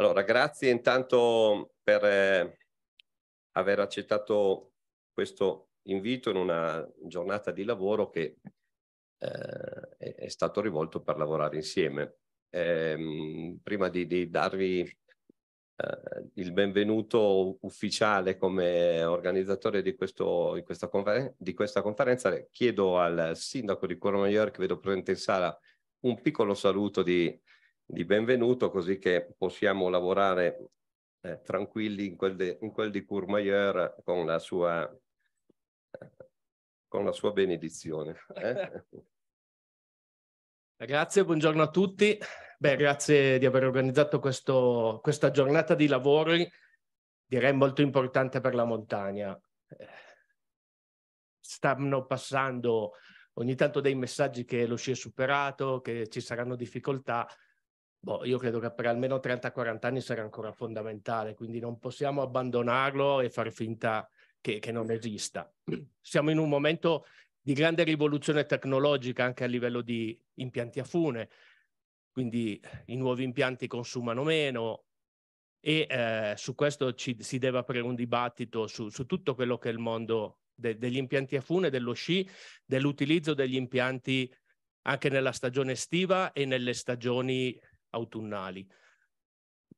Allora, grazie intanto per eh, aver accettato questo invito in una giornata di lavoro che eh, è stato rivolto per lavorare insieme. Eh, prima di, di darvi eh, il benvenuto ufficiale come organizzatore di, questo, di, questa di, questa conferenza, chiedo al sindaco di Corona York, vedo presente in sala, un piccolo saluto di di benvenuto così che possiamo lavorare eh, tranquilli in quel, de, in quel, di Courmayeur con la sua, eh, con la sua benedizione. Eh? Grazie, buongiorno a tutti. Beh, grazie di aver organizzato questo, questa giornata di lavori, direi molto importante per la montagna. Stanno passando ogni tanto dei messaggi che lo sci è superato, che ci saranno difficoltà, boh, io credo che per almeno 30-40 anni sarà ancora fondamentale, quindi non possiamo abbandonarlo e far finta che, che non esista. Siamo in un momento di grande rivoluzione tecnologica anche a livello di impianti a fune, quindi i nuovi impianti consumano meno e eh, su questo ci, si deve aprire un dibattito su, su tutto quello che è il mondo de, degli impianti a fune, dello sci, dell'utilizzo degli impianti anche nella stagione estiva e nelle stagioni autunnali.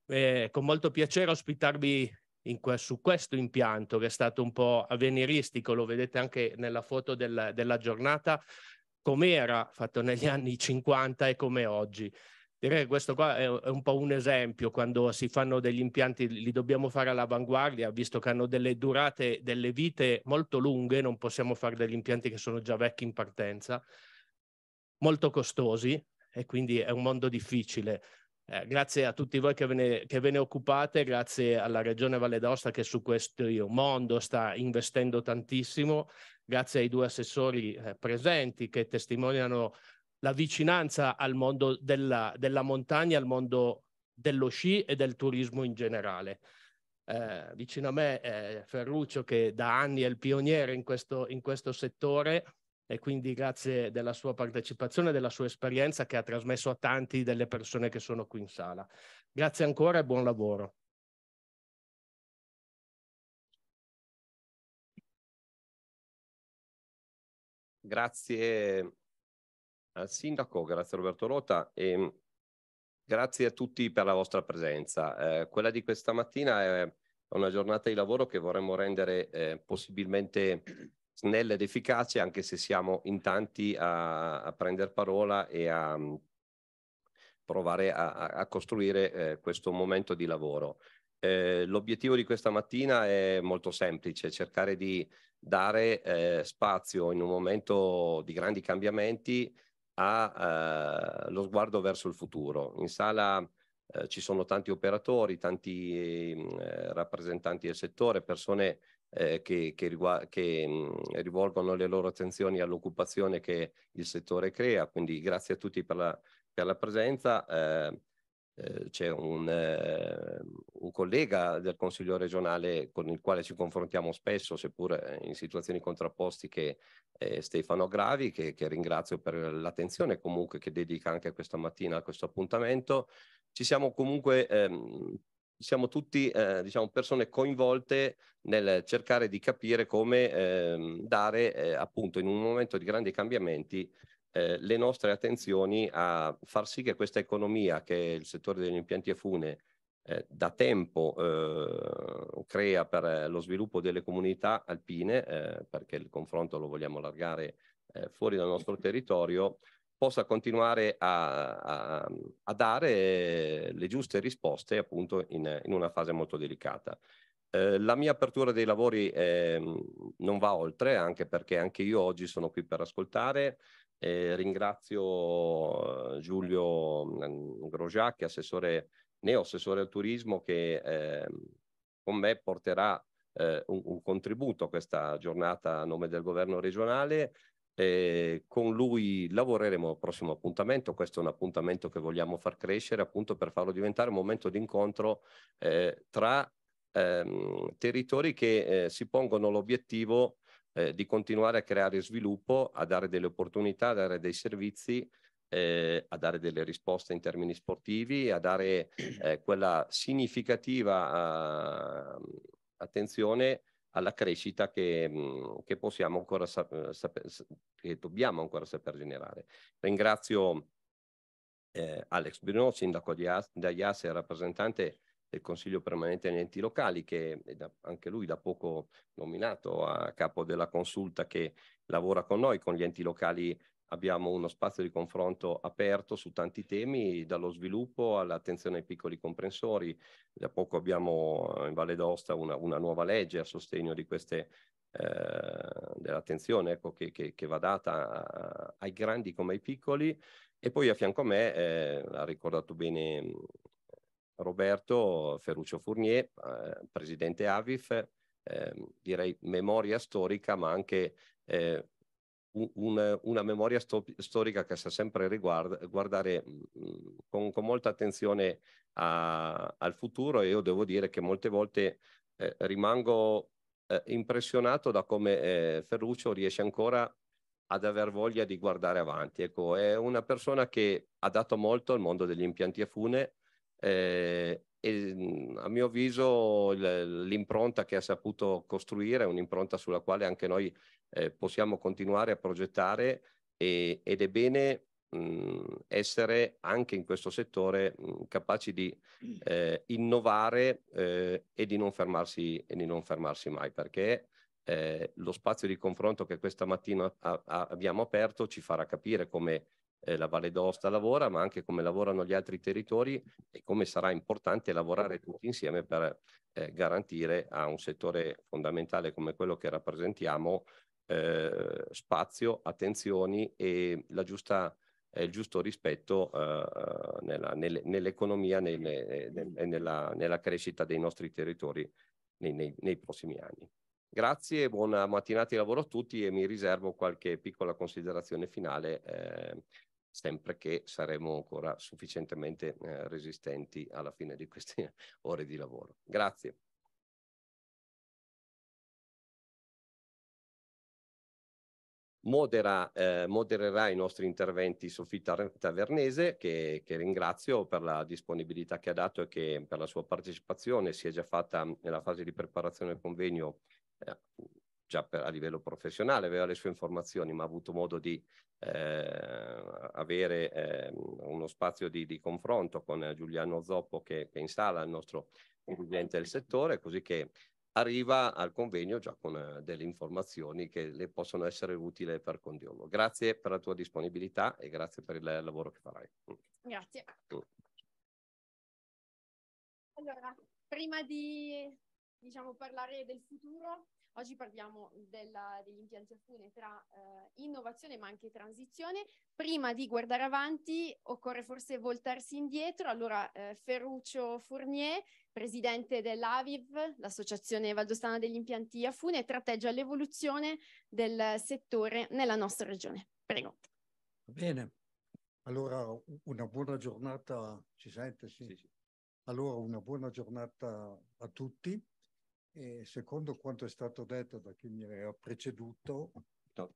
E con molto piacere ospitarvi que su questo impianto che è stato un po' avveniristico, lo vedete anche nella foto del della giornata, com'era fatto negli anni 50 e come oggi. Direi che questo qua è un po' un esempio, quando si fanno degli impianti li dobbiamo fare all'avanguardia, visto che hanno delle durate, delle vite molto lunghe, non possiamo fare degli impianti che sono già vecchi in partenza, molto costosi, e quindi è un mondo difficile. Eh, grazie a tutti voi che ve, ne, che ve, ne, occupate, grazie alla Regione Valle d'Aosta che su questo mondo sta investendo tantissimo, grazie ai due assessori eh, presenti che testimoniano la vicinanza al mondo della, della montagna, al mondo dello sci e del turismo in generale. Eh, vicino a me è eh, Ferruccio che da anni è il pioniere in questo, in questo settore e quindi grazie della sua partecipazione e della sua esperienza che ha trasmesso a tanti delle persone che sono qui in sala. Grazie ancora e buon lavoro. Grazie al sindaco, grazie a Roberto Rota e grazie a tutti per la vostra presenza. Eh, quella di questa mattina è una giornata di lavoro che vorremmo rendere eh, possibilmente snella ed efficace, anche se siamo in tanti a, a prendere parola e a mm, provare a, a costruire eh, questo momento di lavoro. Eh, l'obiettivo di questa mattina è molto semplice, cercare di dare eh, spazio in un momento di grandi cambiamenti allo eh, sguardo verso il futuro. In sala eh, ci sono tanti operatori, tanti mm, eh, rappresentanti del settore, persone eh, che, che, riguard- che mh, rivolgono le loro attenzioni all'occupazione che il settore crea. Quindi grazie a tutti per la, per la presenza. Eh, eh c'è un, eh, un, collega del Consiglio regionale con il quale ci confrontiamo spesso, seppur in situazioni contrapposte, che è Stefano Gravi, che, che ringrazio per l'attenzione comunque che dedica anche questa mattina a questo appuntamento. Ci siamo comunque ehm, siamo tutti eh, diciamo, persone coinvolte nel cercare di capire come eh, dare eh, appunto in un momento di grandi cambiamenti eh, le nostre attenzioni a far sì che questa economia che il settore degli impianti a fune eh, da tempo eh, crea per lo sviluppo delle comunità alpine, perché il confronto lo vogliamo allargare fuori dal nostro territorio, possa continuare a, a, a dare le giuste risposte appunto in, in una fase molto delicata. Eh, la mia apertura dei lavori eh, non va oltre, anche perché anche io oggi sono qui per ascoltare. Eh, ringrazio Giulio mm, Grosjac, assessore, neo assessore al turismo, che ehm, con me porterà eh, un, un, contributo a questa giornata a nome del governo regionale e ehm, con lui lavoreremo al prossimo appuntamento. Questo è un appuntamento che vogliamo far crescere appunto per farlo diventare un momento di incontro eh, tra ehm, territori che eh, si pongono l'obiettivo eh, di continuare a creare sviluppo, a dare delle opportunità, a dare dei servizi. Eh, a dare delle risposte in termini sportivi, a dare eh, quella significativa ehm, attenzione alla crescita che, mhmm, che possiamo ancora eh, sapere, che dobbiamo ancora saper generare. Ringrazio eh, Alex Bruno, sindaco di As- IAS e rappresentante del Consiglio Permanente degli Enti Locali, che da, anche lui da poco nominato a capo della consulta che lavora con noi, con gli enti locali abbiamo uno spazio di confronto aperto su tanti temi, dallo sviluppo all'attenzione ai piccoli comprensori. Da poco abbiamo eh, in Valle d'Osta una, una nuova legge a sostegno di queste eh, dell'attenzione ecco, che, che, che, va data a, ai grandi come ai piccoli. E poi a fianco a me, eh, ha ricordato bene mm, Roberto Ferruccio Fournier, eh, presidente Avif, ehm, direi memoria storica, ma anche eh, un, una memoria sto, storica che sa sempre riguarda, guardare mhmm, con, con, molta attenzione a, al futuro e io devo dire che molte volte eh, rimango eh, impressionato da come eh, Ferruccio riesce ancora ad aver voglia di guardare avanti. Ecco, è una persona che ha dato molto al mondo degli impianti a fune eh, e mhmm, a mio avviso l'impronta che ha saputo costruire è un'impronta sulla quale anche noi eh, possiamo continuare a progettare e, ed è bene mh, essere anche in questo settore mh, capaci di eh, innovare eh, e, di fermarsi, e, di non fermarsi, mai, perché eh, lo spazio di confronto che questa mattina a, a, abbiamo aperto ci farà capire come eh, la Valle d'Osta lavora, ma anche come lavorano gli altri territori e come sarà importante lavorare tutti insieme per eh, garantire a un settore fondamentale come quello che rappresentiamo eh, spazio, attenzioni e giusta, eh, il giusto rispetto eh, nell'economia e nel, nel, nella, nella, crescita dei nostri territori nei, nei, nei prossimi anni. Grazie, buona mattinata di lavoro a tutti e mi riservo qualche piccola considerazione finale, eh, sempre che saremo ancora sufficientemente eh, resistenti alla fine di queste ore di lavoro. Grazie. modera, eh, modererà i nostri interventi Sofì Tavernese, che, che, ringrazio per la disponibilità che ha dato e che per la sua partecipazione si è già fatta nella fase di preparazione del convegno, eh, già per, a livello professionale, aveva le sue informazioni, ma ha avuto modo di eh, avere ehm, uno spazio di, di, confronto con Giuliano Zoppo che, che installa il nostro dirigente del settore, così che arriva al convegno già con eh, delle informazioni che le possono essere utili per Condiolo. Grazie per la tua disponibilità e grazie per il lavoro che farai. Mm. Grazie. Mm. Allora, prima di diciamo, parlare del futuro, Oggi parliamo della, degli impianti a fune tra eh, innovazione ma anche transizione. Prima di guardare avanti occorre forse voltarsi indietro. Allora eh, Ferruccio Fournier, presidente dell'Aviv, l'Associazione Valdostana degli impianti a fune, tratteggia l'evoluzione del settore nella nostra regione. Prego. Bene, allora una buona giornata, ci sente? Sì. sì, sì. Allora una buona giornata a tutti e secondo quanto è stato detto da chi mi ha preceduto, no.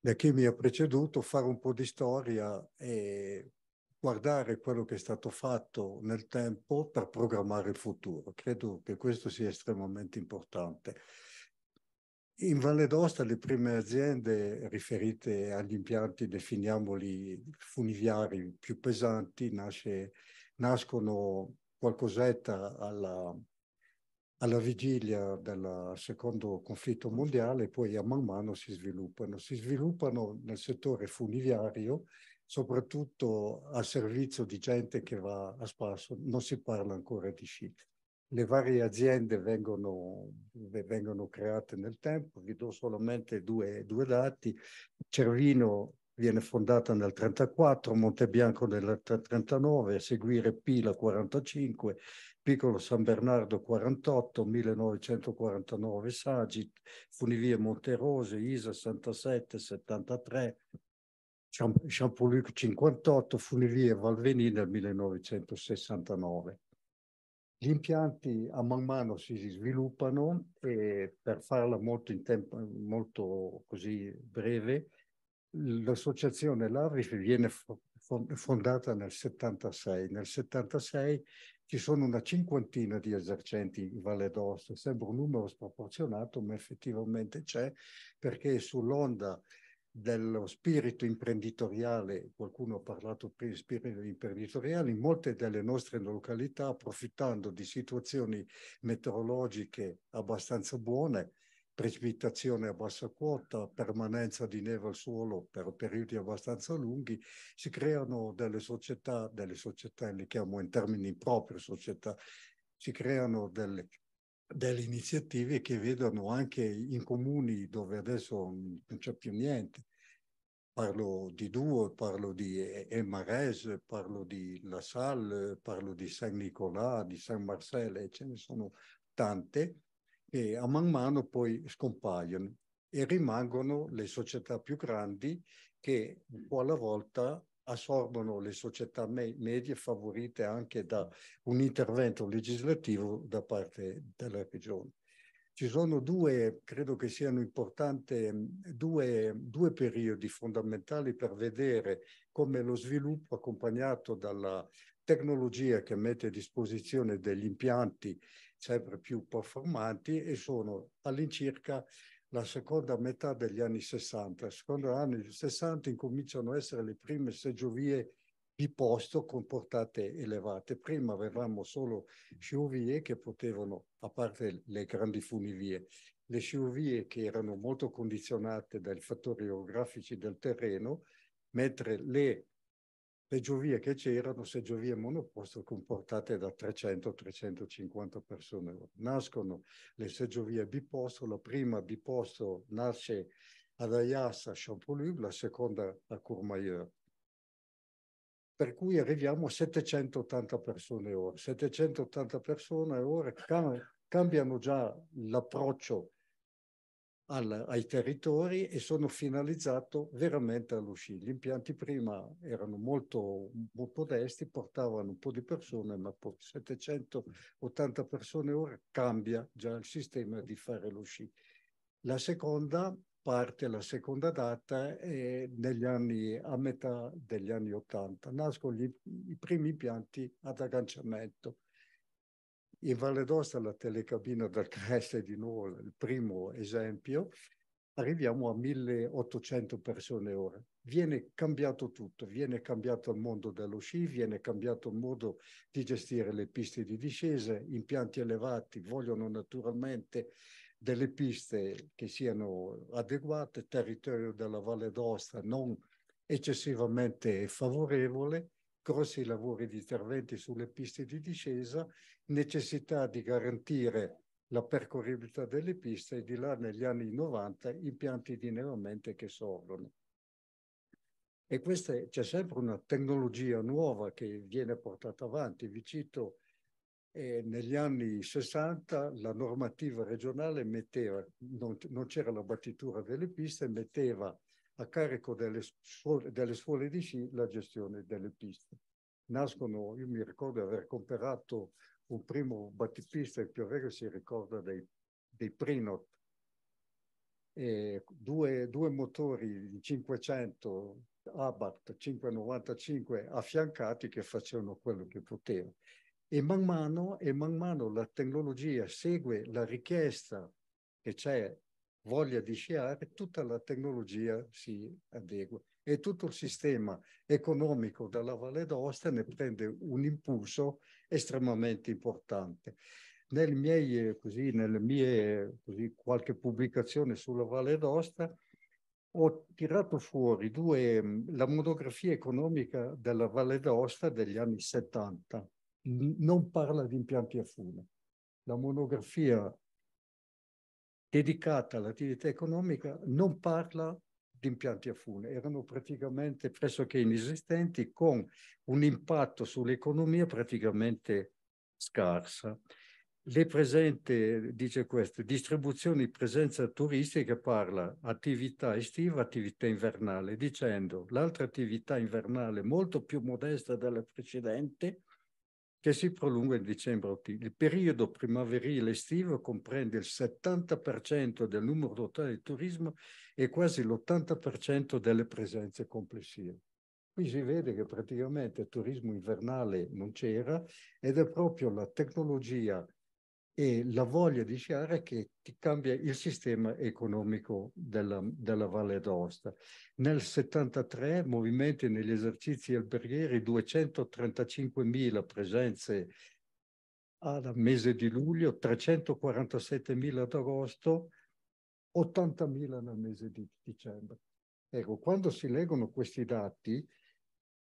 da chi mi ha preceduto, fare un po' di storia e guardare quello che è stato fatto nel tempo per programmare il futuro. Credo che questo sia estremamente importante. In Valle d'Osta le prime aziende riferite agli impianti, definiamoli funiviari più pesanti, nasce, nascono qualcosetta alla, alla vigilia del secondo conflitto mondiale poi a man mano si sviluppano. Si sviluppano nel settore funivario, soprattutto a servizio di gente che va a spasso, non si parla ancora di sci. Le varie aziende vengono, vengono create nel tempo, vi do solamente due, due dati. Cervino viene fondata nel 1934, Montebianco nel 1939, a seguire Pila 1945, Piccolo San Bernardo 48, 1949 Sagit, Funivie Monterose, Isa 67, 73, Champoluc 1958, Funivie Valveni nel 1969. Gli impianti a man mano si sviluppano e per farla molto, in tempo, molto così breve, l'associazione LARIF viene fondata nel 76. Nel 76 ci sono una cinquantina di esercenti in Valle d'Aosta, sembra un numero sproporzionato, ma effettivamente c'è, perché sull'onda dello spirito imprenditoriale, qualcuno ha parlato di spirito imprenditoriale, in molte delle nostre località, approfittando di situazioni meteorologiche abbastanza buone, precipitazione a bassa quota, permanenza di neve al suolo per periodi abbastanza lunghi, si creano delle società, delle società, le chiamo in termini propri società, si creano delle, delle iniziative che vedono anche in comuni dove adesso non c'è più niente. Parlo di Duo, parlo di Emarese, parlo di La Salle, parlo di San Nicolà, di San Marcelle, ce ne sono tante e a man mano poi scompaiono e rimangono le società più grandi che un po' alla volta assorbono le società me- medie favorite anche da un intervento legislativo da parte della regione. Ci sono due, credo che siano importanti, due, due periodi fondamentali per vedere come lo sviluppo accompagnato dalla tecnologia che mette a disposizione degli impianti sempre più performanti e sono all'incirca la seconda metà degli anni 60. Secondo seconda anni 60 incominciano a essere le prime seggiovie di posto con portate elevate. Prima avevamo solo sciovie che potevano, a parte le grandi funivie, le sciovie che erano molto condizionate dai fattori geografici del terreno, mentre le le giovie che c'erano, se giovie monoposto, comportate da 300-350 persone. Nascono le seggiovie biposto, la prima biposto nasce ad Ayas a Champolub, la seconda a Courmayeur. Per cui arriviamo a 780 persone ora. 780 persone ora cambiano già l'approccio al, ai territori e sono finalizzato veramente all'uscita. Gli impianti prima erano molto modesti, portavano un po' di persone, ma 780 persone ora cambia già il sistema di fare l'uscita. La seconda parte, la seconda data è negli anni, a metà degli anni 80. Nascono gli, i primi impianti ad agganciamento in Valle d'Osta la telecabina del Crest è di nuovo il primo esempio. Arriviamo a 1800 persone ora. Viene cambiato tutto, viene cambiato il mondo dello sci, viene cambiato il modo di gestire le piste di discesa, impianti elevati, vogliono naturalmente delle piste che siano adeguate, territorio della Valle d'Osta non eccessivamente favorevole grossi lavori di interventi sulle piste di discesa, necessità di garantire la percorribilità delle piste e di là negli anni 90 impianti di innevamento che sorgono. E questa c'è sempre una tecnologia nuova che viene portata avanti. Vi cito eh, negli anni 60 la normativa regionale metteva, non, non c'era la battitura delle piste, metteva a carico delle scuole, delle scuole di sci la gestione delle piste. Nascono, io mi ricordo di aver comprato un primo battipista, il più vero si ricorda dei, dei Prinot, due, due motori di 500 Abarth 595 affiancati che facevano quello che poteva. E man mano, e man mano la tecnologia segue la richiesta che c'è voglia di sciare, tutta la tecnologia si adegua e tutto il sistema economico della Valle d'Aosta ne prende un impulso estremamente importante. Nel miei, così, nelle mie così, qualche pubblicazione sulla Valle d'Aosta ho tirato fuori due, la monografia economica della Valle d'Aosta degli anni 70. Non parla di impianti a fune. La monografia dedicata all'attività economica non parla di impianti a fune, erano praticamente pressoché inesistenti con un impatto sull'economia praticamente scarsa. Le presente, dice questo, distribuzione di presenza turistica parla attività estiva, attività invernale, dicendo l'altra attività invernale molto più modesta della precedente, che si prolunga in dicembre utile. Il periodo primaverile estivo comprende il 70% del numero totale di turismo e quasi l'80% delle presenze complessive. Qui si vede che praticamente il turismo invernale non c'era ed è proprio la tecnologia e la voglia di sciare che, che cambia il sistema economico della, della Valle d'Aosta. Nel 73 movimenti negli esercizi alberghieri, 235.000 presenze al mese di luglio, 347.000 ad agosto, 80.000 nel mese di dicembre. Ecco, quando si leggono questi dati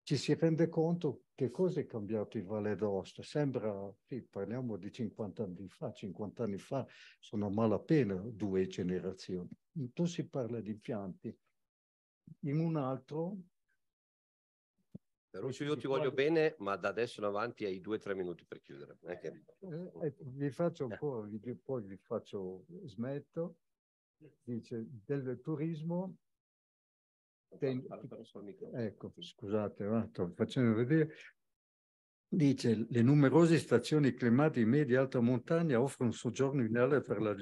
ci si rende conto che cosa è cambiato in Valle d'Aosta. Sembra, sì, parliamo di 50 anni fa, 50 anni fa sono malapena due generazioni. Tu si parla di impianti, in un altro... Ferruccio, io ti voglio bene, ma da adesso in avanti hai due o tre minuti per chiudere. Eh, eh, eh, vi faccio un eh. po', poi vi faccio smetto. Dice, del turismo Tendo... Ecco, scusate, sto facendo vedere. Dice, le numerose stazioni climatiche medie e alta montagna offrono un soggiorno ideale per la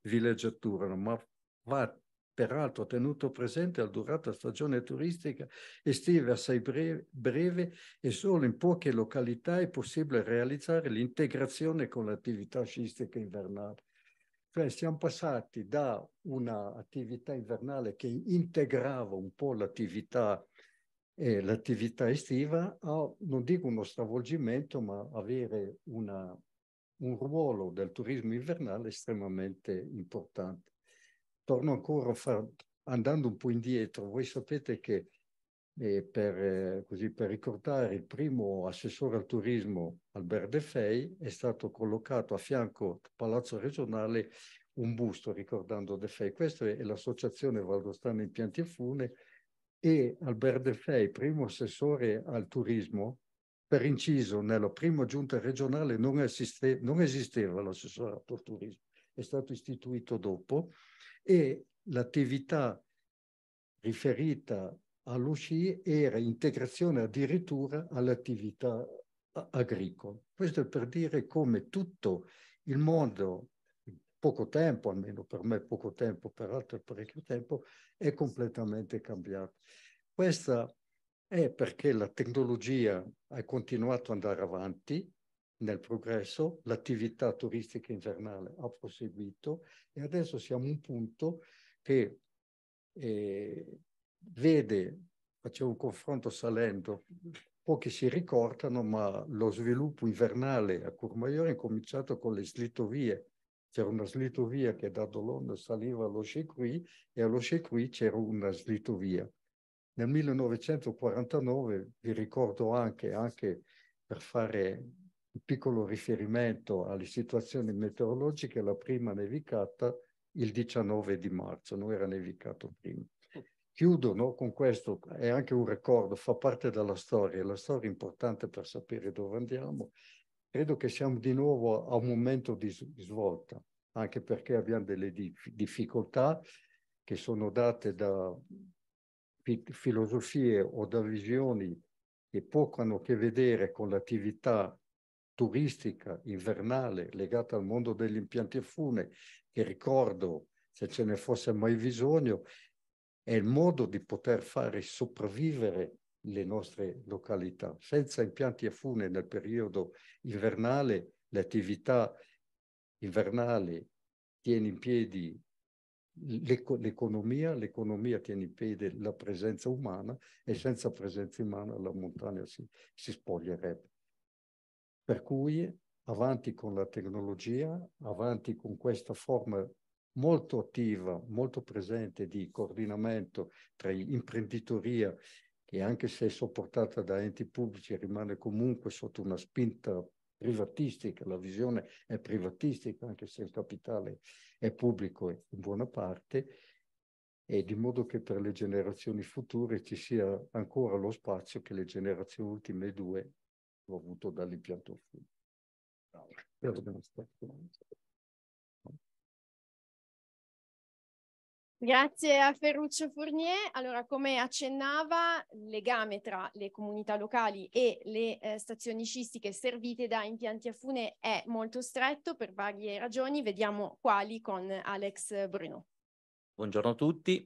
villeggiatura, ma va peraltro tenuto presente la durata stagione turistica estiva assai breve, breve e solo in poche località è possibile realizzare l'integrazione con l'attività sciistica invernale. Cioè siamo passati da un'attività invernale che integrava un po' l'attività eh, l'attività estiva a, non dico uno stravolgimento, ma avere una, un ruolo del turismo invernale estremamente importante. Torno ancora a andando un po' indietro, voi sapete che per, eh, così, per, ricordare il primo assessore al turismo Albert De Fei, è stato collocato a fianco del Palazzo regionale un busto ricordando De Fei. Questa è l'associazione Valdostana Impianti e Fune e Albert De Fei, primo assessore al turismo, per inciso, nella prima giunta regionale non, assiste, non esisteva l'assessorato al turismo, è stato istituito dopo e l'attività riferita all'UCI era integrazione addirittura all'attività agricola. Questo per dire come tutto il mondo, in poco tempo, almeno per me poco tempo, per altri parecchio tempo, è completamente cambiato. Questa è perché la tecnologia ha continuato ad andare avanti nel progresso, l'attività turistica invernale ha proseguito e adesso siamo a un punto che eh, vede, facevo un confronto Salento, pochi si ricordano, ma lo sviluppo invernale a Courmayeur è cominciato con le slittovie. C'era una slittovia che da Dolondo saliva allo Checui e allo Checui c'era una slittovia. Nel 1949, vi ricordo anche, anche per fare un piccolo riferimento alle situazioni meteorologiche, la prima nevicata il 19 di marzo, non era nevicato prima. Chiudo no, con questo, è anche un ricordo, fa parte della storia, la storia è importante per sapere dove andiamo. Credo che siamo di nuovo a un momento di, svolta, anche perché abbiamo delle difficoltà che sono date da filosofie o da visioni che poco hanno a che vedere con l'attività turistica invernale legata al mondo degli impianti a fune, che ricordo se ce ne fosse mai bisogno, è il modo di poter fare sopravvivere le nostre località. Senza impianti a fune nel periodo invernale, l'attività invernale tiene in piedi l'economia, l'economia tiene in piedi la presenza umana e senza presenza umana la montagna si, si spoglierebbe. Per cui avanti con la tecnologia, avanti con questa forma molto attiva, molto presente di coordinamento tra imprenditoria, che anche se è sopportata da enti pubblici rimane comunque sotto una spinta privatistica, la visione è privatistica anche se il capitale è pubblico in buona parte, e di modo che per le generazioni future ci sia ancora lo spazio che le generazioni ultime due hanno avuto dall'impianto. No. Grazie a Ferruccio Fournier. Allora, come accennava, il legame tra le comunità locali e le eh, stazioni scistiche servite da impianti a fune è molto stretto per varie ragioni. Vediamo quali con Alex Bruno. Buongiorno a tutti.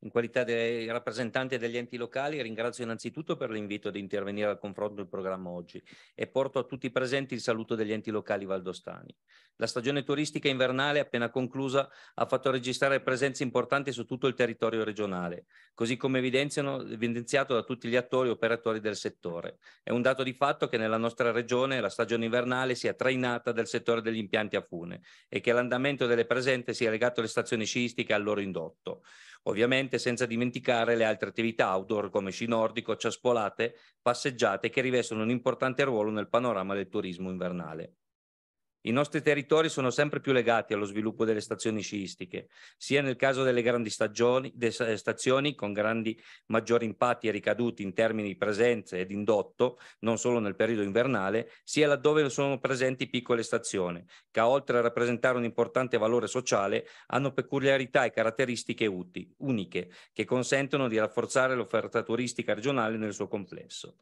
In qualità di rappresentante degli enti locali ringrazio innanzitutto per l'invito ad intervenire al confronto del programma oggi e porto a tutti i presenti il saluto degli enti locali valdostani. La stagione turistica invernale appena conclusa ha fatto registrare presenze importanti su tutto il territorio regionale, così come evidenziato da tutti gli attori e operatori del settore. È un dato di fatto che nella nostra regione la stagione invernale sia trainata dal settore degli impianti a fune e che l'andamento delle presenze sia legato alle stazioni sciistiche e al loro indotto. Ovviamente senza dimenticare le altre attività outdoor come sci nordico, ciaspolate, passeggiate che rivestono un importante ruolo nel panorama del turismo invernale. I nostri territori sono sempre più legati allo sviluppo delle stazioni sciistiche, sia nel caso delle grandi stagioni, de eh, stazioni con grandi maggiori impatti e ricaduti in termini di presenza ed indotto, non solo nel periodo invernale, sia laddove sono presenti piccole stazioni, che oltre a rappresentare un importante valore sociale, hanno peculiarità e caratteristiche utili, uniche, che consentono di rafforzare l'offerta turistica regionale nel suo complesso.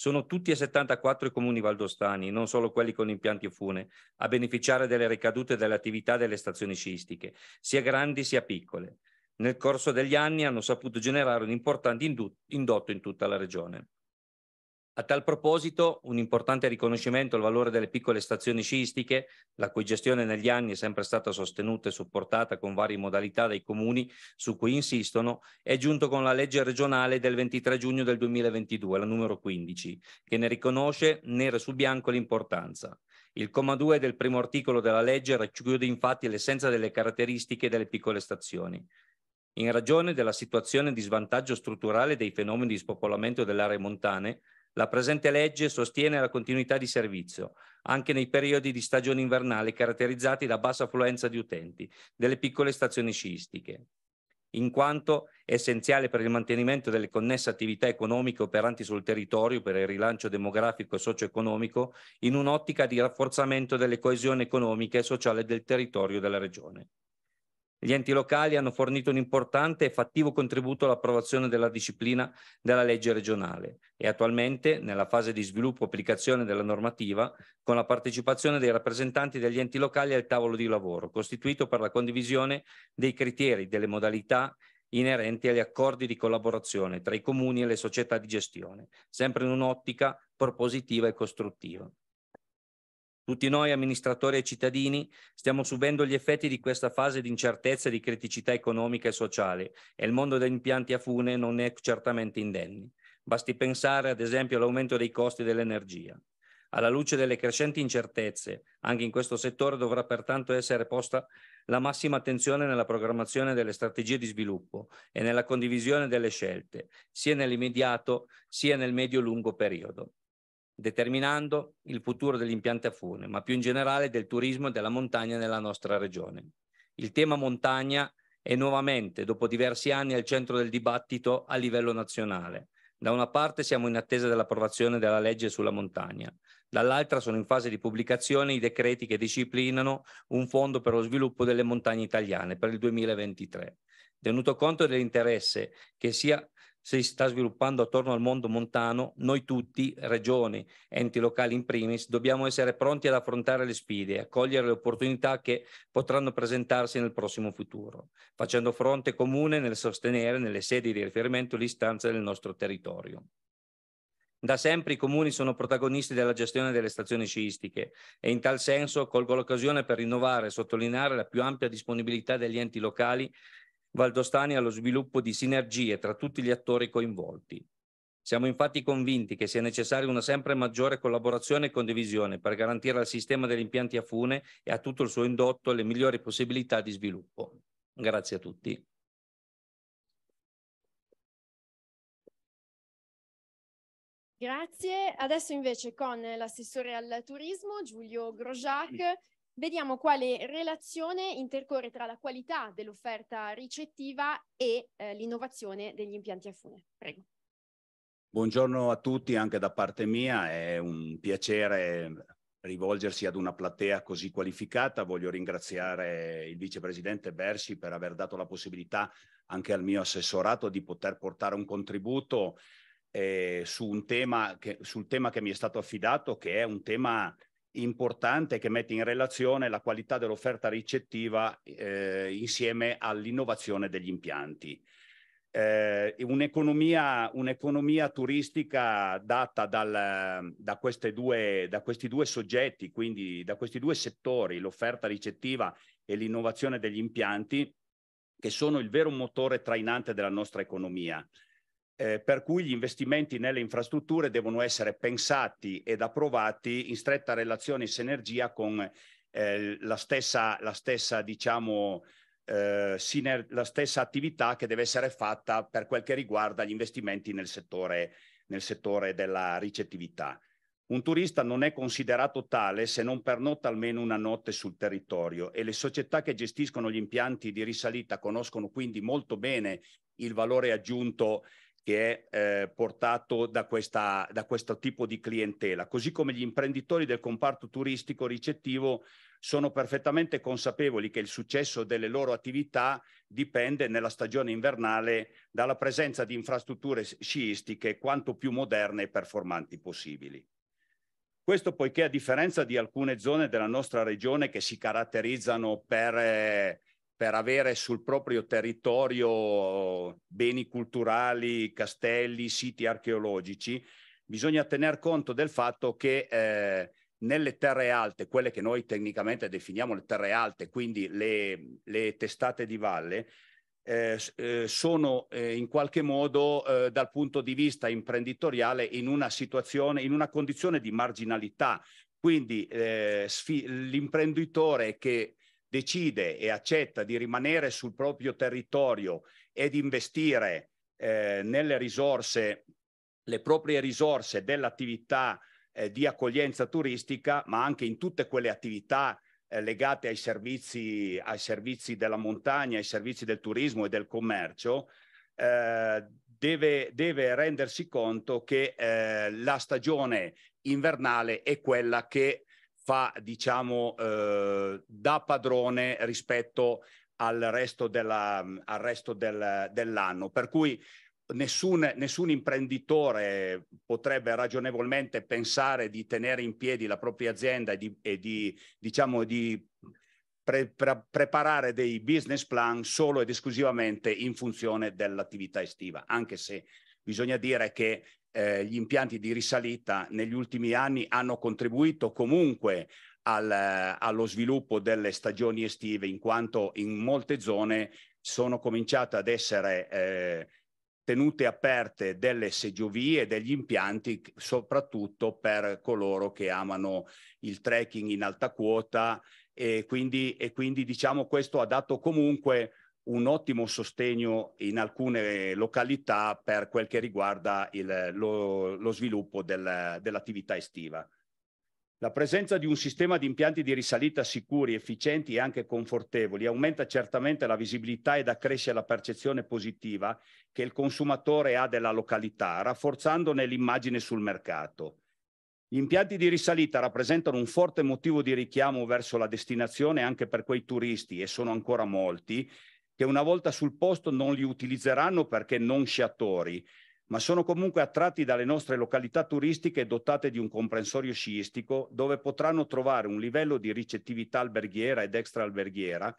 Sono tutti e 74 i comuni valdostani, non solo quelli con impianti fune, a beneficiare delle ricadute delle attività delle stazioni sciistiche, sia grandi sia piccole. Nel corso degli anni hanno saputo generare un importante indotto in tutta la regione. A tal proposito, un importante riconoscimento al valore delle piccole stazioni sciistiche, la cui gestione negli anni è sempre stata sostenuta e supportata con varie modalità dai comuni su cui insistono, è giunto con la legge regionale del 23 giugno del 2022, la numero 15, che ne riconosce nero su bianco l'importanza. Il comma 2 del primo articolo della legge racchiude infatti l'essenza delle caratteristiche delle piccole stazioni in ragione della situazione di svantaggio strutturale dei fenomeni di spopolamento delle aree montane, la presente legge sostiene la continuità di servizio, anche nei periodi di stagione invernale caratterizzati da bassa affluenza di utenti delle piccole stazioni sciistiche, in quanto essenziale per il mantenimento delle connesse attività economiche operanti sul territorio per il rilancio demografico e socio-economico in un'ottica di rafforzamento delle coesioni economiche e sociale del territorio della Regione. Gli enti locali hanno fornito un importante e fattivo contributo all'approvazione della disciplina della legge regionale e attualmente, nella fase di sviluppo e applicazione della normativa, con la partecipazione dei rappresentanti degli enti locali al tavolo di lavoro, costituito per la condivisione dei criteri, delle modalità inerenti agli accordi di collaborazione tra i comuni e le società di gestione, sempre in un'ottica propositiva e costruttiva. Tutti noi, amministratori e cittadini, stiamo subendo gli effetti di questa fase di incertezza e di criticità economica e sociale e il mondo degli impianti a fune non è certamente indenni. Basti pensare ad esempio all'aumento dei costi dell'energia. Alla luce delle crescenti incertezze, anche in questo settore dovrà pertanto essere posta la massima attenzione nella programmazione delle strategie di sviluppo e nella condivisione delle scelte, sia nell'immediato sia nel medio-lungo periodo determinando il futuro dell'impianto a fune, ma più in generale del turismo e della montagna nella nostra regione. Il tema montagna è nuovamente, dopo diversi anni, al centro del dibattito a livello nazionale. Da una parte siamo in attesa dell'approvazione della legge sulla montagna, dall'altra sono in fase di pubblicazione i decreti che disciplinano un fondo per lo sviluppo delle montagne italiane per il 2023. Tenuto conto dell'interesse che sia si sta sviluppando attorno al mondo montano, noi tutti, regioni, enti locali in primis, dobbiamo essere pronti ad affrontare le sfide e accogliere le opportunità che potranno presentarsi nel prossimo futuro, facendo fronte comune nel sostenere nelle sedi di riferimento le istanze del nostro territorio. Da sempre i comuni sono protagonisti della gestione delle stazioni sciistiche e in tal senso colgo l'occasione per rinnovare e sottolineare la più ampia disponibilità degli enti locali Valdostani allo sviluppo di sinergie tra tutti gli attori coinvolti. Siamo infatti convinti che sia necessaria una sempre maggiore collaborazione e condivisione per garantire al sistema degli impianti a fune e a tutto il suo indotto le migliori possibilità di sviluppo. Grazie a tutti. Grazie. Adesso invece con l'assessore al turismo Giulio Grosjac vediamo quale relazione intercorre tra la qualità dell'offerta ricettiva e eh, l'innovazione degli impianti a fune. Prego. Buongiorno a tutti anche da parte mia, è un piacere rivolgersi ad una platea così qualificata. Voglio ringraziare il vicepresidente Bersi per aver dato la possibilità anche al mio assessorato di poter portare un contributo eh, su un tema che, sul tema che mi è stato affidato, che è un tema importante che mette in relazione la qualità dell'offerta ricettiva eh, insieme all'innovazione degli impianti. Eh, un'economia, un'economia, turistica data dal, da, due, da, questi due soggetti, quindi da questi due settori, l'offerta ricettiva e l'innovazione degli impianti, che sono il vero motore trainante della nostra economia eh, per cui gli investimenti nelle infrastrutture devono essere pensati ed approvati in stretta relazione e sinergia con eh, la stessa, la stessa diciamo, eh, siner- la stessa attività che deve essere fatta per quel che riguarda gli investimenti nel settore, nel settore della ricettività. Un turista non è considerato tale se non pernotta almeno una notte sul territorio e le società che gestiscono gli impianti di risalita conoscono quindi molto bene il valore aggiunto che è eh, portato da, questa, da, questo tipo di clientela, così come gli imprenditori del comparto turistico ricettivo sono perfettamente consapevoli che il successo delle loro attività dipende nella stagione invernale dalla presenza di infrastrutture sciistiche quanto più moderne e performanti possibili. Questo poiché a differenza di alcune zone della nostra regione che si caratterizzano per eh, per avere sul proprio territorio beni culturali, castelli, siti archeologici, bisogna tener conto del fatto che eh, nelle terre alte, quelle che noi tecnicamente definiamo le terre alte, quindi le, le testate di valle, eh, eh, sono eh, in qualche modo eh, dal punto di vista imprenditoriale in una situazione, in una condizione di marginalità. Quindi eh, l'imprenditore che decide e accetta di rimanere sul proprio territorio ed investire eh, nelle risorse, le proprie risorse dell'attività eh, di accoglienza turistica, ma anche in tutte quelle attività eh, legate ai servizi, ai servizi della montagna, ai servizi del turismo e del commercio, eh, deve, deve rendersi conto che eh, la stagione invernale è quella che fa, diciamo, eh, da padrone rispetto al resto, della, al resto del, dell'anno. Per cui nessun, nessun imprenditore potrebbe ragionevolmente pensare di tenere in piedi la propria azienda e di, e di diciamo, di Pre- pre- preparare dei business plan solo ed esclusivamente in funzione dell'attività estiva, anche se bisogna dire che eh, gli impianti di risalita negli ultimi anni hanno contribuito comunque al, eh, allo sviluppo delle stagioni estive, in quanto in molte zone sono cominciate ad essere eh, tenute aperte delle seggiovie, degli impianti, soprattutto per coloro che amano il trekking in alta quota e quindi, e quindi diciamo questo ha dato comunque un ottimo sostegno in alcune località per quel che riguarda il, lo, lo, sviluppo del, dell'attività estiva. La presenza di un sistema di impianti di risalita sicuri, efficienti e anche confortevoli aumenta certamente la visibilità ed accresce la percezione positiva che il consumatore ha della località, rafforzandone l'immagine sul mercato. Gli impianti di risalita rappresentano un forte motivo di richiamo verso la destinazione anche per quei turisti, e sono ancora molti, che una volta sul posto non li utilizzeranno perché non sciatori, ma sono comunque attratti dalle nostre località turistiche dotate di un comprensorio sciistico dove potranno trovare un livello di ricettività alberghiera ed extraalberghiera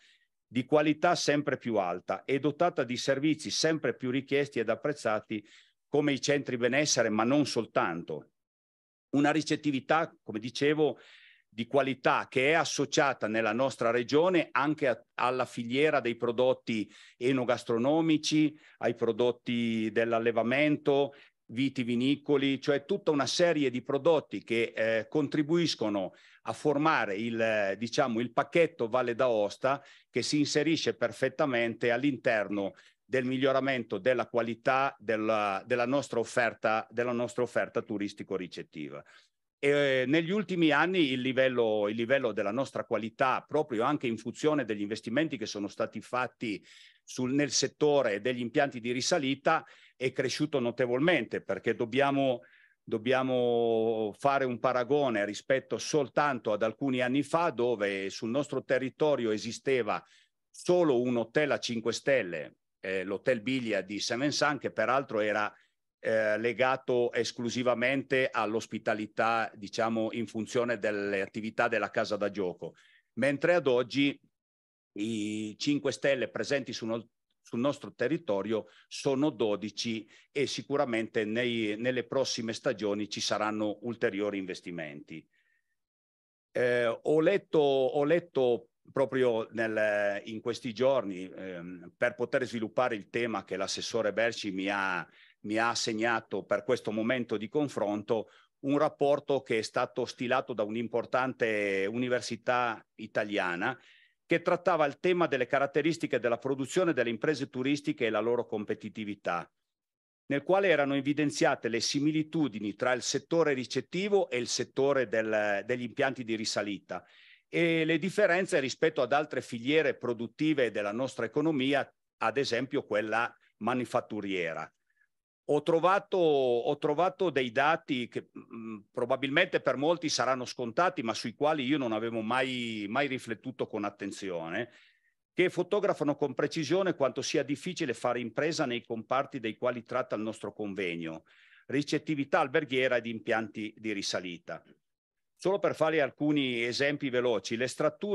di qualità sempre più alta e dotata di servizi sempre più richiesti ed apprezzati come i centri benessere, ma non soltanto. Una ricettività, come dicevo, di qualità che è associata nella nostra regione anche a, alla filiera dei prodotti enogastronomici, ai prodotti dell'allevamento, vitivinicoli, cioè tutta una serie di prodotti che eh, contribuiscono a formare il, diciamo, il pacchetto Valle d'Aosta che si inserisce perfettamente all'interno del miglioramento della qualità della, della, nostra, offerta, della nostra offerta turistico-ricettiva. E eh, negli ultimi anni il livello, il livello, della nostra qualità, proprio anche in funzione degli investimenti che sono stati fatti sul, nel settore degli impianti di risalita, è cresciuto notevolmente perché dobbiamo, dobbiamo fare un paragone rispetto soltanto ad alcuni anni fa dove sul nostro territorio esisteva solo un hotel a 5 stelle, eh, l'hotel Biglia di Sevensan, che peraltro era eh, legato esclusivamente all'ospitalità, diciamo, in funzione delle attività della casa da gioco, mentre ad oggi i 5 Stelle presenti su no, sul nostro territorio sono 12 e sicuramente nei, nelle prossime stagioni ci saranno ulteriori investimenti. Eh, ho, letto, ho letto proprio nel, in questi giorni, ehm, per poter sviluppare il tema che l'assessore Berci mi ha, mi ha assegnato per questo momento di confronto un rapporto che è stato stilato da un'importante università italiana che trattava il tema delle caratteristiche della produzione delle imprese turistiche e la loro competitività, nel quale erano evidenziate le similitudini tra il settore ricettivo e il settore del, degli impianti di risalita e le differenze rispetto ad altre filiere produttive della nostra economia, ad esempio quella manifatturiera. Ho trovato, ho trovato, dei dati che mh, mm, mm, probabilmente per molti saranno scontati, ma sui quali io non avevo mai, mai, riflettuto con attenzione, che fotografano con precisione quanto sia difficile fare impresa nei comparti dei quali tratta il nostro convegno, ricettività alberghiera ed impianti di risalita. Solo per fare alcuni esempi veloci, le,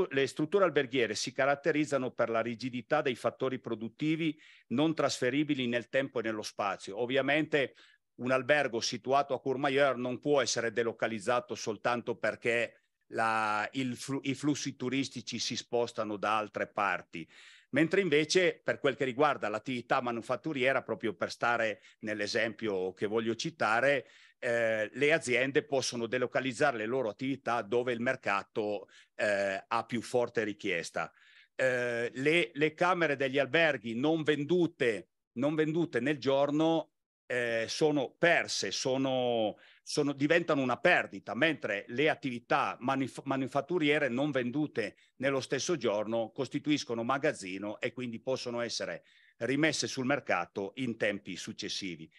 le, strutture alberghiere si caratterizzano per la rigidità dei fattori produttivi non trasferibili nel tempo e nello spazio. Ovviamente un albergo situato a Courmayeur non può essere delocalizzato soltanto perché la, flu i flussi turistici si spostano da altre parti mentre invece per quel che riguarda l'attività manufatturiera, proprio per stare nell'esempio che voglio citare, eh, le aziende possono delocalizzare le loro attività dove il mercato eh, ha più forte richiesta. Eh, le, le, camere degli alberghi non vendute, non vendute nel giorno eh, sono perse, sono, sono, diventano una perdita, mentre le attività manif- manufatturiere non vendute nello stesso giorno costituiscono magazzino e quindi possono essere rimesse sul mercato in tempi successivi.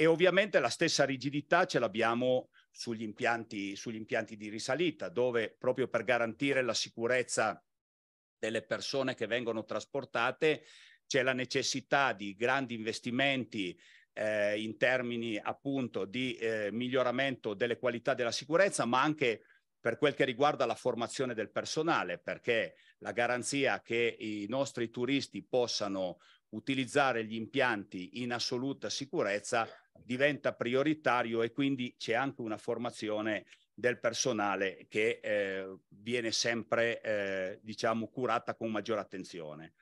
E ovviamente la stessa rigidità ce l'abbiamo sugli impianti, sugli impianti di risalita, dove proprio per garantire la sicurezza delle persone che vengono trasportate c'è la necessità di grandi investimenti eh, in termini appunto di eh, miglioramento delle qualità della sicurezza, ma anche per quel che riguarda la formazione del personale, perché la garanzia che i nostri turisti possano utilizzare gli impianti in assoluta sicurezza diventa prioritario e quindi c'è anche una formazione del personale che eh, viene sempre eh, diciamo curata con maggiore attenzione.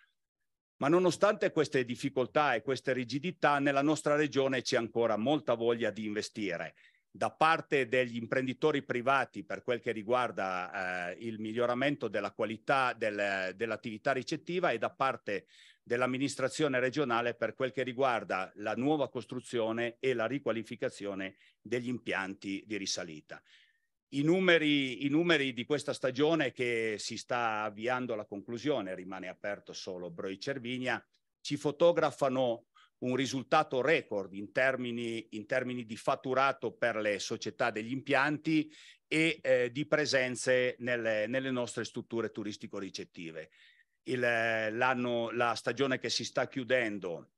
Ma nonostante queste difficoltà e queste rigidità, nella nostra regione c'è ancora molta voglia di investire da parte degli imprenditori privati per quel che riguarda eh, il miglioramento della qualità del, dell'attività ricettiva e da parte dell'amministrazione regionale per quel che riguarda la nuova costruzione e la riqualificazione degli impianti di risalita. I numeri, I numeri, di questa stagione che si sta avviando alla conclusione, rimane aperto solo Broi Cervinia, ci fotografano un risultato record in termini, in termini, di fatturato per le società degli impianti e eh, di presenze nelle, nelle nostre strutture turistico-ricettive il, la stagione che si sta chiudendo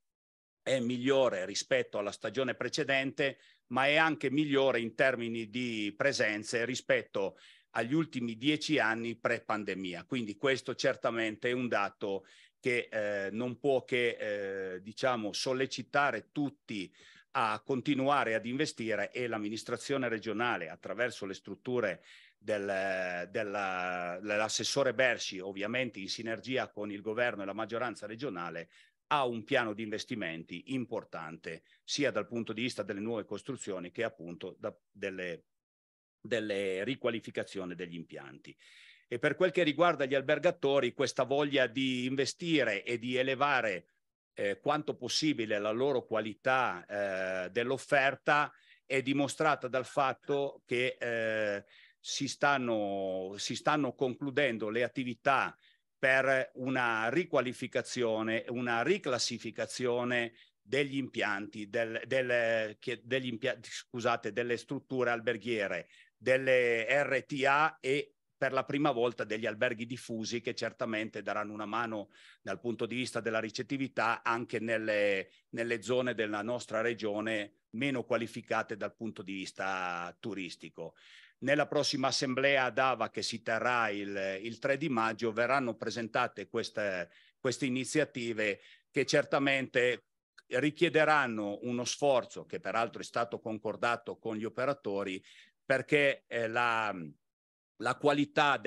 è migliore rispetto alla stagione precedente, ma è anche migliore in termini di presenze rispetto agli ultimi dieci anni pre-pandemia. Quindi questo certamente è un dato che eh, non può che eh, diciamo, sollecitare tutti a continuare ad investire e l'amministrazione regionale attraverso le strutture del, della, dell'assessore Bersi, ovviamente in sinergia con il governo e la maggioranza regionale, ha un piano di investimenti importante sia dal punto di vista delle nuove costruzioni che appunto da, delle, delle riqualificazioni degli impianti. E per quel che riguarda gli albergatori, questa voglia di investire e di elevare eh, quanto possibile la loro qualità eh, dell'offerta è dimostrata dal fatto che eh, si stanno, si stanno concludendo le attività per una riqualificazione, una riclassificazione degli impianti, del, del, che, degli impianti scusate, delle strutture alberghiere, delle RTA e per la prima volta degli alberghi diffusi che certamente daranno una mano dal punto di vista della ricettività anche nelle, nelle zone della nostra regione meno qualificate dal punto di vista turistico. Nella prossima assemblea ad Ava che si terrà il, il 3 di maggio verranno presentate queste, queste iniziative che certamente richiederanno uno sforzo che peraltro è stato concordato con gli operatori perché eh, la, la, qualità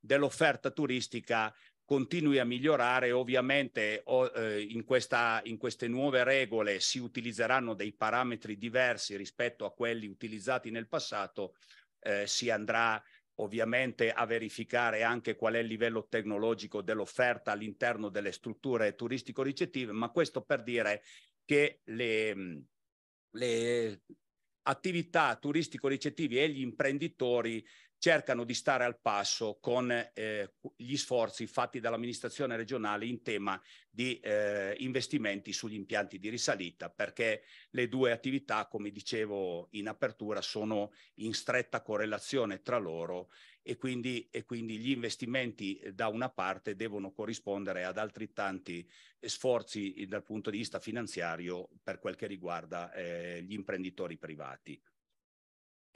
dell'offerta turistica continui a migliorare. Ovviamente o, eh, in, questa, in, queste nuove regole si utilizzeranno dei parametri diversi rispetto a quelli utilizzati nel passato, eh, si andrà ovviamente a verificare anche qual è il livello tecnologico dell'offerta all'interno delle strutture turistico-ricettive, ma questo per dire che le, le attività turistico ricettive e gli imprenditori cercano di stare al passo con eh, gli sforzi fatti dall'amministrazione regionale in tema di eh, investimenti sugli impianti di risalita, perché le due attività, come dicevo in apertura, sono in stretta correlazione tra loro e quindi, e quindi gli investimenti eh, da una parte devono corrispondere ad altrettanti sforzi eh, dal punto di vista finanziario per quel che riguarda eh, gli imprenditori privati.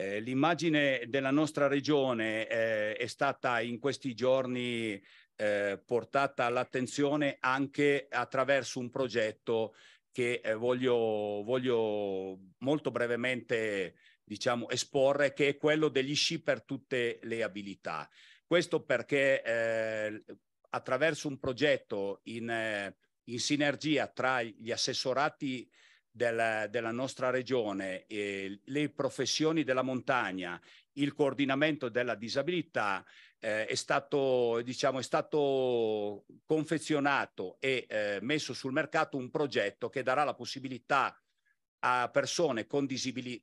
Eh, l'immagine della nostra regione eh, è stata in questi giorni eh, portata all'attenzione anche attraverso un progetto che eh, voglio, voglio molto brevemente diciamo, esporre, che è quello degli sci per tutte le abilità. Questo perché eh, attraverso un progetto in, in sinergia tra gli assessorati del, della nostra regione, eh, le professioni della montagna, il coordinamento della disabilità eh, è, stato, diciamo, è, stato, confezionato e eh, messo sul mercato un progetto che darà la possibilità a persone con,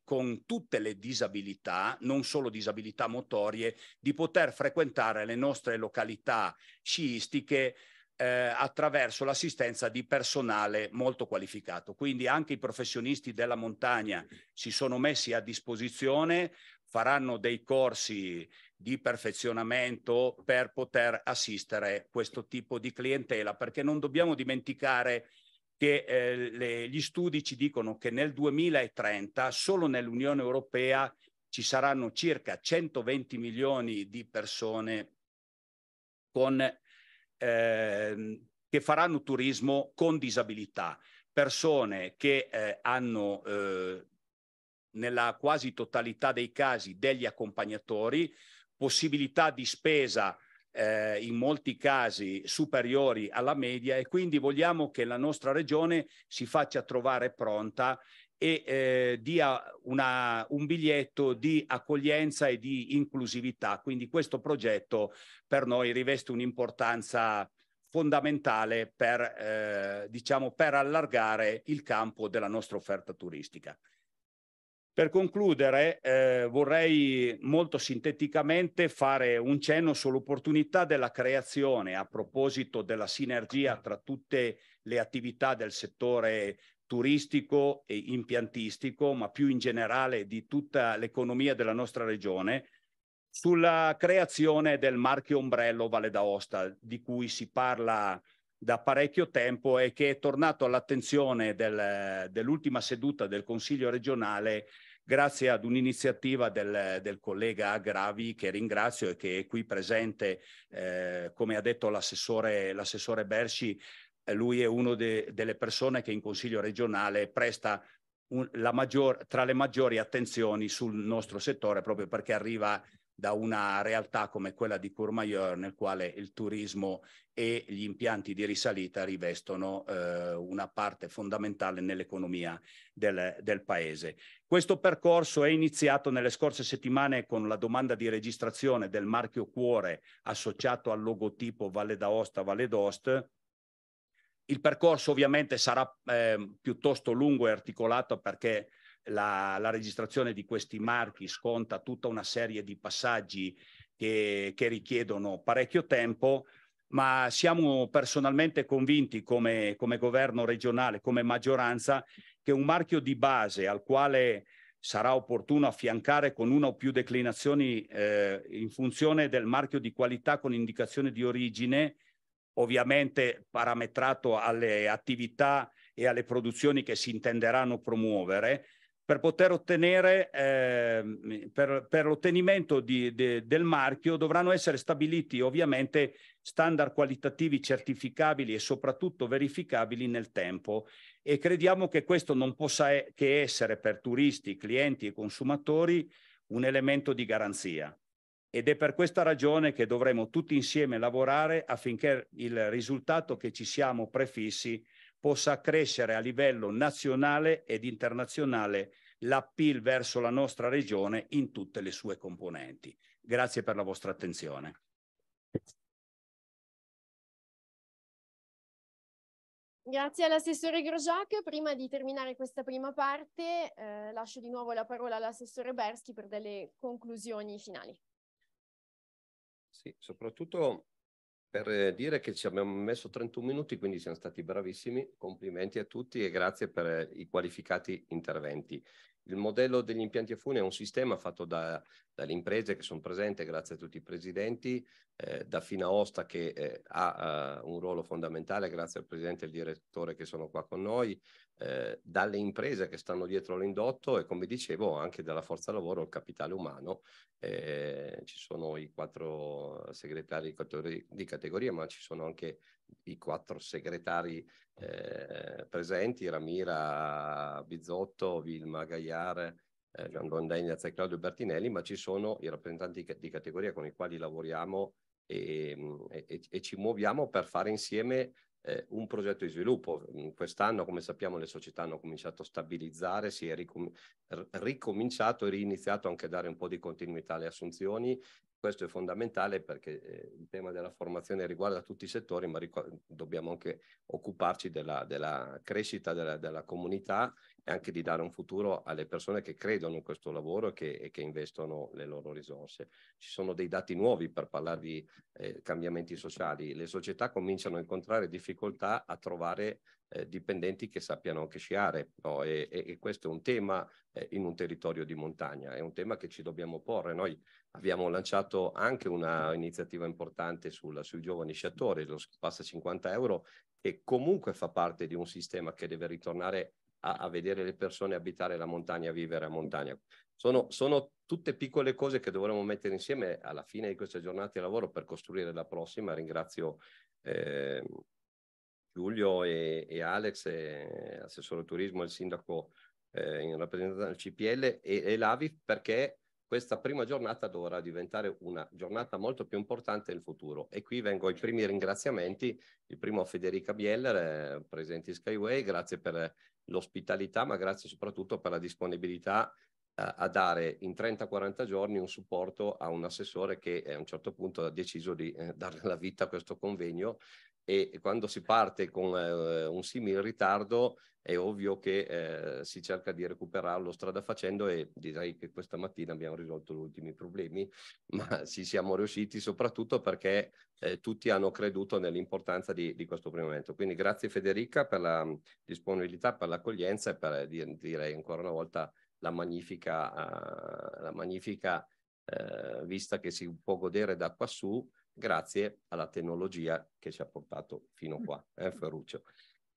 con, tutte le disabilità, non solo disabilità motorie, di poter frequentare le nostre località sciistiche eh, attraverso l'assistenza di personale molto qualificato. Quindi anche i professionisti della montagna si sono messi a disposizione, faranno dei corsi di perfezionamento per poter assistere questo tipo di clientela, perché non dobbiamo dimenticare che eh, le, gli studi ci dicono che nel 2030 solo nell'Unione Europea ci saranno circa 120 milioni di persone con eh, che faranno turismo con disabilità, persone che eh, hanno eh, nella quasi totalità dei casi degli accompagnatori, possibilità di spesa eh, in molti casi superiori alla media e quindi vogliamo che la nostra regione si faccia trovare pronta e eh, dia una, un biglietto di accoglienza e di inclusività. Quindi questo progetto per noi riveste un'importanza fondamentale per, eh, diciamo, per allargare il campo della nostra offerta turistica. Per concludere eh, vorrei molto sinteticamente fare un cenno sull'opportunità della creazione a proposito della sinergia tra tutte le attività del settore turistico e impiantistico, ma più in generale di tutta l'economia della nostra regione, sulla creazione del marchio ombrello Valle d'Aosta, di cui si parla da parecchio tempo e che è tornato all'attenzione del, dell'ultima seduta del Consiglio regionale grazie ad un'iniziativa del, del, collega Aggravi che ringrazio e che è qui presente, eh, come ha detto l'assessore, l'assessore Berci, eh, lui è una de, delle persone che in Consiglio regionale presta un, maggior, tra le maggiori attenzioni sul nostro settore proprio perché arriva da una realtà come quella di Courmayeur nel quale il turismo e gli impianti di risalita rivestono eh, una parte fondamentale nell'economia del, del, paese. Questo percorso è iniziato nelle scorse settimane con la domanda di registrazione del marchio Cuore associato al logotipo Valle d'Aosta Valle d'Ost il percorso ovviamente sarà eh, piuttosto lungo e articolato perché la, la, registrazione di questi marchi sconta tutta una serie di passaggi che, che richiedono parecchio tempo, ma siamo personalmente convinti come, come, governo regionale, come maggioranza, che un marchio di base al quale sarà opportuno affiancare con una o più declinazioni eh, in funzione del marchio di qualità con indicazione di origine ovviamente parametrato alle attività e alle produzioni che si intenderanno promuovere, per poter ottenere, eh, per, per l'ottenimento di, de, del marchio dovranno essere stabiliti ovviamente standard qualitativi certificabili e soprattutto verificabili nel tempo e crediamo che questo non possa e- che essere per turisti, clienti e consumatori un elemento di garanzia ed è per questa ragione che dovremo tutti insieme lavorare affinché il risultato che ci siamo prefissi possa crescere a livello nazionale ed internazionale l'appeal verso la nostra regione in tutte le sue componenti. Grazie per la vostra attenzione. Grazie all'assessore Grosjac. Prima di terminare questa prima parte eh, lascio di nuovo la parola all'assessore Berschi per delle conclusioni finali. Sì, soprattutto per dire che ci abbiamo messo 31 minuti, quindi siamo stati bravissimi. Complimenti a tutti e grazie per i qualificati interventi. Il modello degli impianti a fune è un sistema fatto da, dalle imprese che sono presenti, grazie a tutti i presidenti, eh, da Osta che eh, ha uh, un ruolo fondamentale, grazie al presidente e al direttore che sono qua con noi, eh, dalle imprese che stanno dietro l'indotto e come dicevo anche dalla forza lavoro, il capitale umano. Eh, ci sono i quattro segretari di categoria, ma ci sono anche i quattro segretari eh, presenti, Ramira, Bizotto, Vilma Gaiare, eh, Gian Gondegna e Claudio Bertinelli, ma ci sono i rappresentanti di categoria con i quali lavoriamo e, e, e ci muoviamo per fare insieme eh, un progetto di sviluppo. Mm, quest'anno, come sappiamo, le società hanno cominciato a stabilizzare, si è ricom- ricominciato e riniziato anche a dare un po' di continuità alle assunzioni questo è fondamentale perché eh, il tema della formazione riguarda tutti i settori, ma dobbiamo anche occuparci della, della crescita della, della, comunità e anche di dare un futuro alle persone che credono in questo lavoro e che, e che investono le loro risorse. Ci sono dei dati nuovi per parlare di eh, cambiamenti sociali. Le società cominciano a incontrare difficoltà a trovare eh, dipendenti che sappiano anche sciare no? e, e, e, questo è un tema eh, in un territorio di montagna, è un tema che ci dobbiamo porre. Noi abbiamo lanciato anche un'iniziativa importante sulla, sui giovani sciatori, lo passa 50 euro, che comunque fa parte di un sistema che deve ritornare a, a vedere le persone abitare la montagna, vivere a montagna. Sono, sono, tutte piccole cose che dovremmo mettere insieme alla fine di questa giornata di lavoro per costruire la prossima. Ringrazio eh, Giulio e, e Alex, e, eh, assessore turismo, il sindaco eh, in rappresentanza del CPL e, e l'AVI perché questa prima giornata dovrà diventare una giornata molto più importante nel futuro. E qui vengo ai primi ringraziamenti, il primo a Federica Bieller, eh, presente in Skyway, grazie per l'ospitalità, ma grazie soprattutto per la disponibilità eh, a dare in 30-40 giorni un supporto a un assessore che eh, a un certo punto ha deciso di eh, dare la vita a questo convegno e quando si parte con eh, un simile ritardo è ovvio che eh, si cerca di recuperarlo strada facendo e direi che questa mattina abbiamo risolto gli ultimi problemi, ma ci siamo riusciti soprattutto perché eh, tutti hanno creduto nell'importanza di, di, questo provvedimento. Quindi grazie Federica per la mm, disponibilità, per l'accoglienza e per eh, direi ancora una volta la magnifica, uh, la magnifica uh, vista che si può godere da quassù grazie alla tecnologia che ci ha portato fino mm. qua, eh, Ferruccio.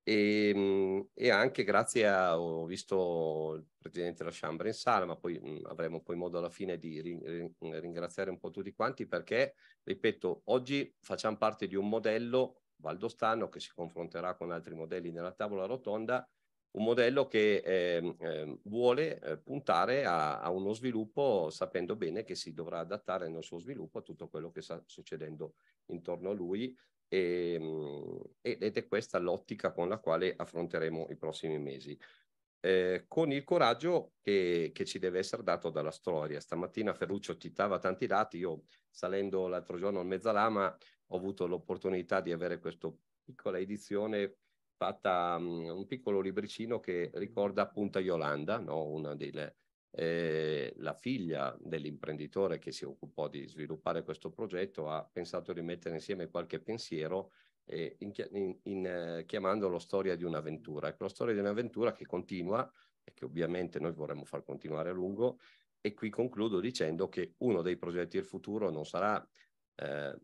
E, ehm, e, anche grazie a, ho visto il presidente La Chambra in sala, ma poi mh, mm, avremo poi modo alla fine di ri, ringraziare un po' tutti quanti perché, ripeto, oggi facciamo parte di un modello valdostano che si confronterà con altri modelli nella tavola rotonda un modello che eh, eh, vuole eh, puntare a, a, uno sviluppo sapendo bene che si dovrà adattare nel suo sviluppo a tutto quello che sta succedendo intorno a lui e, ehm, ed è questa l'ottica con la quale affronteremo i prossimi mesi. Eh, con il coraggio che, che, ci deve essere dato dalla storia. Stamattina Ferruccio citava tanti dati, io salendo l'altro giorno al Mezzalama ho avuto l'opportunità di avere questa piccola edizione fatta um, un piccolo libricino che ricorda Punta Yolanda, no? una delle, eh, la figlia dell'imprenditore che si occupò di sviluppare questo progetto ha pensato di mettere insieme qualche pensiero eh, in, in, in, eh, chiamandolo storia di un'avventura. Ecco, la storia di un'avventura che continua e che ovviamente noi vorremmo far continuare a lungo e qui concludo dicendo che uno dei progetti del futuro non sarà eh,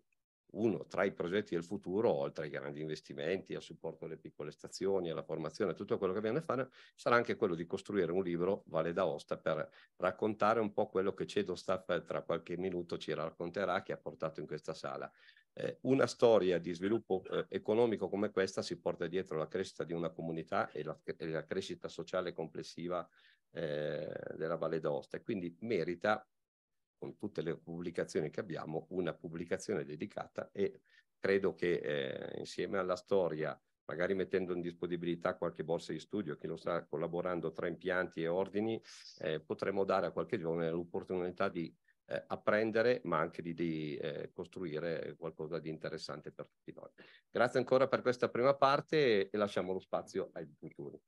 uno tra i progetti del futuro, oltre ai grandi investimenti, al supporto alle piccole stazioni, alla formazione, a tutto quello che viene da fare, sarà anche quello di costruire un libro, Valle d'Aosta, per raccontare un po' quello che Cedo Staff tra qualche minuto ci racconterà, che ha portato in questa sala. Eh, una storia di sviluppo eh, economico come questa si porta dietro la crescita di una comunità e la, e la crescita sociale complessiva eh, della Valle d'Aosta e quindi merita con tutte le pubblicazioni che abbiamo, una pubblicazione dedicata e credo che eh, insieme alla storia, magari mettendo in disponibilità qualche borsa di studio, che lo sta collaborando tra impianti e ordini, eh, potremo dare a qualche giovane l'opportunità di eh, apprendere, ma anche di, di eh, costruire qualcosa di interessante per tutti noi. Grazie ancora per questa prima parte e, e lasciamo lo spazio ai futuri.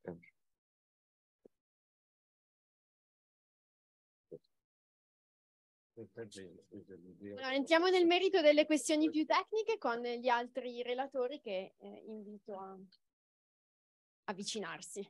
Allora, entriamo nel merito delle questioni più tecniche con gli altri relatori che eh, invito a avvicinarsi.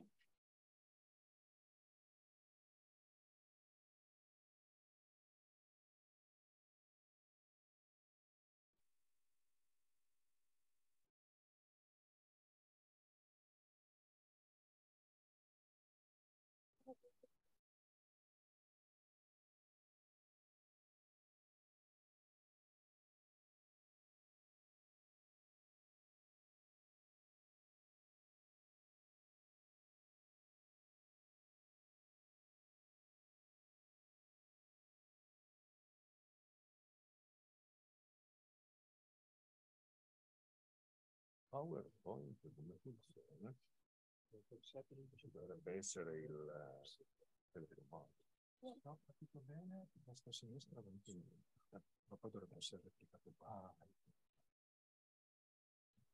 PowerPoint come funziona? Dovrebbe essere il telefono. Eh, no, ho capito bene, basta a sinistra, ma poi dovrebbe essere replicato. Ah, ecco.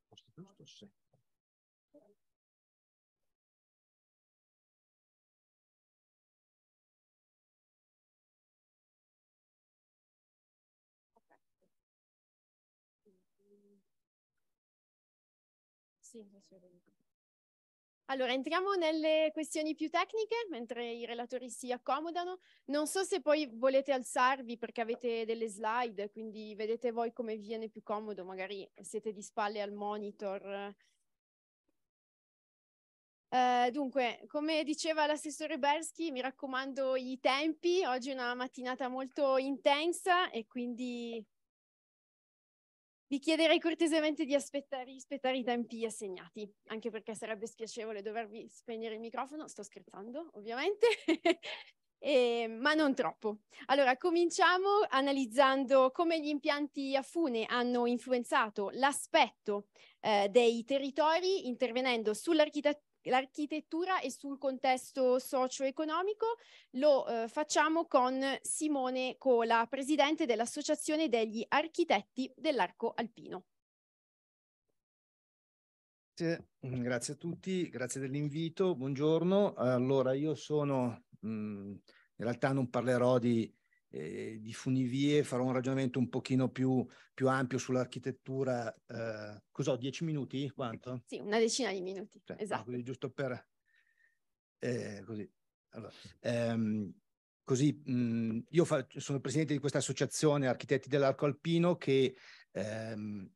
posto giusto? Sì. Sì, allora, entriamo nelle questioni più tecniche mentre i relatori si accomodano. Non so se poi volete alzarvi perché avete delle slide, quindi vedete voi come viene più comodo, magari siete di spalle al monitor. Uh, dunque, come diceva l'assessore Berski, mi raccomando i tempi, oggi è una mattinata molto intensa e quindi vi chiederei cortesemente di aspettare, rispettare i tempi assegnati, anche perché sarebbe spiacevole dovervi spegnere il microfono, sto scherzando ovviamente, eh, ma non troppo. Allora, cominciamo analizzando come gli impianti a fune hanno influenzato l'aspetto eh, dei territori intervenendo sull'architettura l'architettura e sul contesto socio-economico. Lo eh, facciamo con Simone Cola, presidente dell'Associazione degli Architetti dell'Arco Alpino. Grazie, mm, grazie a tutti, grazie dell'invito, buongiorno. Allora, io sono, mh, mm, in realtà non parlerò di eh, di funivie farò un ragionamento un pochino più, più ampio sull'architettura. Eh, cos'ho, dieci minuti? Quanto? Sì, una decina di minuti, cioè, esatto. No, giusto per... Eh, così. Allora, ehm, così mh, mm, io fa- sono presidente di questa associazione Architetti dell'Arco Alpino che, ehm,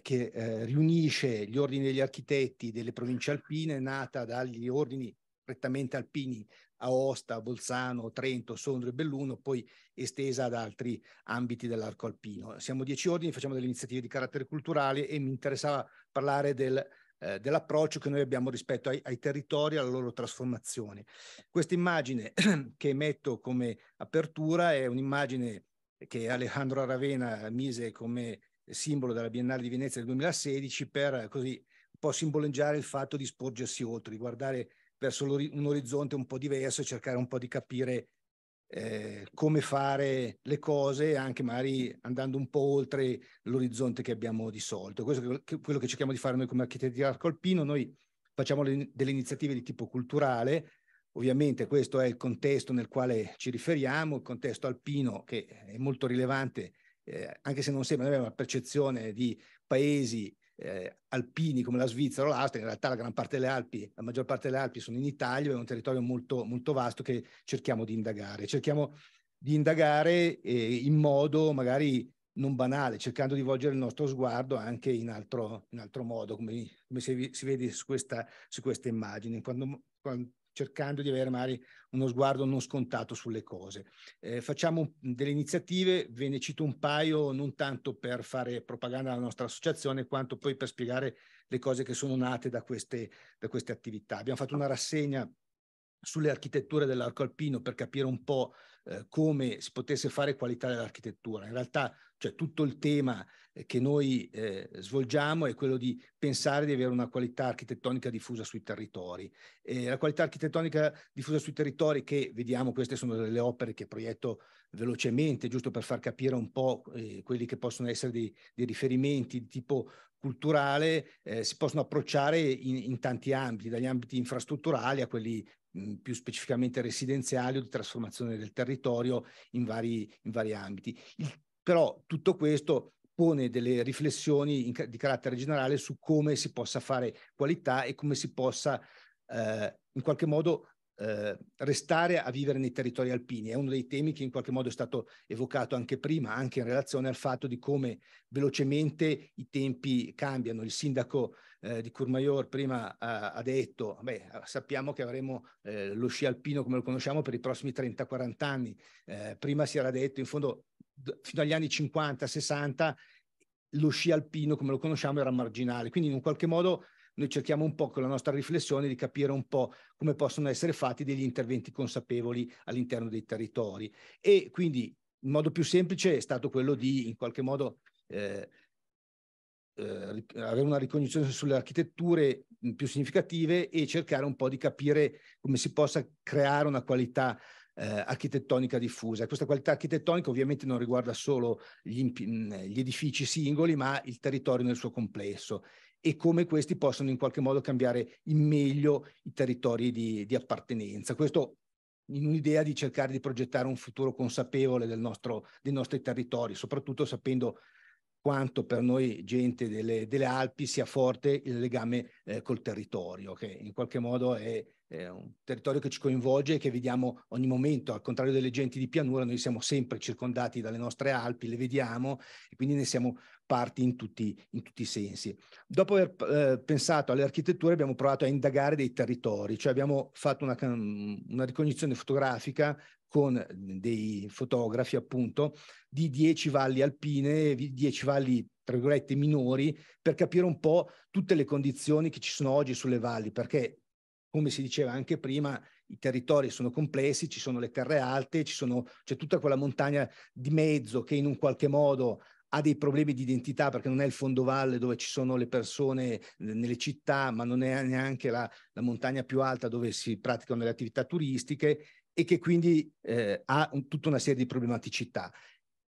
che eh, riunisce gli ordini degli architetti delle province alpine, nata dagli ordini prettamente alpini Aosta, Bolzano, Trento, Sondrio e Belluno, poi estesa ad altri ambiti dell'arco alpino. Siamo dieci ordini, facciamo delle iniziative di carattere culturale e mi interessava parlare del, eh, dell'approccio che noi abbiamo rispetto ai, ai territori e alla loro trasformazione. Questa immagine che metto come apertura è un'immagine che Alejandro Aravena mise come simbolo della Biennale di Venezia del 2016 per eh, così un po' simboleggiare il fatto di sporgersi oltre, di guardare verso un orizzonte un po' diverso e cercare un po' di capire eh, come fare le cose, anche magari andando un po' oltre l'orizzonte che abbiamo di solito. Questo è quello che cerchiamo di fare noi come architetti di arco alpino. Noi facciamo le, delle iniziative di tipo culturale, Ovviamente questo è il contesto nel quale ci riferiamo, il contesto alpino che è molto rilevante, eh, anche se non sembra, noi abbiamo una percezione di paesi eh, alpini come la Svizzera o l'Austria, in realtà la gran parte delle Alpi, la maggior parte delle Alpi sono in Italia, è un territorio molto, molto vasto che cerchiamo di indagare. Cerchiamo di indagare eh, in modo magari non banale, cercando di volgere il nostro sguardo anche in altro, in altro modo, come, come si, si, vede su questa, su questa immagine. Quando, quando cercando di avere magari uno sguardo non scontato sulle cose. Eh, facciamo delle iniziative, ve ne cito un paio, non tanto per fare propaganda alla nostra associazione, quanto poi per spiegare le cose che sono nate da queste, da queste attività. Abbiamo fatto una rassegna sulle architetture dell'arco alpino per capire un po' eh, come si potesse fare qualità dell'architettura. In realtà, cioè, tutto il tema eh, che noi eh, svolgiamo è quello di pensare di avere una qualità architettonica diffusa sui territori. E la qualità architettonica diffusa sui territori che vediamo, queste sono delle opere che proietto velocemente, giusto per far capire un po' eh, quelli che possono essere dei, dei riferimenti di tipo culturale eh, si possono approcciare in, in, tanti ambiti, dagli ambiti infrastrutturali a quelli Mhmm, più specificamente residenziali o di trasformazione del territorio in vari, in vari ambiti. Il, però tutto questo pone delle riflessioni in, di carattere generale su come si possa fare qualità e come si possa eh, in qualche modo eh, restare a vivere nei territori alpini. È uno dei temi che in qualche modo è stato evocato anche prima, anche in relazione al fatto di come velocemente i tempi cambiano. Il sindaco eh, di Courmayeur prima ha, ha detto, beh, sappiamo che avremo eh, lo sci alpino come lo conosciamo per i prossimi 30-40 anni. Eh, prima si era detto, in fondo, d- fino agli anni 50-60, lo sci alpino come lo conosciamo era marginale. Quindi in un qualche modo noi cerchiamo un po' con la nostra riflessione di capire un po' come possono essere fatti degli interventi consapevoli all'interno dei territori. E quindi il modo più semplice è stato quello di, in qualche modo, eh, eh, avere una ricognizione sulle architetture mm, più significative e cercare un po' di capire come si possa creare una qualità eh, architettonica diffusa. Questa qualità architettonica ovviamente non riguarda solo gli, mm, gli, edifici singoli, ma il territorio nel suo complesso e come questi possono in qualche modo cambiare in meglio i territori di, di appartenenza. Questo in un'idea di cercare di progettare un futuro consapevole nostro, dei nostri territori, soprattutto sapendo quanto per noi gente delle, delle Alpi sia forte il legame eh, col territorio, che in qualche modo è, è un territorio che ci coinvolge e che vediamo ogni momento, al contrario delle genti di pianura, noi siamo sempre circondati dalle nostre Alpi, le vediamo e quindi ne siamo parti in tutti, in tutti i sensi. Dopo aver eh, pensato alle architetture abbiamo provato a indagare dei territori, cioè abbiamo fatto una, una ricognizione fotografica con mhmm, dei fotografi appunto di dieci valli alpine, dieci valli tra virgolette minori, per capire un po' tutte le condizioni che ci sono oggi sulle valli, perché come si diceva anche prima, i territori sono complessi, ci sono le terre alte, sono, c'è tutta quella montagna di mezzo che in un qualche modo ha dei problemi di identità perché non è il fondovalle dove ci sono le persone nelle città, ma non è neanche la, la montagna più alta dove si praticano le attività turistiche e che quindi eh, ha un, tutta una serie di problematicità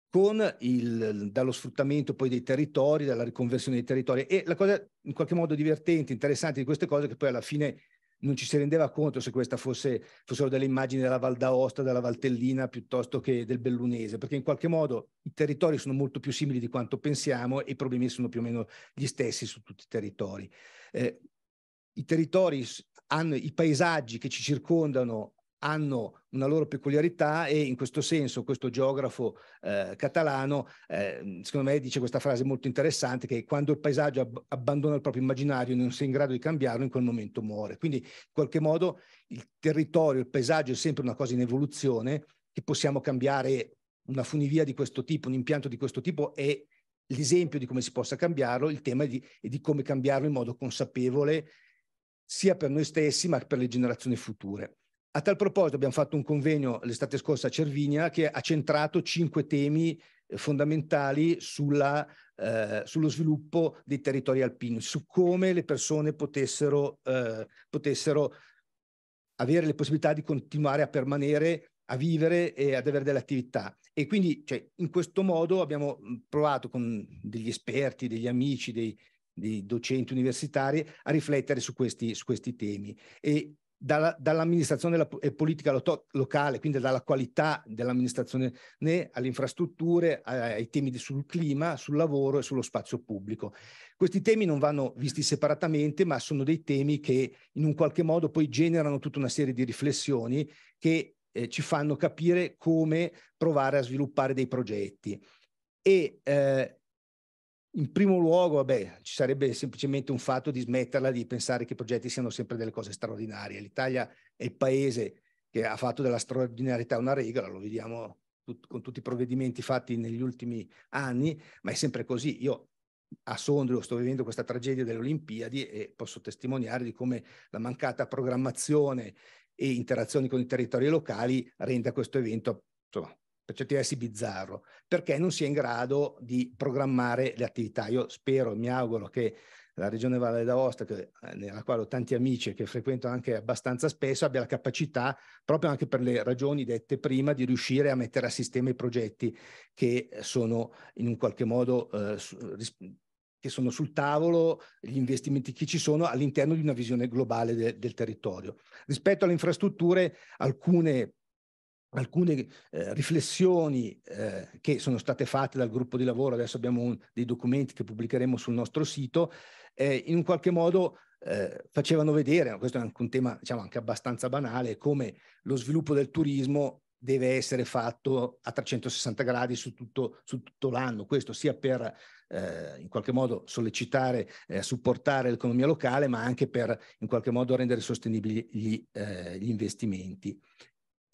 con il, dallo sfruttamento poi dei territori, dalla riconversione dei territori. E la cosa in qualche modo divertente, interessante di queste cose, che poi alla fine non ci si rendeva conto se queste fossero delle immagini della Val d'Aosta, della Valtellina piuttosto che del Bellunese, perché in qualche modo i territori sono molto più simili di quanto pensiamo e i problemi sono più o meno gli stessi su tutti i territori. Eh, I territori hanno i paesaggi che ci circondano hanno una loro peculiarità e in questo senso questo geografo eh, catalano, eh, secondo me, dice questa frase molto interessante che quando il paesaggio ab- abbandona il proprio immaginario e non sei in grado di cambiarlo, in quel momento muore. Quindi in qualche modo il territorio, il paesaggio è sempre una cosa in evoluzione che possiamo cambiare una funivia di questo tipo, un impianto di questo tipo è l'esempio di come si possa cambiarlo, il tema è di, è di come cambiarlo in modo consapevole sia per noi stessi ma per le generazioni future. A tal proposito abbiamo fatto un convegno l'estate scorsa a Cervinia che ha centrato cinque temi eh, fondamentali sulla, eh, sullo sviluppo dei territori alpini, su come le persone potessero, eh, potessero avere le possibilità di continuare a permanere, a vivere e ad avere delle attività. E quindi cioè, in questo modo abbiamo provato con degli esperti, degli amici, dei, dei docenti universitari a riflettere su questi, su questi temi. E dalla, dall'amministrazione e eh, politica lo- locale, quindi dalla qualità dell'amministrazione né alle infrastrutture, ai temi di, sul clima, sul lavoro e sullo spazio pubblico. Questi temi non vanno visti separatamente, ma sono dei temi che in un qualche modo poi generano tutta una serie di riflessioni che eh, ci fanno capire come provare a sviluppare dei progetti. E eh, in primo luogo, vabbè, ci sarebbe semplicemente un fatto di smetterla di pensare che i progetti siano sempre delle cose straordinarie. L'Italia è il paese che ha fatto della straordinarietà una regola, lo vediamo tut- con tutti i provvedimenti fatti negli ultimi anni, ma è sempre così. Io a Sondrio sto vivendo questa tragedia delle Olimpiadi e posso testimoniare di come la mancata programmazione e interazioni con i territori locali renda questo evento insomma, per certi versi bizzarro, perché non si è in grado di programmare le attività. Io spero, mi auguro che la regione Valle d'Aosta, che, eh, nella quale ho tanti amici e che frequento anche abbastanza spesso, abbia la capacità, proprio anche per le ragioni dette prima, di riuscire a mettere a sistema i progetti che sono in un qualche modo eh, che sono sul tavolo, gli investimenti che ci sono all'interno di una visione globale de- del territorio. Rispetto alle infrastrutture, alcune alcune eh, riflessioni eh, che sono state fatte dal gruppo di lavoro, adesso abbiamo un, dei documenti che pubblicheremo sul nostro sito, eh, in un qualche modo eh, facevano vedere, questo è anche un tema diciamo anche abbastanza banale, come lo sviluppo del turismo deve essere fatto a 360 gradi su tutto, su tutto l'anno, questo sia per eh, in qualche modo sollecitare, eh, supportare l'economia locale, ma anche per in qualche modo rendere sostenibili gli, eh, gli investimenti.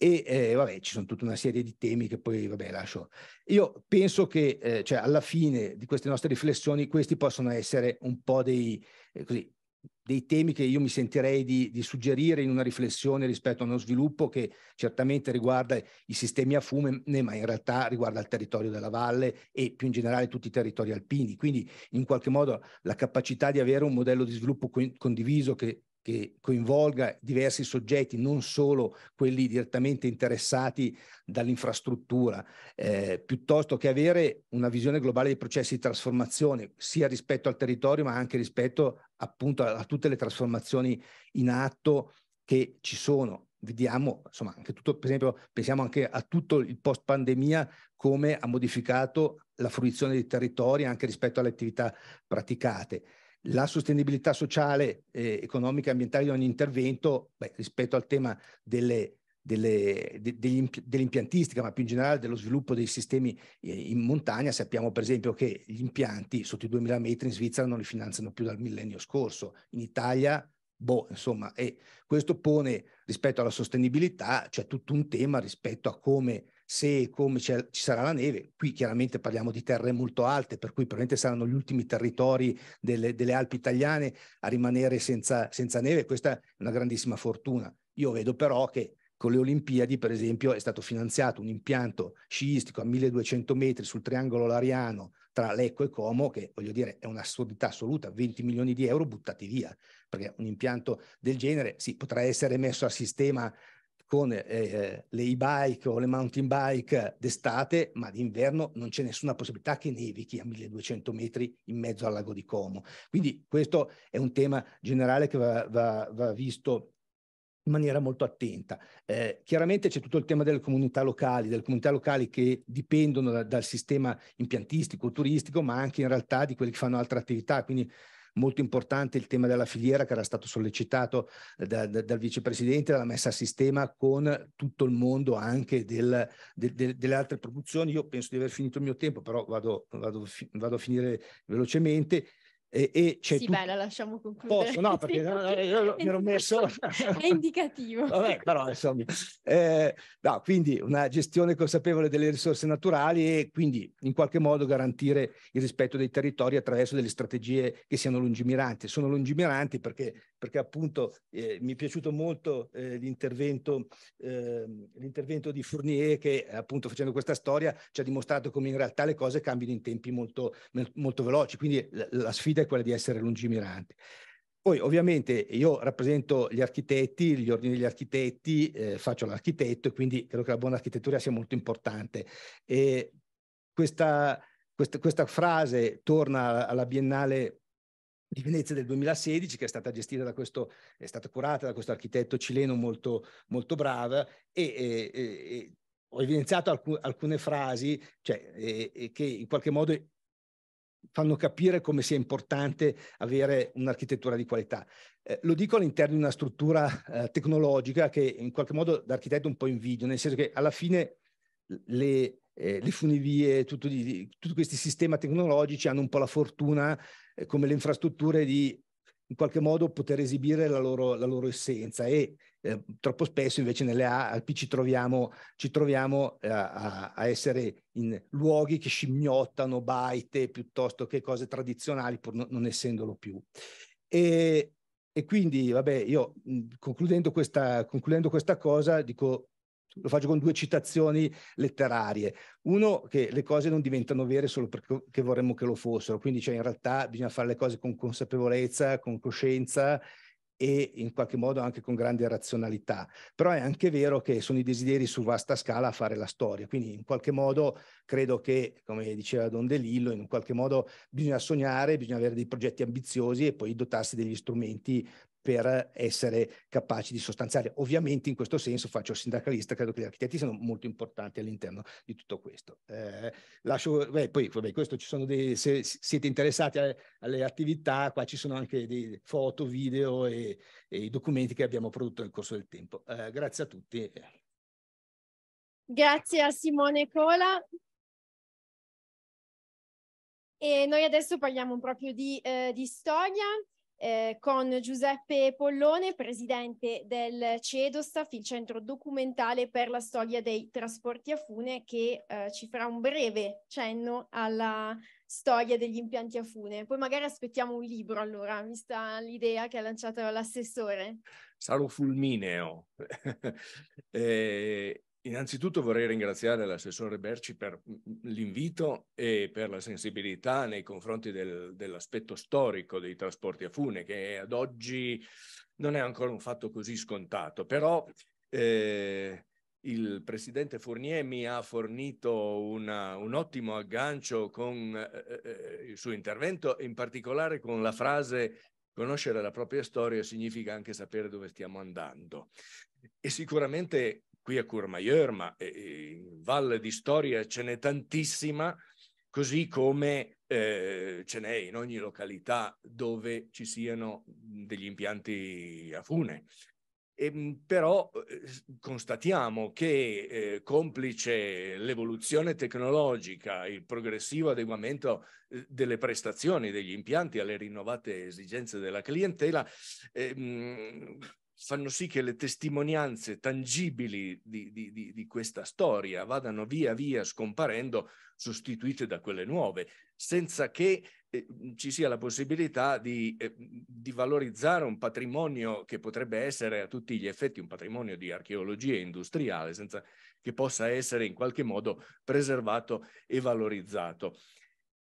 E eh, vabbè, ci sono tutta una serie di temi che poi, vabbè, lascio. Io penso che eh, cioè, alla fine di queste nostre riflessioni, questi possono essere un po' dei, eh, così, dei temi che io mi sentirei di, di, suggerire in una riflessione rispetto a uno sviluppo che certamente riguarda i sistemi a fume, ma in realtà riguarda il territorio della valle e più in generale tutti i territori alpini. Quindi in qualche modo la capacità di avere un modello di sviluppo condiviso che che coinvolga diversi soggetti, non solo quelli direttamente interessati dall'infrastruttura, eh, piuttosto che avere una visione globale dei processi di trasformazione, sia rispetto al territorio, ma anche rispetto appunto a, a tutte le trasformazioni in atto che ci sono. Vediamo, insomma, anche tutto, per esempio, pensiamo anche a tutto il post pandemia, come ha modificato la fruizione dei territori anche rispetto alle attività praticate la sostenibilità sociale, eh, economica e ambientale di ogni intervento, beh, rispetto al tema delle, delle, de, dell'impiantistica, ma più in generale dello sviluppo dei sistemi eh, in montagna, sappiamo per esempio che gli impianti sotto i 2000 metri in Svizzera non li finanziano più dal millennio scorso, in Italia Boh, insomma, e questo pone rispetto alla sostenibilità, c'è cioè tutto un tema rispetto a come se e come ci sarà la neve. Qui chiaramente parliamo di terre molto alte, per cui probabilmente saranno gli ultimi territori delle, delle Alpi italiane a rimanere senza, senza neve. Questa è una grandissima fortuna. Io vedo però che con le Olimpiadi, per esempio, è stato finanziato un impianto sciistico a 1200 metri sul triangolo lariano tra Lecco e Como, che voglio dire è un'assurdità assoluta, 20 milioni di euro buttati via, perché un impianto del genere sì, potrà essere messo a sistema con eh, eh, le e-bike o le mountain bike d'estate, ma d'inverno non c'è nessuna possibilità che nevichi a 1200 metri in mezzo al lago di Como. Quindi questo è un tema generale che va, va, va visto in maniera molto attenta. Eh, chiaramente c'è tutto il tema delle comunità locali, delle comunità locali che dipendono da, dal sistema impiantistico, turistico, ma anche in realtà di quelli che fanno altre attività, quindi molto importante il tema della filiera che era stato sollecitato eh, da, da, dal vicepresidente, dalla messa a sistema con tutto il mondo anche del, de, de, delle altre produzioni. Io penso di aver finito il mio tempo, però vado, vado, vado a finire velocemente. E, e c'è sì, tut... beh, lasciamo concludere. Posso? No, perché eh, io mi ero messo... È indicativo. Vabbè, però insomma... Eh, no, quindi una gestione consapevole delle risorse naturali e quindi in qualche modo garantire il rispetto dei territori attraverso delle strategie che siano lungimiranti. Sono lungimiranti perché perché appunto eh, mi è piaciuto molto eh, l'intervento, eh, l'intervento di Fournier che eh, appunto facendo questa storia ci ha dimostrato come in realtà le cose cambiano in tempi molto, molto veloci, quindi la, la sfida è quella di essere lungimiranti. Poi ovviamente io rappresento gli architetti, gli ordini degli architetti, eh, faccio l'architetto e quindi credo che la buona architettura sia molto importante. E questa, questa, questa frase torna alla Biennale di Venezia del 2016 che è stata gestita da questo, è stata curata da questo architetto cileno molto, molto bravo e, e, e ho evidenziato alcun, alcune frasi cioè, e, che in qualche modo fanno capire come sia importante avere un'architettura di qualità. Eh, lo dico all'interno di una struttura eh, tecnologica che in qualche modo l'architetto un po' invidio, nel senso che alla fine le, eh, le funivie, tutti questi sistemi tecnologici hanno un po' la fortuna, eh, come le infrastrutture, di in qualche modo poter esibire la loro, la loro essenza e eh, troppo spesso invece nelle Alpi ci troviamo, ci troviamo eh, a, a, essere in luoghi che scimmiottano baite piuttosto che cose tradizionali pur non essendolo più. E, e quindi, vabbè, io concludendo questa, concludendo questa cosa dico lo faccio con due citazioni letterarie. Uno, che le cose non diventano vere solo perché vorremmo che lo fossero, quindi cioè, in realtà bisogna fare le cose con consapevolezza, con coscienza e in qualche modo anche con grande razionalità. Però è anche vero che sono i desideri su vasta scala a fare la storia, quindi in qualche modo credo che, come diceva Don De Lillo, in qualche modo bisogna sognare, bisogna avere dei progetti ambiziosi e poi dotarsi degli strumenti per essere capaci di sostanziare. Ovviamente in questo senso faccio il sindacalista, credo che gli architetti siano molto importanti all'interno di tutto questo. Eh, lascio, beh, poi vabbè, questo ci sono dei, se siete interessati alle, alle, attività, qua ci sono anche dei foto, video e, i documenti che abbiamo prodotto nel corso del tempo. Eh, grazie a tutti. Grazie a Simone Cola. E noi adesso parliamo proprio di, eh, di storia eh, con Giuseppe Pollone, presidente del CEDOSTAF, il centro documentale per la storia dei trasporti a fune, che eh, ci farà un breve cenno alla storia degli impianti a fune. Poi magari aspettiamo un libro, allora, vista l'idea che ha lanciato l'assessore. Sarò fulmineo. eh, Innanzitutto vorrei ringraziare l'assessore Berci per l'invito e per la sensibilità nei confronti del, dell'aspetto storico dei trasporti a fune, che ad oggi non è ancora un fatto così scontato, però eh, il presidente Fournier mi ha fornito una, un ottimo aggancio con eh, eh, eh il suo intervento, in particolare con la frase conoscere la propria storia significa anche sapere dove stiamo andando. E sicuramente qui a Courmayeur, ma eh, eh, in Valle di Storia ce n'è tantissima, così come eh, ce n'è in ogni località dove ci siano degli impianti a fune. E, ehm, però eh, constatiamo che eh, complice l'evoluzione tecnologica, il progressivo adeguamento eh, delle prestazioni degli impianti alle rinnovate esigenze della clientela, eh, fanno sì che le testimonianze tangibili di, di, di, di, questa storia vadano via via scomparendo, sostituite da quelle nuove, senza che eh, ci sia la possibilità eh, di, valorizzare un patrimonio che potrebbe essere a tutti gli effetti un patrimonio di archeologia industriale, senza che possa essere in qualche modo preservato e valorizzato.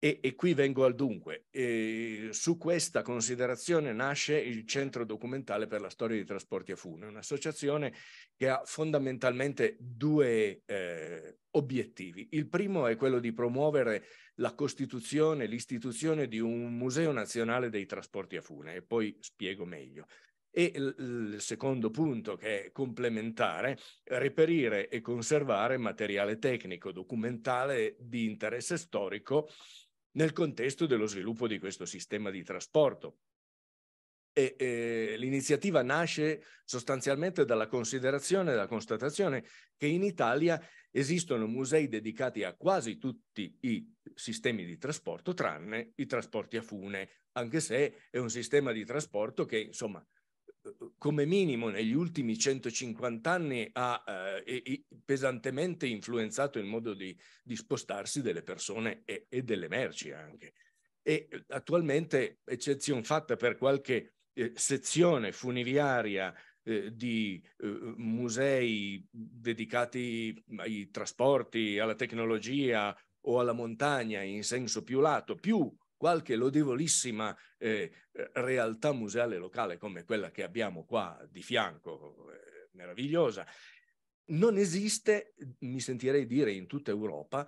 E, e, qui vengo al dunque. E su questa considerazione nasce il Centro Documentale per la Storia dei Trasporti a Fune, un'associazione che ha fondamentalmente due eh, obiettivi. Il primo è quello di promuovere la costituzione, l'istituzione di un Museo Nazionale dei Trasporti a Fune, e poi spiego meglio. E il secondo punto, che è complementare, reperire e conservare materiale tecnico, documentale di interesse storico nel contesto dello sviluppo di questo sistema di trasporto. E, e, l'iniziativa nasce sostanzialmente dalla considerazione, dalla constatazione che in Italia esistono musei dedicati a quasi tutti i sistemi di trasporto, tranne i trasporti a fune, anche se è un sistema di trasporto che, insomma, come minimo negli ultimi 150 anni ha eh, pesantemente influenzato il modo di, di spostarsi delle persone e, e, delle merci anche. E attualmente, eccezione fatta per qualche eh, sezione funivia eh, di eh, musei dedicati ai trasporti, alla tecnologia o alla montagna in senso più lato, più qualche lodevolissima eh, eh, realtà museale locale come quella che abbiamo qua di fianco, eh, meravigliosa, non esiste, mi sentirei dire in tutta Europa,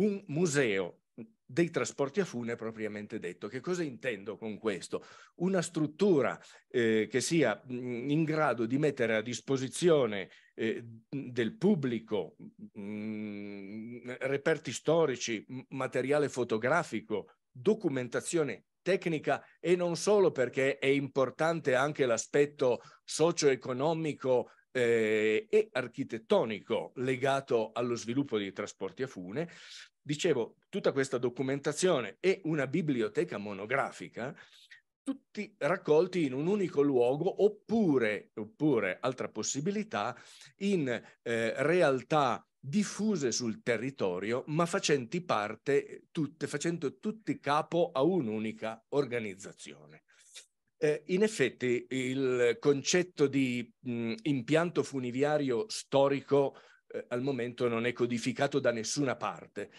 un museo dei trasporti a fune propriamente detto. Che cosa intendo con questo? Una struttura eh, che sia mm, in grado di mettere a disposizione eh, del pubblico mh, mm, reperti storici, materiale fotografico, documentazione tecnica e non solo perché è importante anche l'aspetto socio-economico eh, e architettonico legato allo sviluppo dei trasporti a fune. Dicevo, tutta questa documentazione e una biblioteca monografica tutti raccolti in un unico luogo oppure, oppure altra possibilità, in eh, realtà diffuse sul territorio ma facenti parte tutte, facendo tutti capo a un'unica organizzazione. Eh, in effetti il concetto di mh, mm, impianto funiviario storico eh, al momento non è codificato da nessuna parte,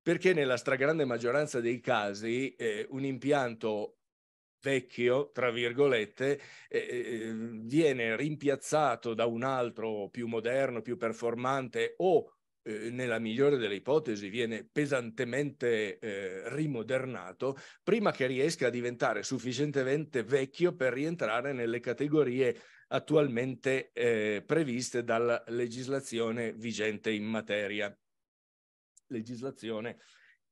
perché nella stragrande maggioranza dei casi eh, un impianto vecchio, tra virgolette, eh, eh, viene rimpiazzato da un altro più moderno, più performante o eh, nella migliore delle ipotesi viene pesantemente eh, rimodernato prima che riesca a diventare sufficientemente vecchio per rientrare nelle categorie attualmente eh, previste dalla legislazione vigente in materia. Legislazione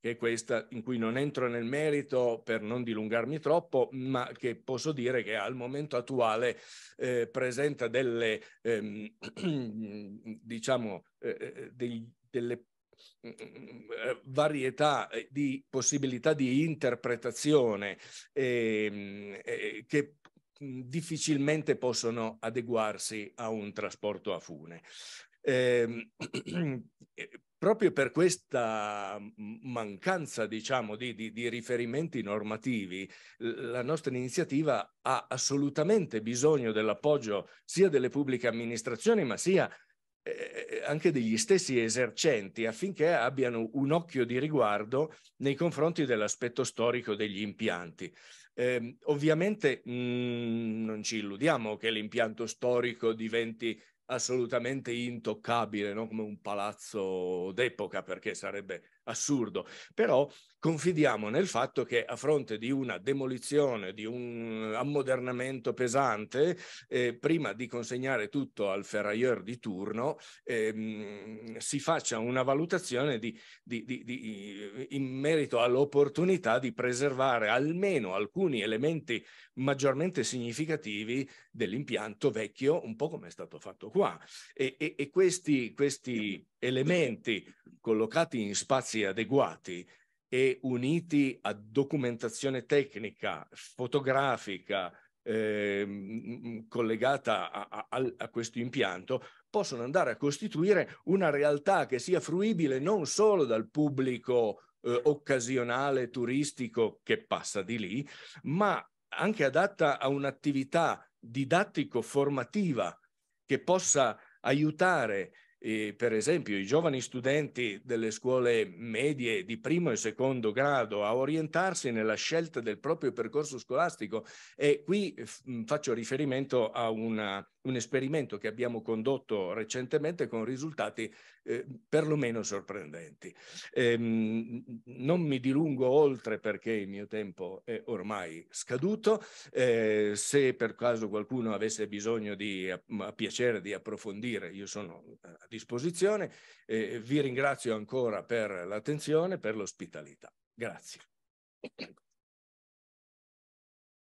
che è questa in cui non entro nel merito per non dilungarmi troppo, ma che posso dire che al momento attuale eh, presenta delle, ehm, diciamo, eh, eh, dei, delle eh, varietà di possibilità di interpretazione ehm, eh, che difficilmente possono adeguarsi a un trasporto a fune. Ehm, eh, proprio per questa mm, mancanza diciamo, di, di, di, riferimenti normativi, la nostra iniziativa ha assolutamente bisogno dell'appoggio sia delle pubbliche amministrazioni, ma sia eh, eh, anche degli stessi esercenti affinché abbiano un occhio di riguardo nei confronti dell'aspetto storico degli impianti. Eh, ovviamente mh, mm, non ci illudiamo che l'impianto storico diventi assolutamente intoccabile, no? come un palazzo d'epoca, perché sarebbe assurdo, però confidiamo nel fatto che a fronte di una demolizione, di un ammodernamento pesante, eh, prima di consegnare tutto al ferrailleur di turno, ehm, si faccia una valutazione di, di, di, in merito all'opportunità di preservare almeno alcuni elementi maggiormente significativi dell'impianto vecchio, un po' come è stato fatto qua. E, e, e questi, questi elementi collocati in spazi adeguati e uniti a documentazione tecnica, fotografica, eh, collegata a, a, a questo impianto, possono andare a costituire una realtà che sia fruibile non solo dal pubblico eh, occasionale turistico che passa di lì, ma anche adatta a un'attività didattico-formativa che possa aiutare eh, per esempio i giovani studenti delle scuole medie di primo e secondo grado a orientarsi nella scelta del proprio percorso scolastico e qui f- faccio riferimento a una, un esperimento che abbiamo condotto recentemente con risultati eh, perlomeno sorprendenti. Ehm, non mi dilungo oltre perché il mio tempo è ormai scaduto, eh, se per caso qualcuno avesse bisogno di a, a piacere di approfondire, io sono eh, disposizione. Eh, vi ringrazio ancora per l'attenzione e per l'ospitalità. Grazie.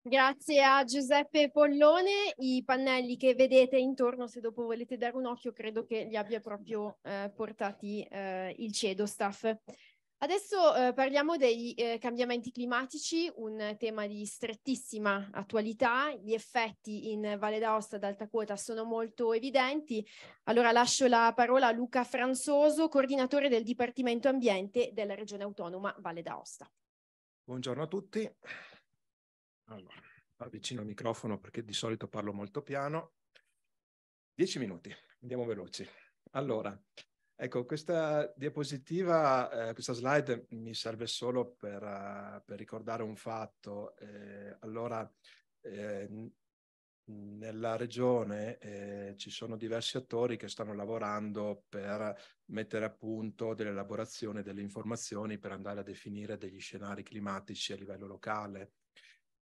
Grazie a Giuseppe Pollone. I pannelli che vedete intorno, se dopo volete dare un occhio, credo che li abbia proprio eh, portati eh, il CEDO staff. Adesso eh, parliamo dei eh, cambiamenti climatici, un tema di strettissima attualità. Gli effetti in Valle d'Aosta ad Alta Quota sono molto evidenti. Allora lascio la parola a Luca Franzoso, coordinatore del Dipartimento Ambiente della Regione Autonoma Valle d'Aosta. Buongiorno a tutti. Allora, avvicino il microfono perché di solito parlo molto piano. Dieci minuti, andiamo veloci. Allora, Ecco, questa diapositiva, eh, questa slide mi serve solo per, uh, per ricordare un fatto. Eh, allora, eh, nella regione eh, ci sono diversi attori che stanno lavorando per mettere a punto dell'elaborazione delle informazioni per andare a definire degli scenari climatici a livello locale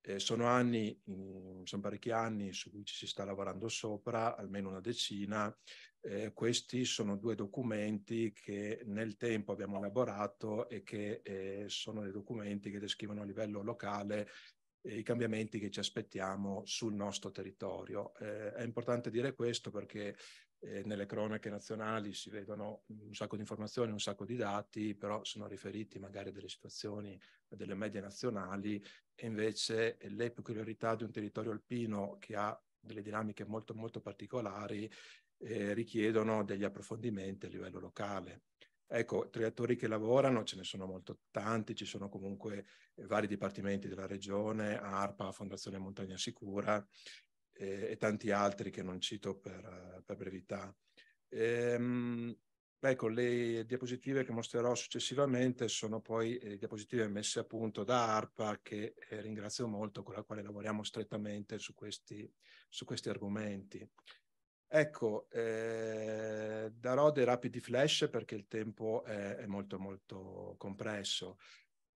eh, sono anni, mm, sono parecchi anni su cui ci si sta lavorando sopra, almeno una decina. Eh, questi sono due documenti che nel tempo abbiamo elaborato e che eh, sono dei documenti che descrivono a livello locale eh, i cambiamenti che ci aspettiamo sul nostro territorio. Eh, è importante dire questo perché eh, nelle cronache nazionali si vedono un sacco di informazioni, un sacco di dati, però sono riferiti magari a delle situazioni, a delle medie nazionali e invece eh, le peculiarità di un territorio alpino che ha delle dinamiche molto molto particolari eh, richiedono degli approfondimenti a livello locale. Ecco, tra gli attori che lavorano ce ne sono molto tanti, ci sono comunque eh, vari dipartimenti della regione, ARPA, Fondazione Montagna Sicura eh, e tanti altri che non cito per, eh, per brevità. Ehm, ecco, le diapositive che mostrerò successivamente sono poi eh, diapositive messe a punto da ARPA, che eh, ringrazio molto, con la quale lavoriamo strettamente su questi, su questi argomenti. Ecco, eh, darò dei rapidi flash perché il tempo è, è molto molto compresso.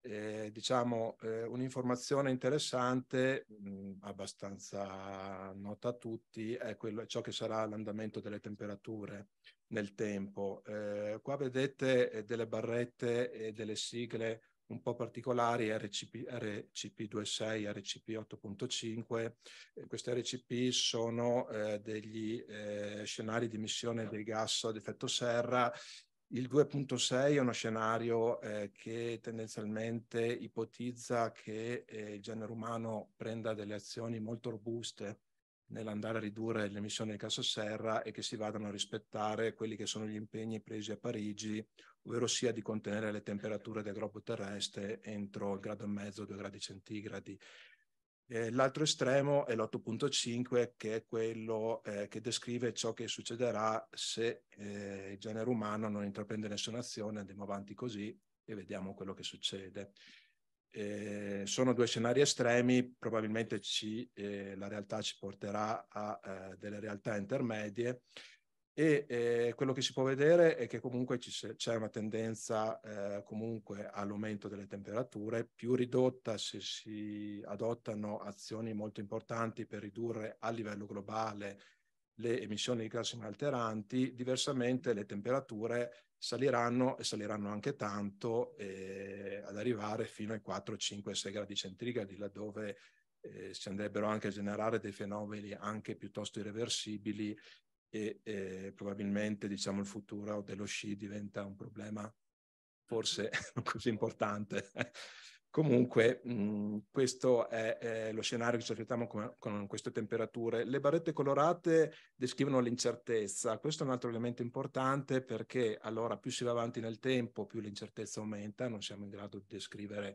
Eh, diciamo eh, un'informazione interessante, mh, abbastanza nota a tutti, è quello, ciò che sarà l'andamento delle temperature nel tempo. Eh, qua vedete eh, delle barrette e delle sigle un po' particolari, RCP, RCP26, RCP8.5. queste RCP sono eh, degli eh, scenari di emissione dei gas ad effetto serra. Il 2.6 è uno scenario eh, che tendenzialmente ipotizza che il genere umano prenda delle azioni molto robuste nell'andare a ridurre le emissioni di gas a serra e che si vadano a rispettare quelli che sono gli impegni presi a Parigi, ovvero sia di contenere le temperature del globo terrestre entro il grado e mezzo, due gradi centigradi. l'altro estremo è l'8.5 che è quello eh, che descrive ciò che succederà se eh, il genere umano non intraprende nessuna azione, andiamo avanti così e vediamo quello che succede. Eh, sono due scenari estremi, probabilmente ci, eh, la realtà ci porterà a eh, delle realtà intermedie e eh, quello che si può vedere è che comunque c'è una tendenza eh, all'aumento delle temperature, più ridotta se si adottano azioni molto importanti per ridurre a livello globale le emissioni di gas inalteranti, diversamente le temperature saliranno e saliranno anche tanto eh, ad arrivare fino ai 4, 5, 6 gradi centigradi, laddove eh, si andrebbero anche a generare dei fenomeni anche piuttosto irreversibili e eh, probabilmente diciamo, il futuro dello sci diventa un problema forse non così importante Comunque, mh, mhmm, questo è, è, lo scenario che ci aspettiamo con, con, queste temperature. Le barrette colorate descrivono l'incertezza. Questo è un altro elemento importante perché allora più si va avanti nel tempo, più l'incertezza aumenta, non siamo in grado di descrivere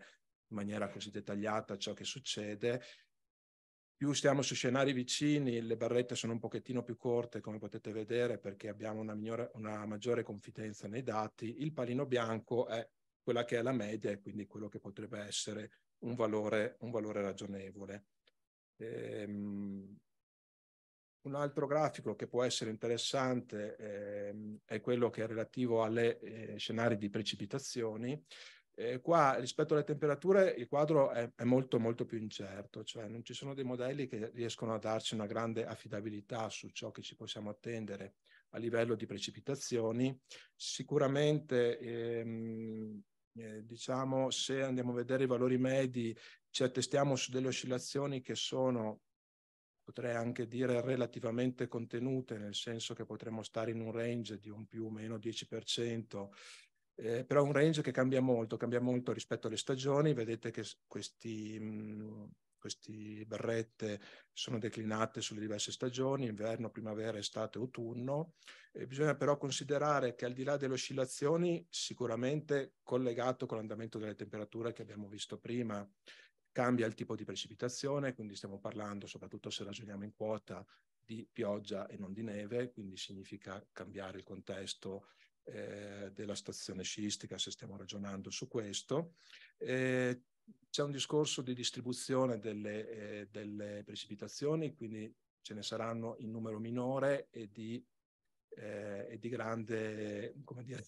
in maniera così dettagliata ciò che succede. Più stiamo su scenari vicini, le barrette sono un pochettino più corte, come potete vedere, perché abbiamo una, migliore, una maggiore confidenza nei dati. Il palino bianco è quella che è la media e quindi quello che potrebbe essere un valore, un valore ragionevole. Ehm, un altro grafico che può essere interessante ehm, è quello che è relativo alle eh, scenari di precipitazioni. Eh, qua rispetto alle temperature il quadro è, è, molto molto più incerto, cioè non ci sono dei modelli che riescono a darci una grande affidabilità su ciò che ci possiamo attendere a livello di precipitazioni. Sicuramente ehm, eh, diciamo, se andiamo a vedere i valori medi, ci attestiamo su delle oscillazioni che sono, potrei anche dire, relativamente contenute, nel senso che potremmo stare in un range di un più o meno 10%, eh, però un range che cambia molto, cambia molto rispetto alle stagioni. Vedete che questi... Mh, mm, queste berrette sono declinate sulle diverse stagioni, inverno, primavera, estate, autunno. E bisogna però considerare che al di là delle oscillazioni, sicuramente collegato con l'andamento delle temperature che abbiamo visto prima, cambia il tipo di precipitazione, quindi stiamo parlando, soprattutto se ragioniamo in quota, di pioggia e non di neve, quindi significa cambiare il contesto eh, della stazione sciistica, se stiamo ragionando su questo. Eh, c'è un discorso di distribuzione delle, eh, delle, precipitazioni, quindi ce ne saranno in numero minore e di, eh, e di grande, come dire,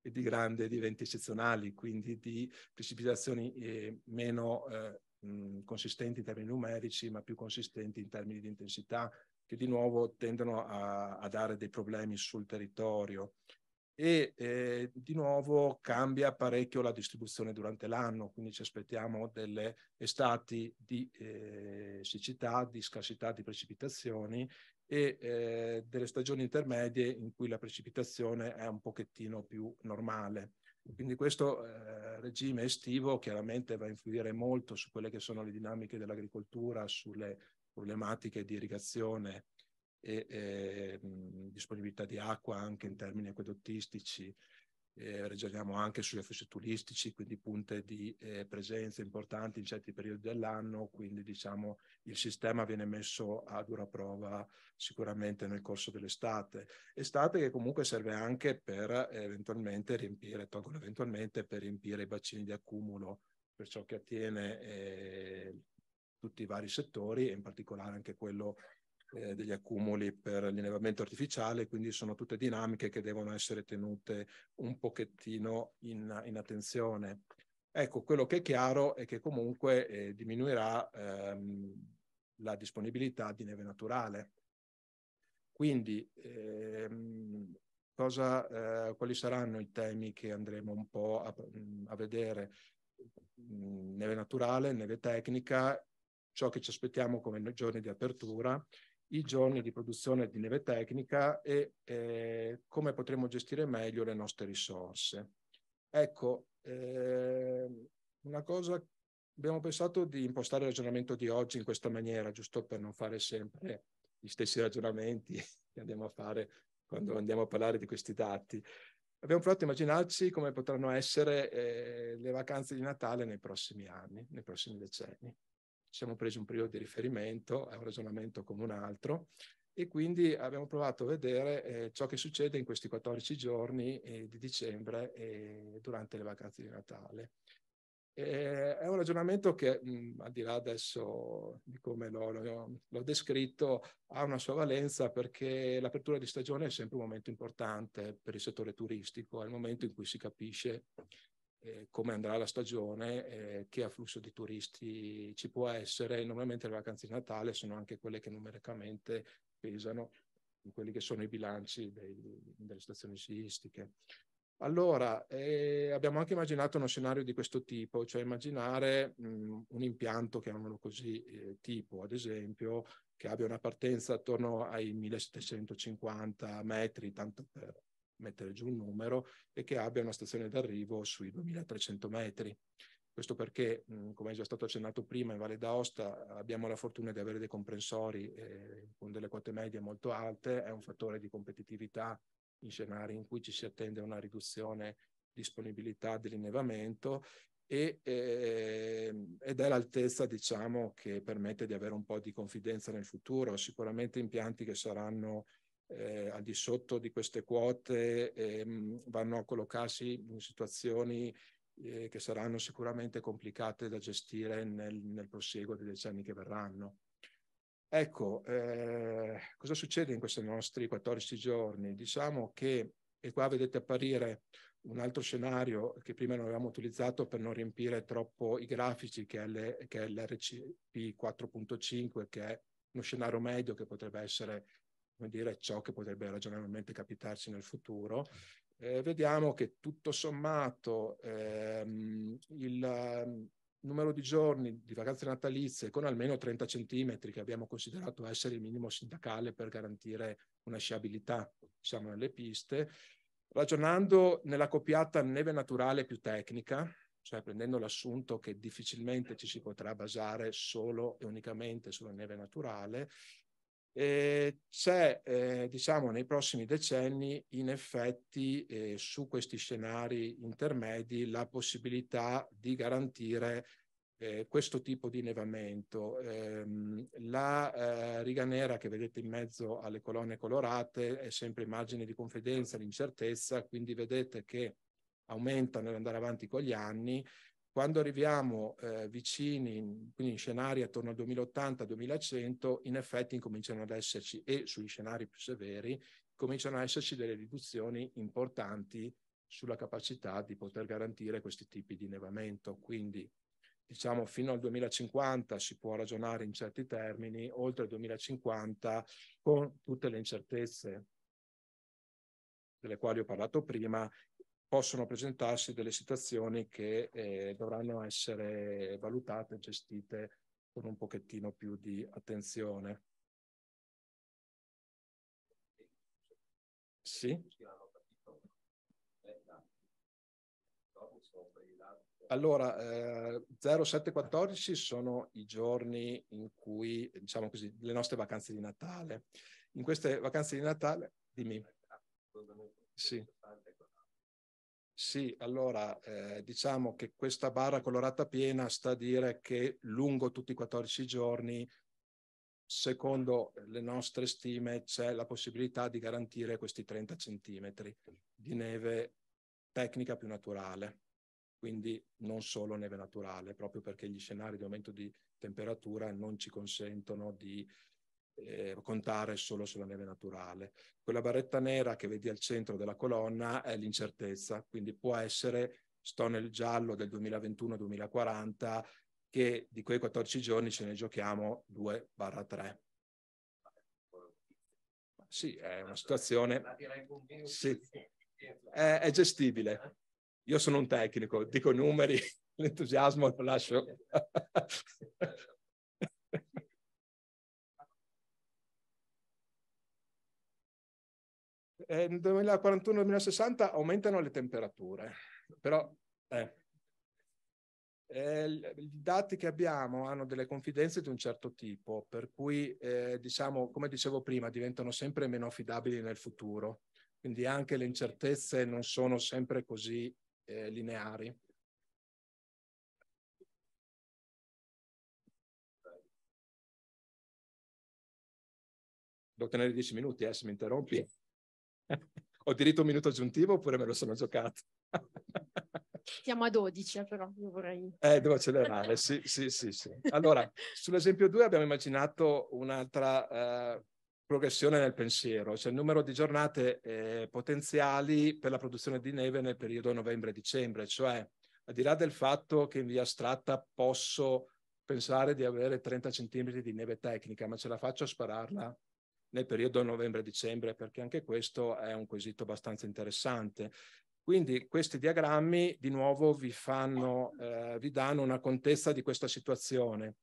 e di grandi eventi eccezionali, quindi di precipitazioni eh, meno eh, mh, consistenti in termini numerici, ma più consistenti in termini di intensità, che di nuovo tendono a, a dare dei problemi sul territorio e eh, di nuovo cambia parecchio la distribuzione durante l'anno, quindi ci aspettiamo delle estati di eh, siccità, di scarsità di precipitazioni e eh, delle stagioni intermedie in cui la precipitazione è un pochettino più normale. Quindi questo eh, regime estivo chiaramente va a influire molto su quelle che sono le dinamiche dell'agricoltura, sulle problematiche di irrigazione e, e disponibilità di acqua anche in termini acquedottistici, eh, ragioniamo anche sugli afflussi turistici, quindi punte di eh, presenza importanti in certi periodi dell'anno, quindi diciamo il sistema viene messo a dura prova sicuramente nel corso dell'estate. Estate che comunque serve anche per eventualmente riempire, tolgo eventualmente, per riempire i bacini di accumulo per ciò che attiene eh, tutti i vari settori e in particolare anche quello eh, degli accumuli per l'innevamento artificiale, quindi sono tutte dinamiche che devono essere tenute un pochettino in, in attenzione. Ecco, quello che è chiaro è che comunque eh, diminuirà ehm, la disponibilità di neve naturale. Quindi, ehm, cosa, eh, quali saranno i temi che andremo un po' a, a vedere? Neve naturale, neve tecnica, ciò che ci aspettiamo come giorni di apertura, i giorni di produzione di neve tecnica e eh, come potremo gestire meglio le nostre risorse. Ecco, eh, una cosa, abbiamo pensato di impostare il ragionamento di oggi in questa maniera, giusto per non fare sempre gli stessi ragionamenti che andiamo a fare quando andiamo a parlare di questi dati. Abbiamo provato a immaginarci come potranno essere eh, le vacanze di Natale nei prossimi anni, nei prossimi decenni siamo presi un periodo di riferimento, è un ragionamento come un altro e quindi abbiamo provato a vedere eh, ciò che succede in questi 14 giorni eh, di dicembre eh, durante le vacanze di Natale. Eh, è un ragionamento che, mh, mm, al di là adesso di come l'ho, l'ho, l'ho, descritto, ha una sua valenza perché l'apertura di stagione è sempre un momento importante per il settore turistico, è il momento in cui si capisce eh, come andrà la stagione, eh, che afflusso di turisti ci può essere. Normalmente le vacanze di Natale sono anche quelle che numericamente pesano in quelli che sono i bilanci dei, delle stazioni sciistiche. Allora, eh, abbiamo anche immaginato uno scenario di questo tipo, cioè immaginare mh, un impianto, chiamiamolo così, eh, tipo, ad esempio, che abbia una partenza attorno ai 1750 metri, tanto per mettere giù un numero e che abbia una stazione d'arrivo sui 2300 metri. Questo perché, come è già stato accennato prima, in Valle d'Aosta abbiamo la fortuna di avere dei comprensori eh, con delle quote medie molto alte, è un fattore di competitività in scenari in cui ci si attende una riduzione disponibilità dell'innevamento e, eh, ed è l'altezza diciamo che permette di avere un po' di confidenza nel futuro sicuramente impianti che saranno eh, al di sotto di queste quote ehm, vanno a collocarsi in situazioni eh, che saranno sicuramente complicate da gestire nel, nel prosieguo dei decenni che verranno. Ecco, eh, cosa succede in questi nostri 14 giorni? Diciamo che, e qua vedete apparire un altro scenario che prima non avevamo utilizzato per non riempire troppo i grafici, che è, l'RCP 4.5, che è uno scenario medio che potrebbe essere come dire, ciò che potrebbe ragionevolmente capitarci nel futuro, certo. eh, vediamo che tutto sommato ehm, il ehm, numero di giorni di vacanze natalizie con almeno 30 centimetri che abbiamo considerato essere il minimo sindacale per garantire una sciabilità diciamo, nelle piste, ragionando nella copiata neve naturale più tecnica, cioè prendendo l'assunto che difficilmente ci si potrà basare solo e unicamente sulla neve naturale, eh, c'è, eh, diciamo, nei prossimi decenni, in effetti, eh, su questi scenari intermedi, la possibilità di garantire eh, questo tipo di innevamento. Ehm, la eh, riga nera che vedete in mezzo alle colonne colorate è sempre immagine di confidenza, di incertezza, quindi vedete che aumenta nell'andare avanti con gli anni quando arriviamo eh, vicini, quindi in scenari attorno al 2080-2100, in effetti incominciano ad esserci, e sugli scenari più severi, cominciano ad esserci delle riduzioni importanti sulla capacità di poter garantire questi tipi di innevamento. Quindi diciamo fino al 2050 si può ragionare in certi termini, oltre il 2050 con tutte le incertezze delle quali ho parlato prima possono presentarsi delle situazioni che eh, dovranno essere valutate e gestite con un pochettino più di attenzione. Sì? Allora, eh, 0714 sono i giorni in cui, diciamo così, le nostre vacanze di Natale. In queste vacanze di Natale, dimmi. Sì. Sì, allora eh, diciamo che questa barra colorata piena sta a dire che lungo tutti i 14 giorni, secondo le nostre stime, c'è la possibilità di garantire questi 30 centimetri di neve tecnica più naturale, quindi non solo neve naturale, proprio perché gli scenari di aumento di temperatura non ci consentono di eh, contare solo sulla neve naturale. Quella barretta nera che vedi al centro della colonna è l'incertezza, quindi può essere, sto nel giallo del 2021-2040, che di quei 14 giorni ce ne giochiamo 2-3. Sì, è una situazione... Sì, è, è gestibile. Io sono un tecnico, dico numeri, l'entusiasmo lo lascio. eh, nel 2041-2060 aumentano le temperature, però eh, eh, i dati che abbiamo hanno delle confidenze di un certo tipo, per cui, eh, diciamo, come dicevo prima, diventano sempre meno affidabili nel futuro. Quindi anche le incertezze non sono sempre così eh, lineari. Devo tenere 10 minuti, eh, se mi interrompi ho diritto a un minuto aggiuntivo oppure me lo sono giocato? Siamo a 12 eh, però, io vorrei... Eh, devo accelerare, sì, sì, sì, sì. Allora, sull'esempio 2 abbiamo immaginato un'altra eh, progressione nel pensiero, cioè il numero di giornate eh, potenziali per la produzione di neve nel periodo novembre-dicembre, cioè al di là del fatto che in via astratta posso pensare di avere 30 centimetri di neve tecnica, ma ce la faccio a spararla nel periodo novembre-dicembre, perché anche questo è un quesito abbastanza interessante. Quindi questi diagrammi di nuovo vi, fanno, eh, vi danno una contezza di questa situazione.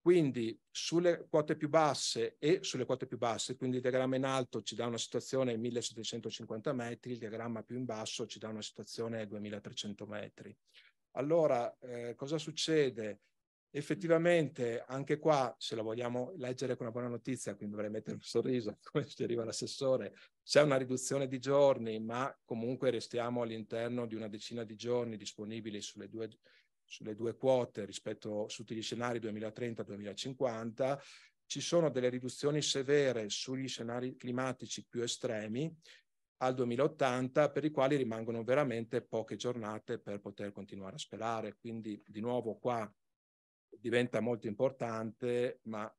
Quindi sulle quote più basse e sulle quote più basse, quindi il diagramma in alto ci dà una situazione ai 1750 metri, il diagramma più in basso ci dà una situazione ai 2300 metri. Allora, eh, cosa succede? Effettivamente, anche qua, se la vogliamo leggere con una buona notizia, quindi dovrei mettere un sorriso, come ci arriva l'assessore, c'è una riduzione di giorni, ma comunque restiamo all'interno di una decina di giorni disponibili sulle due, sulle due quote rispetto su tutti gli scenari 2030-2050. Ci sono delle riduzioni severe sugli scenari climatici più estremi al 2080 per i quali rimangono veramente poche giornate per poter continuare a sperare. Quindi di nuovo qua diventa molto importante, ma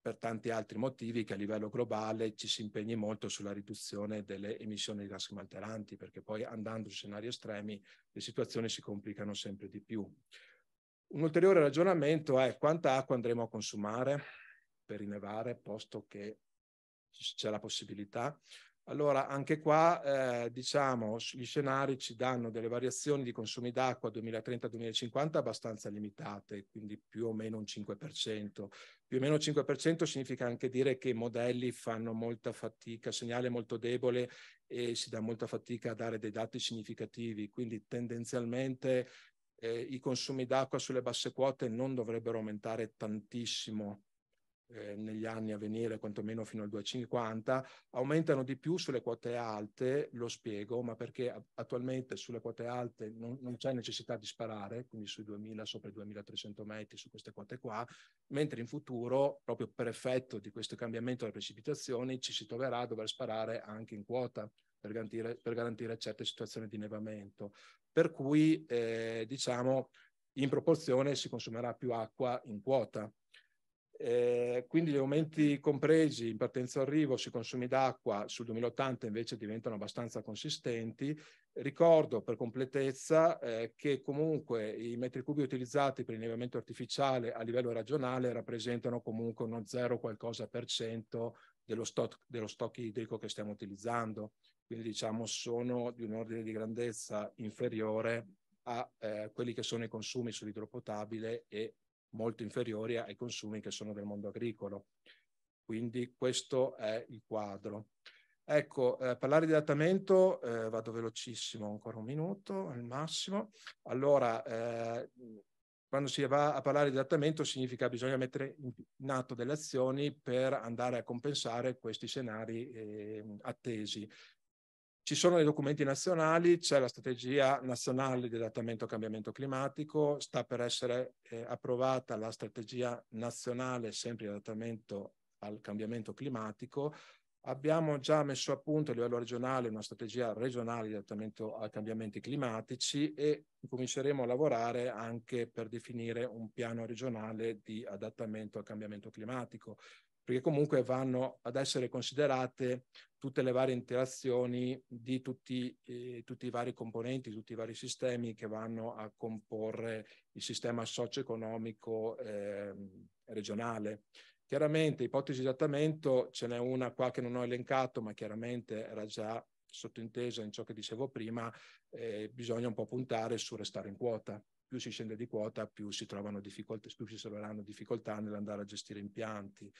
per tanti altri motivi che a livello globale ci si impegni molto sulla riduzione delle emissioni di gas malteranti, perché poi andando su scenari estremi le situazioni si complicano sempre di più. Un ulteriore ragionamento è quanta acqua andremo a consumare per innevare, posto che c'è la possibilità, allora, anche qua, eh, diciamo, gli scenari ci danno delle variazioni di consumi d'acqua 2030-2050 abbastanza limitate, quindi più o meno un 5%. Più o meno 5% significa anche dire che i modelli fanno molta fatica, segnale molto debole e si dà molta fatica a dare dei dati significativi, quindi tendenzialmente eh, i consumi d'acqua sulle basse quote non dovrebbero aumentare tantissimo eh, negli anni a venire, quantomeno fino al 2,50, aumentano di più sulle quote alte, lo spiego, ma perché attualmente sulle quote alte non, non c'è necessità di sparare, quindi sui 2000, sopra i 2300 metri, su queste quote qua, mentre in futuro, proprio per effetto di questo cambiamento delle precipitazioni, ci si troverà a dover sparare anche in quota per garantire, per garantire certe situazioni di nevamento. Per cui, eh, diciamo, in proporzione si consumerà più acqua in quota eh, quindi gli aumenti compresi in partenza arrivo sui consumi d'acqua sul 2080 invece diventano abbastanza consistenti. Ricordo per completezza eh, che comunque i metri cubi utilizzati per l'innevamento artificiale a livello regionale rappresentano comunque uno 0 qualcosa per cento dello stock, dello stock idrico che stiamo utilizzando. Quindi diciamo sono di un ordine di grandezza inferiore a eh, quelli che sono i consumi sull'idropotabile e molto inferiori ai consumi che sono del mondo agricolo. Quindi questo è il quadro. Ecco, eh, parlare di adattamento, eh, vado velocissimo, ancora un minuto al massimo. Allora, eh, quando si va a parlare di adattamento significa che bisogna mettere in atto delle azioni per andare a compensare questi scenari ehm, attesi. Ci sono i documenti nazionali, c'è la strategia nazionale di adattamento al cambiamento climatico, sta per essere eh, approvata la strategia nazionale sempre di adattamento al cambiamento climatico. Abbiamo già messo a punto a livello regionale una strategia regionale di adattamento ai cambiamenti climatici e cominceremo a lavorare anche per definire un piano regionale di adattamento al cambiamento climatico perché comunque vanno ad essere considerate tutte le varie interazioni di tutti, eh, tutti i vari componenti, tutti i vari sistemi che vanno a comporre il sistema socio-economico eh, regionale. Chiaramente, ipotesi di adattamento, ce n'è una qua che non ho elencato, ma chiaramente era già sottointesa in ciò che dicevo prima, eh, bisogna un po' puntare su restare in quota. Più si scende di quota, più si trovano difficoltà, più si troveranno difficoltà nell'andare a gestire impianti,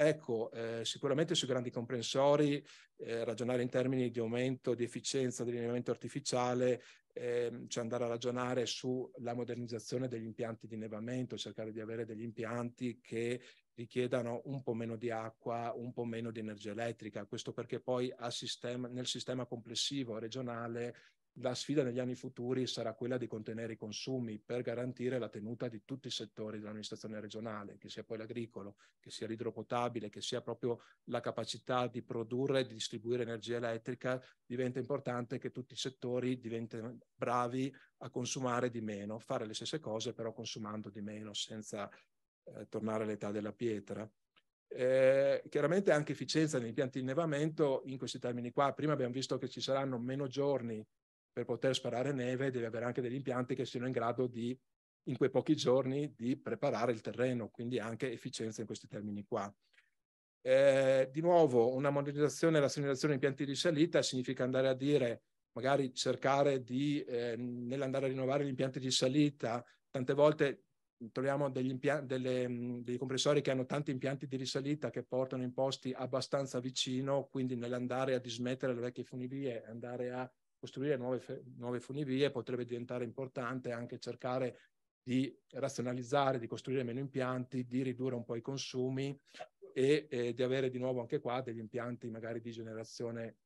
Ecco, eh, sicuramente sui grandi comprensori eh, ragionare in termini di aumento di efficienza dell'innevamento artificiale, ehm, cioè andare a ragionare sulla modernizzazione degli impianti di nevamento, cercare di avere degli impianti che richiedano un po' meno di acqua, un po' meno di energia elettrica, questo perché poi sistema, nel sistema complessivo regionale la sfida negli anni futuri sarà quella di contenere i consumi per garantire la tenuta di tutti i settori dell'amministrazione regionale, che sia poi l'agricolo, che sia l'idropotabile, che sia proprio la capacità di produrre e di distribuire energia elettrica. Diventa importante che tutti i settori diventino bravi a consumare di meno, fare le stesse cose però consumando di meno senza eh, tornare all'età della pietra. Eh, chiaramente anche efficienza negli impianti di innevamento in questi termini qua. Prima abbiamo visto che ci saranno meno giorni per poter sparare neve deve avere anche degli impianti che siano in grado di, in quei pochi giorni, di preparare il terreno, quindi anche efficienza in questi termini qua. Eh, di nuovo, una modernizzazione e la segnalazione di impianti di risalita significa andare a dire, magari cercare di, eh, nell'andare a rinnovare gli impianti di salita, tante volte troviamo degli, delle, mm, degli compressori che hanno tanti impianti di risalita che portano in posti abbastanza vicino, quindi nell'andare a dismettere le vecchie funivie, andare a costruire nuove, nuove funivie potrebbe diventare importante anche cercare di razionalizzare, di costruire meno impianti, di ridurre un po' i consumi e eh, di avere di nuovo anche qua degli impianti magari di generazione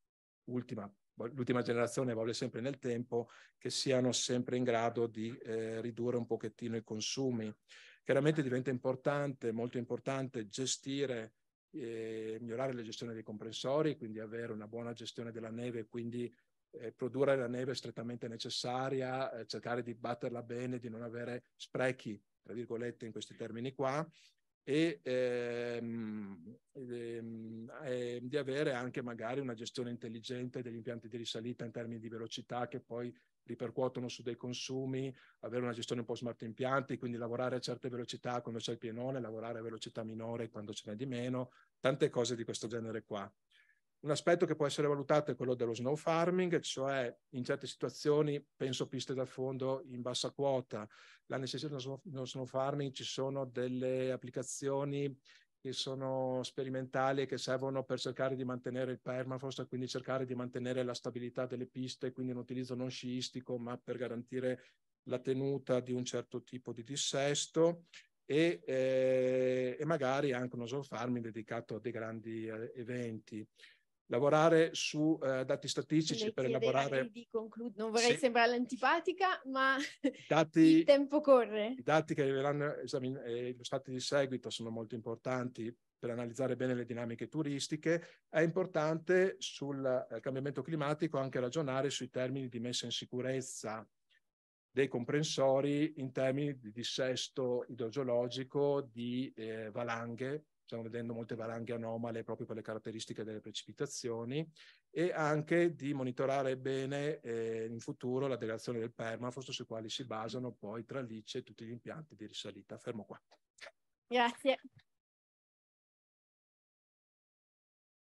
ultima, l'ultima generazione vuole sempre nel tempo, che siano sempre in grado di eh, ridurre un pochettino i consumi. Chiaramente diventa importante, molto importante, gestire, eh, migliorare la gestione dei comprensori, quindi avere una buona gestione della neve, quindi eh, produrre la neve strettamente necessaria, eh, cercare di batterla bene, di non avere sprechi, tra virgolette, in questi termini qua, e ehm, ehm, eh, di avere anche magari una gestione intelligente degli impianti di risalita in termini di velocità che poi ripercuotono su dei consumi, avere una gestione un po' smart impianti, quindi lavorare a certe velocità quando c'è il pienone, lavorare a velocità minore quando ce n'è di meno, tante cose di questo genere qua. Un aspetto che può essere valutato è quello dello snow farming, cioè in certe situazioni, penso piste da fondo in bassa quota, la necessità dello snow farming, ci sono delle applicazioni che sono sperimentali e che servono per cercare di mantenere il permafrost quindi cercare di mantenere la stabilità delle piste, quindi un utilizzo non sciistico, ma per garantire la tenuta di un certo tipo di dissesto. E, eh, e, magari anche uno snow farming dedicato a dei grandi eh, eventi lavorare su eh, dati statistici Le per elaborare... Di conclu- non vorrei sì. sembrare l'antipatica, ma dati, il tempo corre. I dati che verranno esamin- eh, stati di seguito sono molto importanti per analizzare bene le dinamiche turistiche, è importante sul eh, cambiamento climatico anche ragionare sui termini di messa in sicurezza dei comprensori in termini di dissesto idrogeologico, di eh, valanghe, stiamo vedendo molte valanghe anomale proprio per le caratteristiche delle precipitazioni e anche di monitorare bene eh, in futuro la degradazione del permafrost sui quali si basano poi tralicce e tutti gli impianti di risalita. Fermo qua. Grazie.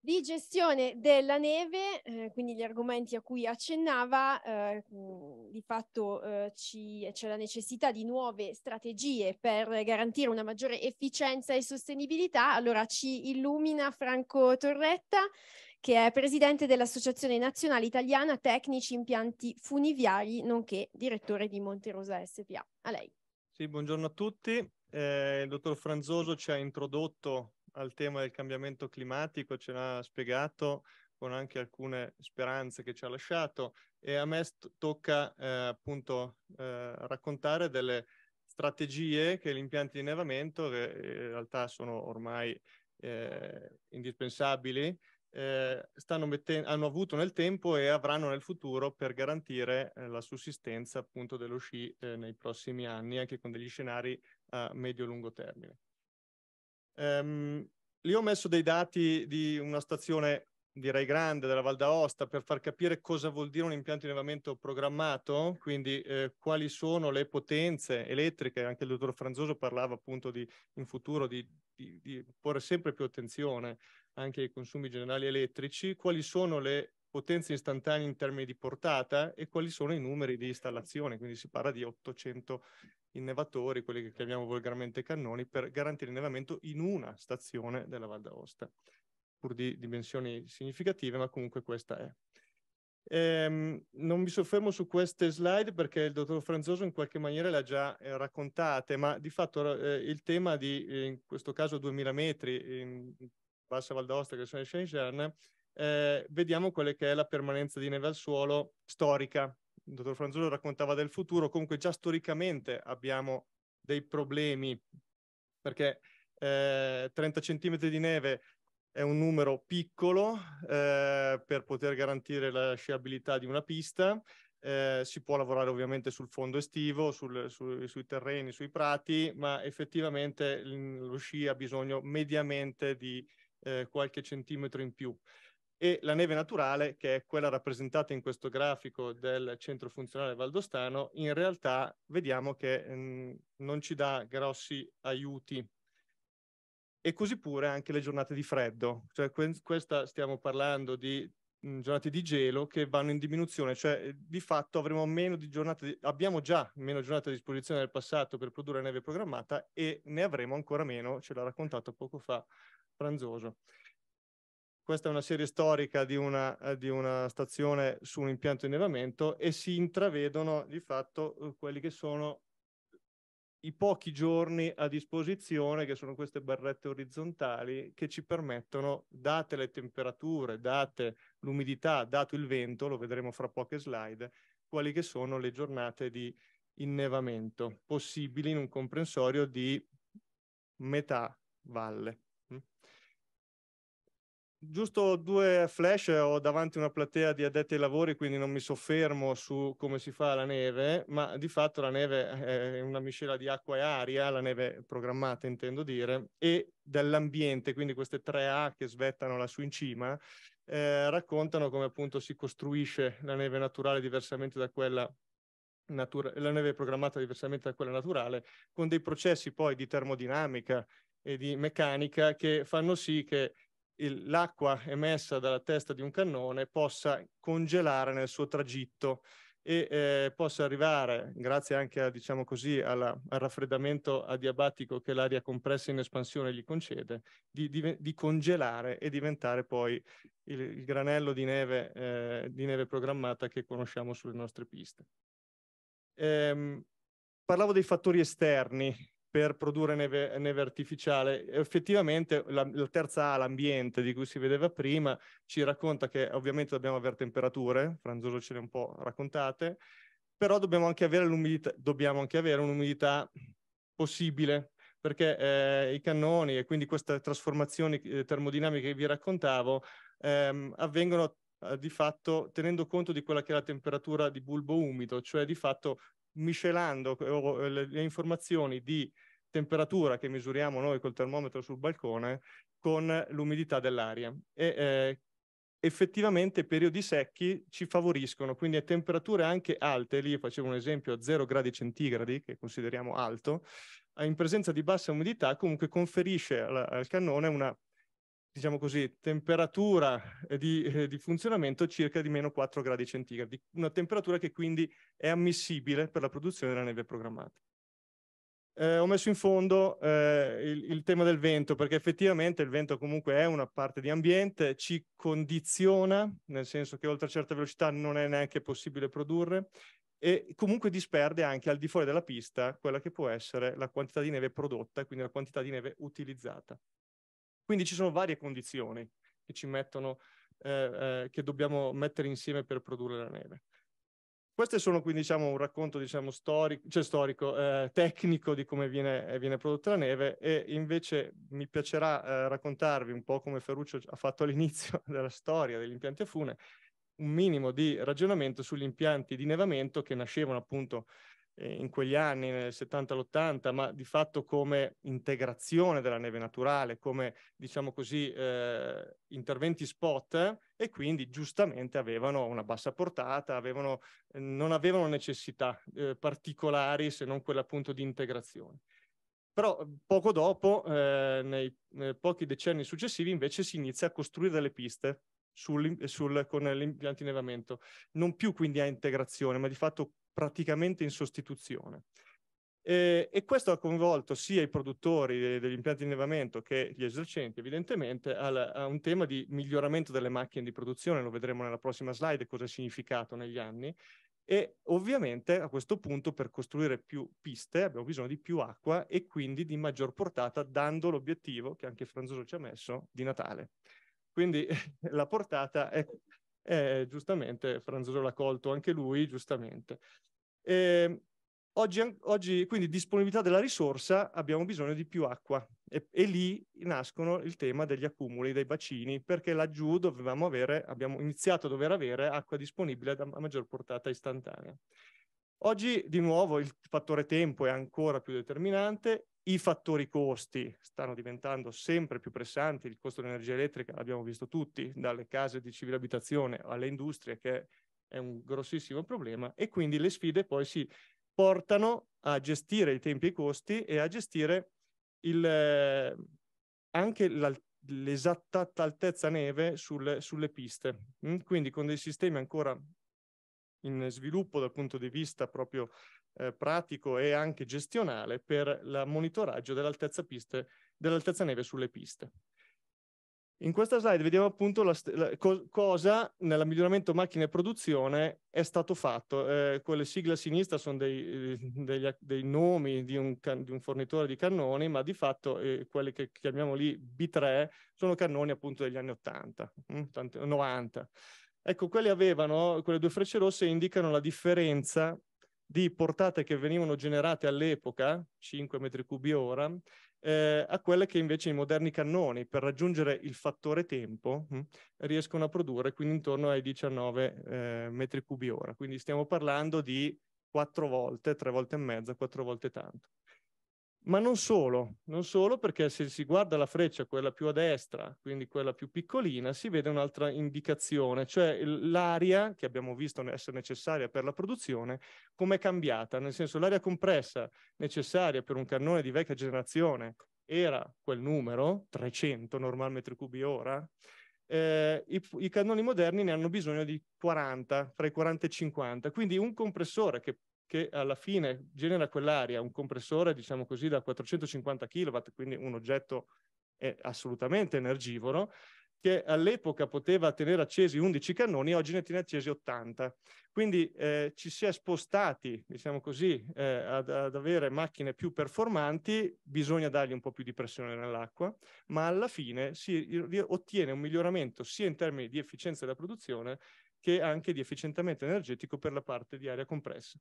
di gestione della neve, eh, quindi gli argomenti a cui accennava, eh, di fatto eh, ci, c'è la necessità di nuove strategie per garantire una maggiore efficienza e sostenibilità. Allora ci illumina Franco Torretta, che è presidente dell'Associazione Nazionale Italiana Tecnici Impianti Funiviari, nonché direttore di Monterosa SPA. A lei. Sì, buongiorno a tutti. Eh, il dottor Franzoso ci ha introdotto al tema del cambiamento climatico, ce l'ha spiegato con anche alcune speranze che ci ha lasciato e a me st- tocca eh, appunto eh, raccontare delle strategie che gli impianti di innevamento, che eh, in realtà sono ormai eh, indispensabili, eh, mette- hanno avuto nel tempo e avranno nel futuro per garantire eh, la sussistenza appunto dello sci nei prossimi anni, anche con degli scenari a medio-lungo termine. Um, lì ho messo dei dati di una stazione, direi grande, della Val d'Aosta, per far capire cosa vuol dire un impianto di innevamento programmato, quindi eh, quali sono le potenze elettriche. Anche il dottor Franzoso parlava appunto di, in futuro di, di, di porre sempre più attenzione anche ai consumi generali elettrici, quali sono le potenza istantanea in termini di portata e quali sono i numeri di installazione, quindi si parla di 800 innevatori, quelli che chiamiamo volgarmente cannoni, per garantire l'innevamento in una stazione della Val d'Aosta, pur di dimensioni significative, ma comunque questa è. Ehm, non mi soffermo su queste slide perché il dottor Franzoso in qualche maniera le ha già eh, raccontate, ma di fatto eh, il tema di, eh, in questo caso, 2000 metri in Bassa Val d'Aosta, che sono in Shenzhen, eh, vediamo quella che è la permanenza di neve al suolo storica. Il dottor Franzullo raccontava del futuro, comunque già storicamente abbiamo dei problemi perché eh, 30 cm di neve è un numero piccolo eh, per poter garantire la sciabilità di una pista. Eh, si può lavorare ovviamente sul fondo estivo, sul, su, sui terreni, sui prati, ma effettivamente lo sci ha bisogno mediamente di eh, qualche centimetro in più e la neve naturale, che è quella rappresentata in questo grafico del centro funzionale valdostano, in realtà vediamo che mh, mm, non ci dà grossi aiuti. E così pure anche le giornate di freddo, cioè que questa stiamo parlando di mm, giornate di gelo che vanno in diminuzione, cioè eh, di fatto avremo meno di giornate, di... abbiamo già meno giornate a disposizione del passato per produrre neve programmata e ne avremo ancora meno, ce l'ha raccontato poco fa Franzoso. Questa è una serie storica di una, eh, di una stazione su un impianto di innevamento e si intravedono di fatto eh, quelli che sono i pochi giorni a disposizione, che sono queste barrette orizzontali, che ci permettono, date le temperature, date l'umidità, dato il vento, lo vedremo fra poche slide, quali che sono le giornate di innevamento possibili in un comprensorio di metà valle. Mm giusto due flash, eh, ho davanti una platea di addetti ai lavori, quindi non mi soffermo su come si fa la neve, ma di fatto la neve è una miscela di acqua e aria, la neve programmata intendo dire, e dell'ambiente, quindi queste tre A che svettano lassù in cima, eh, raccontano come appunto si costruisce la neve naturale diversamente da quella natura- la neve programmata diversamente da quella naturale, con dei processi poi di termodinamica e di meccanica che fanno sì che il, l'acqua emessa dalla testa di un cannone possa congelare nel suo tragitto e eh, possa arrivare, grazie anche a, diciamo così, alla, al raffreddamento adiabatico che l'aria compressa in espansione gli concede, di, di, di congelare e diventare poi il, il granello di neve, eh, di neve, programmata che conosciamo sulle nostre piste. Ehm, parlavo dei fattori esterni per produrre neve, neve artificiale. Effettivamente la, la, terza A, l'ambiente di cui si vedeva prima, ci racconta che ovviamente dobbiamo avere temperature, Franzolo ce le ha un po' raccontate, però dobbiamo anche avere, dobbiamo anche avere un'umidità possibile, perché eh, i cannoni e quindi queste trasformazioni eh, termodinamiche che vi raccontavo ehm, avvengono eh, di fatto tenendo conto di quella che è la temperatura di bulbo umido, cioè di fatto miscelando eh, eh, le informazioni di temperatura che misuriamo noi col termometro sul balcone con l'umidità dell'aria e eh, effettivamente periodi secchi ci favoriscono, quindi a temperature anche alte, lì facevo un esempio a 0 gradi centigradi che consideriamo alto, in presenza di bassa umidità comunque conferisce al, al cannone una diciamo così, temperatura di, eh, di, funzionamento circa di meno 4 gradi centigradi, una temperatura che quindi è ammissibile per la produzione della neve programmata eh, ho messo in fondo eh, il, il, tema del vento, perché effettivamente il vento comunque è una parte di ambiente, ci condiziona, nel senso che oltre a certa velocità non è neanche possibile produrre, e comunque disperde anche al di fuori della pista quella che può essere la quantità di neve prodotta, quindi la quantità di neve utilizzata. Quindi ci sono varie condizioni che ci mettono, eh, eh che dobbiamo mettere insieme per produrre la neve. Questo è solo quindi diciamo, un racconto diciamo, storico, cioè storico eh, tecnico di come viene, eh, viene, prodotta la neve e invece mi piacerà eh, raccontarvi un po' come Ferruccio ha fatto all'inizio della storia degli impianti a fune, un minimo di ragionamento sugli impianti di nevamento che nascevano appunto eh, in quegli anni, nel 70-80, ma di fatto come integrazione della neve naturale, come diciamo così eh, interventi spot e quindi giustamente avevano una bassa portata, avevano, eh, non avevano necessità eh, particolari se non quella appunto di integrazione. Però eh, poco dopo, eh, nei, nei pochi decenni successivi, invece si inizia a costruire delle piste sul, sul, con l'impianto innevamento, non più quindi a integrazione, ma di fatto praticamente in sostituzione. E, e, questo ha coinvolto sia i produttori degli impianti di innevamento che gli esercenti, evidentemente, al, a un tema di miglioramento delle macchine di produzione, lo vedremo nella prossima slide cosa ha significato negli anni, e ovviamente a questo punto per costruire più piste abbiamo bisogno di più acqua e quindi di maggior portata, dando l'obiettivo che anche Franzoso ci ha messo di Natale. Quindi la portata è eh, eh, giustamente Franzoso l'ha colto anche lui, giustamente. Eh, oggi, oggi, quindi disponibilità della risorsa, abbiamo bisogno di più acqua e, e, lì nascono il tema degli accumuli, dei bacini, perché laggiù dovevamo avere, abbiamo iniziato a dover avere acqua disponibile da, a maggior portata istantanea. Oggi di nuovo il fattore tempo è ancora più determinante, i fattori costi stanno diventando sempre più pressanti, il costo dell'energia elettrica l'abbiamo visto tutti, dalle case di civile abitazione alle industrie, che è un grossissimo problema, e quindi le sfide poi si portano a gestire i tempi e i costi e a gestire il, eh, anche l'esatta altezza neve sul, sulle piste, mm, quindi con dei sistemi ancora in sviluppo dal punto di vista proprio eh, pratico e anche gestionale per il monitoraggio dell'altezza, piste, dell'altezza neve sulle piste. In questa slide vediamo appunto la, la, co, cosa nel miglioramento macchine e produzione è stato fatto. Eh, quelle sigle a sinistra sono dei, eh, degli, dei nomi di un, di un, fornitore di cannoni, ma di fatto eh, quelli che chiamiamo lì B3 sono cannoni appunto degli anni 80, 90. Mm, Ecco, quelle avevano, quelle due frecce rosse indicano la differenza di portate che venivano generate all'epoca, 5 metri cubi ora, eh, a quelle che invece i moderni cannoni, per raggiungere il fattore tempo, mh, hm, riescono a produrre, quindi intorno ai 19 eh, metri cubi ora. Quindi stiamo parlando di 4 volte, 3 volte e mezza, 4 volte tanto. Ma non solo, non solo perché se si guarda la freccia, quella più a destra, quindi quella più piccolina, si vede un'altra indicazione, cioè l'aria che abbiamo visto essere necessaria per la produzione, com'è cambiata, nel senso l'aria compressa necessaria per un cannone di vecchia generazione era quel numero, 300 normal metri cubi ora, eh, i, i cannoni moderni ne hanno bisogno di 40, tra i 40 e i 50, quindi un compressore che che alla fine genera quell'aria, un compressore, diciamo così, da 450 kW, quindi un oggetto eh, assolutamente energivoro, che all'epoca poteva tenere accesi 11 cannoni, oggi ne tiene accesi 80. Quindi eh, ci si è spostati, diciamo così, eh, ad, ad, avere macchine più performanti, bisogna dargli un po' più di pressione nell'acqua, ma alla fine si ottiene un miglioramento sia in termini di efficienza della produzione che anche di efficientamento energetico per la parte di aria compressa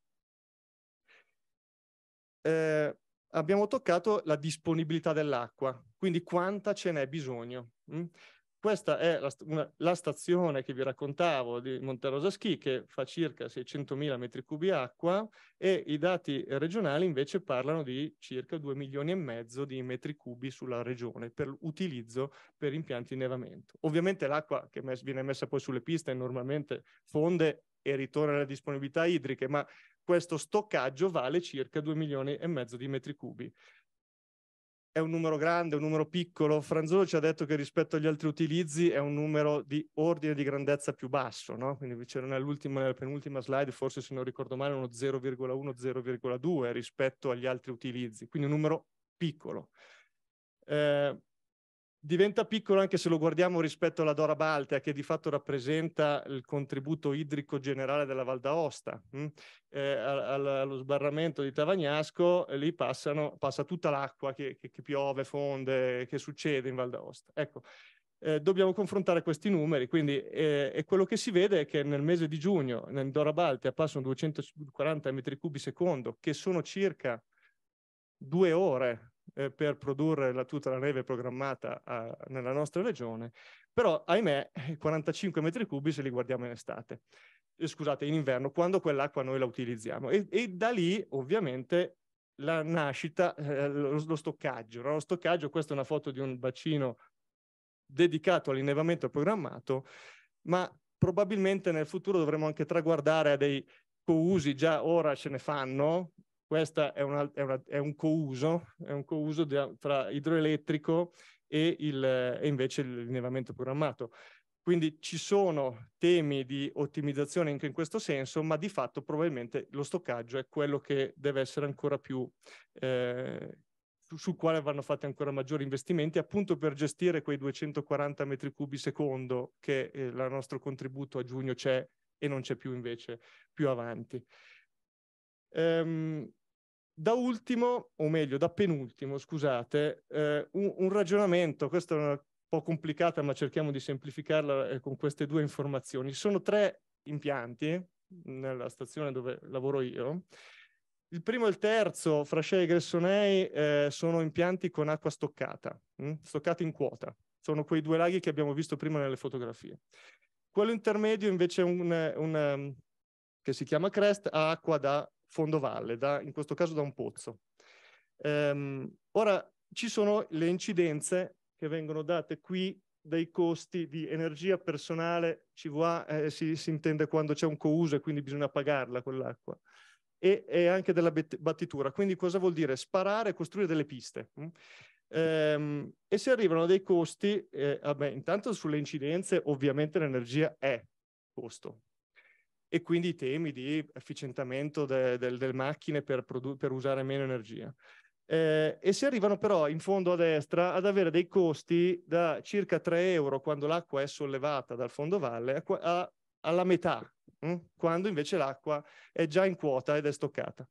eh, abbiamo toccato la disponibilità dell'acqua, quindi quanta ce n'è bisogno. Mh? Mm? Questa è la, una, la, stazione che vi raccontavo di Monterosa Schi che fa circa 600.000 metri cubi acqua e i dati regionali invece parlano di circa 2 milioni e mezzo di metri cubi sulla regione per utilizzo per impianti di innevamento. Ovviamente l'acqua che mes viene messa poi sulle piste normalmente fonde e ritorna alle disponibilità idriche, ma questo stoccaggio vale circa 2 milioni e mezzo di metri cubi. È un numero grande, un numero piccolo. Franzolo ci ha detto che rispetto agli altri utilizzi è un numero di ordine di grandezza più basso, no? Quindi c'era nell'ultima, nella penultima slide, forse se non ricordo male, uno 0,1-0,2 rispetto agli altri utilizzi, quindi un numero piccolo. Eh, diventa piccolo anche se lo guardiamo rispetto alla Dora Baltea, che di fatto rappresenta il contributo idrico generale della Val d'Aosta. Hm? Eh, allo sbarramento di Tavagnasco, eh, lì passano, passa tutta l'acqua che, che, che, piove, fonde, che succede in Val d'Aosta. Ecco, eh, dobbiamo confrontare questi numeri, quindi eh, e quello che si vede è che nel mese di giugno nel Dora Baltea passano 240 metri cubi secondo, che sono circa due ore eh, per produrre la, tutta la neve programmata a, nella nostra regione, però ahimè 45 eh, metri cubi se li guardiamo in estate, eh, scusate, in inverno, quando quell'acqua noi la utilizziamo. E, e da lì ovviamente la nascita, eh, lo, lo, stoccaggio. No? Lo stoccaggio, questa è una foto di un bacino dedicato all'innevamento programmato, ma probabilmente nel futuro dovremo anche traguardare a dei cousi, già ora ce ne fanno, questo è, è, è, un couso, è un couso de, tra idroelettrico e, il, e invece l'innevamento programmato. Quindi ci sono temi di ottimizzazione anche in questo senso, ma di fatto probabilmente lo stoccaggio è quello che deve essere ancora più, eh, su, sul quale vanno fatti ancora maggiori investimenti, appunto per gestire quei 240 metri cubi secondo che eh, il nostro contributo a giugno c'è e non c'è più invece più avanti. Um, da ultimo, o meglio, da penultimo, scusate, eh, un, un, ragionamento, questa è un po' complicata, ma cerchiamo di semplificarla eh, con queste due informazioni. Sono tre impianti nella stazione dove lavoro io. Il primo e il terzo, Frascia e Gressonei, eh, sono impianti con acqua stoccata, mh? Mm, stoccati in quota. Sono quei due laghi che abbiamo visto prima nelle fotografie. Quello intermedio invece è un, un, che si chiama Crest, ha acqua da fondovalle, da, in questo caso da un pozzo. Um, ora ci sono le incidenze che vengono date qui dei costi di energia personale, CVA eh, si, si, intende quando c'è un couso e quindi bisogna pagarla quell'acqua, e, e, anche della battitura. Quindi cosa vuol dire? Sparare e costruire delle piste. Mm? Um, e se arrivano a dei costi, eh, vabbè, intanto sulle incidenze ovviamente l'energia è costo, e quindi i temi di efficientamento delle de, de macchine per, produ- per, usare meno energia. Eh, e si arrivano però in fondo a destra ad avere dei costi da circa 3 euro quando l'acqua è sollevata dal fondo valle a, a, alla metà, mh? Mm? quando invece l'acqua è già in quota ed è stoccata.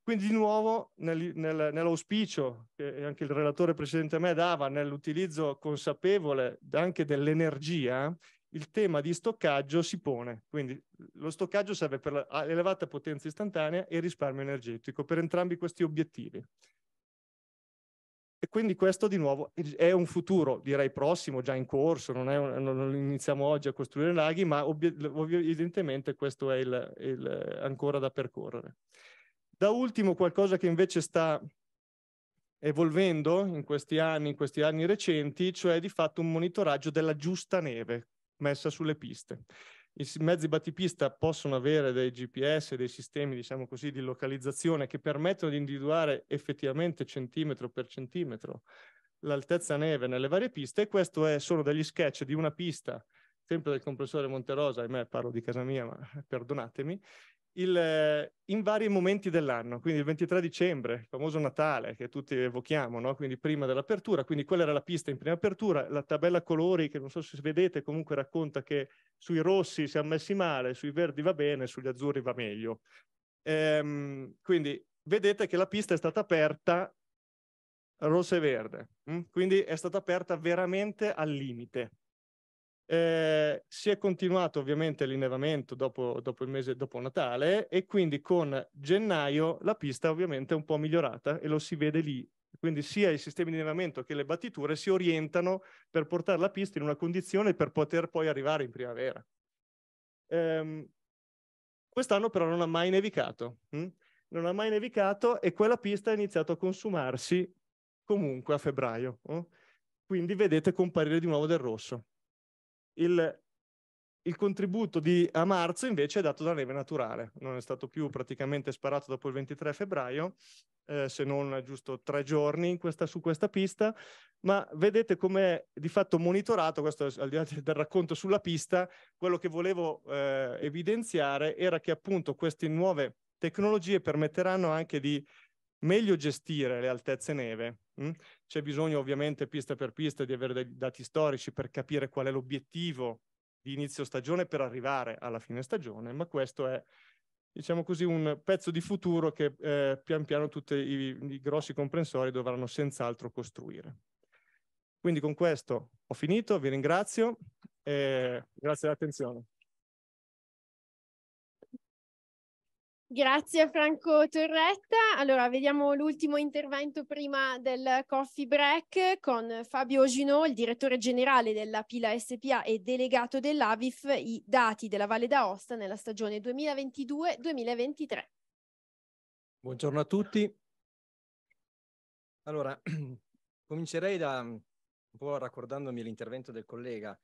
Quindi di nuovo nel, nel, nell'auspicio che anche il relatore precedente a me dava nell'utilizzo consapevole anche dell'energia, il tema di stoccaggio si pone, quindi lo stoccaggio serve per l'elevata potenza istantanea e il risparmio energetico, per entrambi questi obiettivi. E quindi questo di nuovo è un futuro, direi prossimo, già in corso, non, un, non iniziamo oggi a costruire laghi, ma evidentemente questo è il, il, ancora da percorrere. Da ultimo qualcosa che invece sta evolvendo in questi anni, in questi anni recenti, cioè di fatto un monitoraggio della giusta neve messa sulle piste. I mezzi battipista possono avere dei GPS, dei sistemi diciamo così, di localizzazione che permettono di individuare effettivamente centimetro per centimetro l'altezza neve nelle varie piste e questo è, solo degli sketch di una pista sempre del compressore Monterosa, ahimè parlo di casa mia, ma perdonatemi, il, eh, in vari momenti dell'anno, quindi il 23 dicembre, il famoso Natale che tutti evochiamo, no? quindi prima dell'apertura, quindi quella era la pista in prima apertura, la tabella colori che non so se vedete comunque racconta che sui rossi siamo messi male, sui verdi va bene, sugli azzurri va meglio. Ehm, quindi vedete che la pista è stata aperta rossa e verde, mm? quindi è stata aperta veramente al limite. Eh, si è continuato ovviamente l'innevamento dopo, dopo, il mese dopo Natale e quindi con gennaio la pista ovviamente è un po' migliorata e lo si vede lì. Quindi sia i sistemi di innevamento che le battiture si orientano per portare la pista in una condizione per poter poi arrivare in primavera. Ehm, quest'anno però non ha mai nevicato, hm? non ha mai nevicato e quella pista ha iniziato a consumarsi comunque a febbraio. Eh? Quindi vedete comparire di nuovo del rosso. Il, il contributo di, a marzo invece è dato da neve naturale, non è stato più praticamente sparato dopo il 23 febbraio, eh, se non giusto tre giorni questa, su questa pista, ma vedete come di fatto monitorato, questo al di là del racconto sulla pista, quello che volevo eh, evidenziare era che appunto queste nuove tecnologie permetteranno anche di meglio gestire le altezze neve. Mm? C'è bisogno ovviamente pista per pista di avere dei dati storici per capire qual è l'obiettivo di inizio stagione per arrivare alla fine stagione, ma questo è diciamo così un pezzo di futuro che eh, pian piano tutti i, i grossi comprensori dovranno senz'altro costruire. Quindi con questo ho finito, vi ringrazio e grazie dell'attenzione. Grazie Franco Torretta. Allora, vediamo l'ultimo intervento prima del coffee break con Fabio Ginò, il direttore generale della Pila SPA e delegato dell'Avif, i dati della Valle d'Aosta nella stagione 2022-2023. Buongiorno a tutti. Allora, comincerei da un po' raccordandomi l'intervento del collega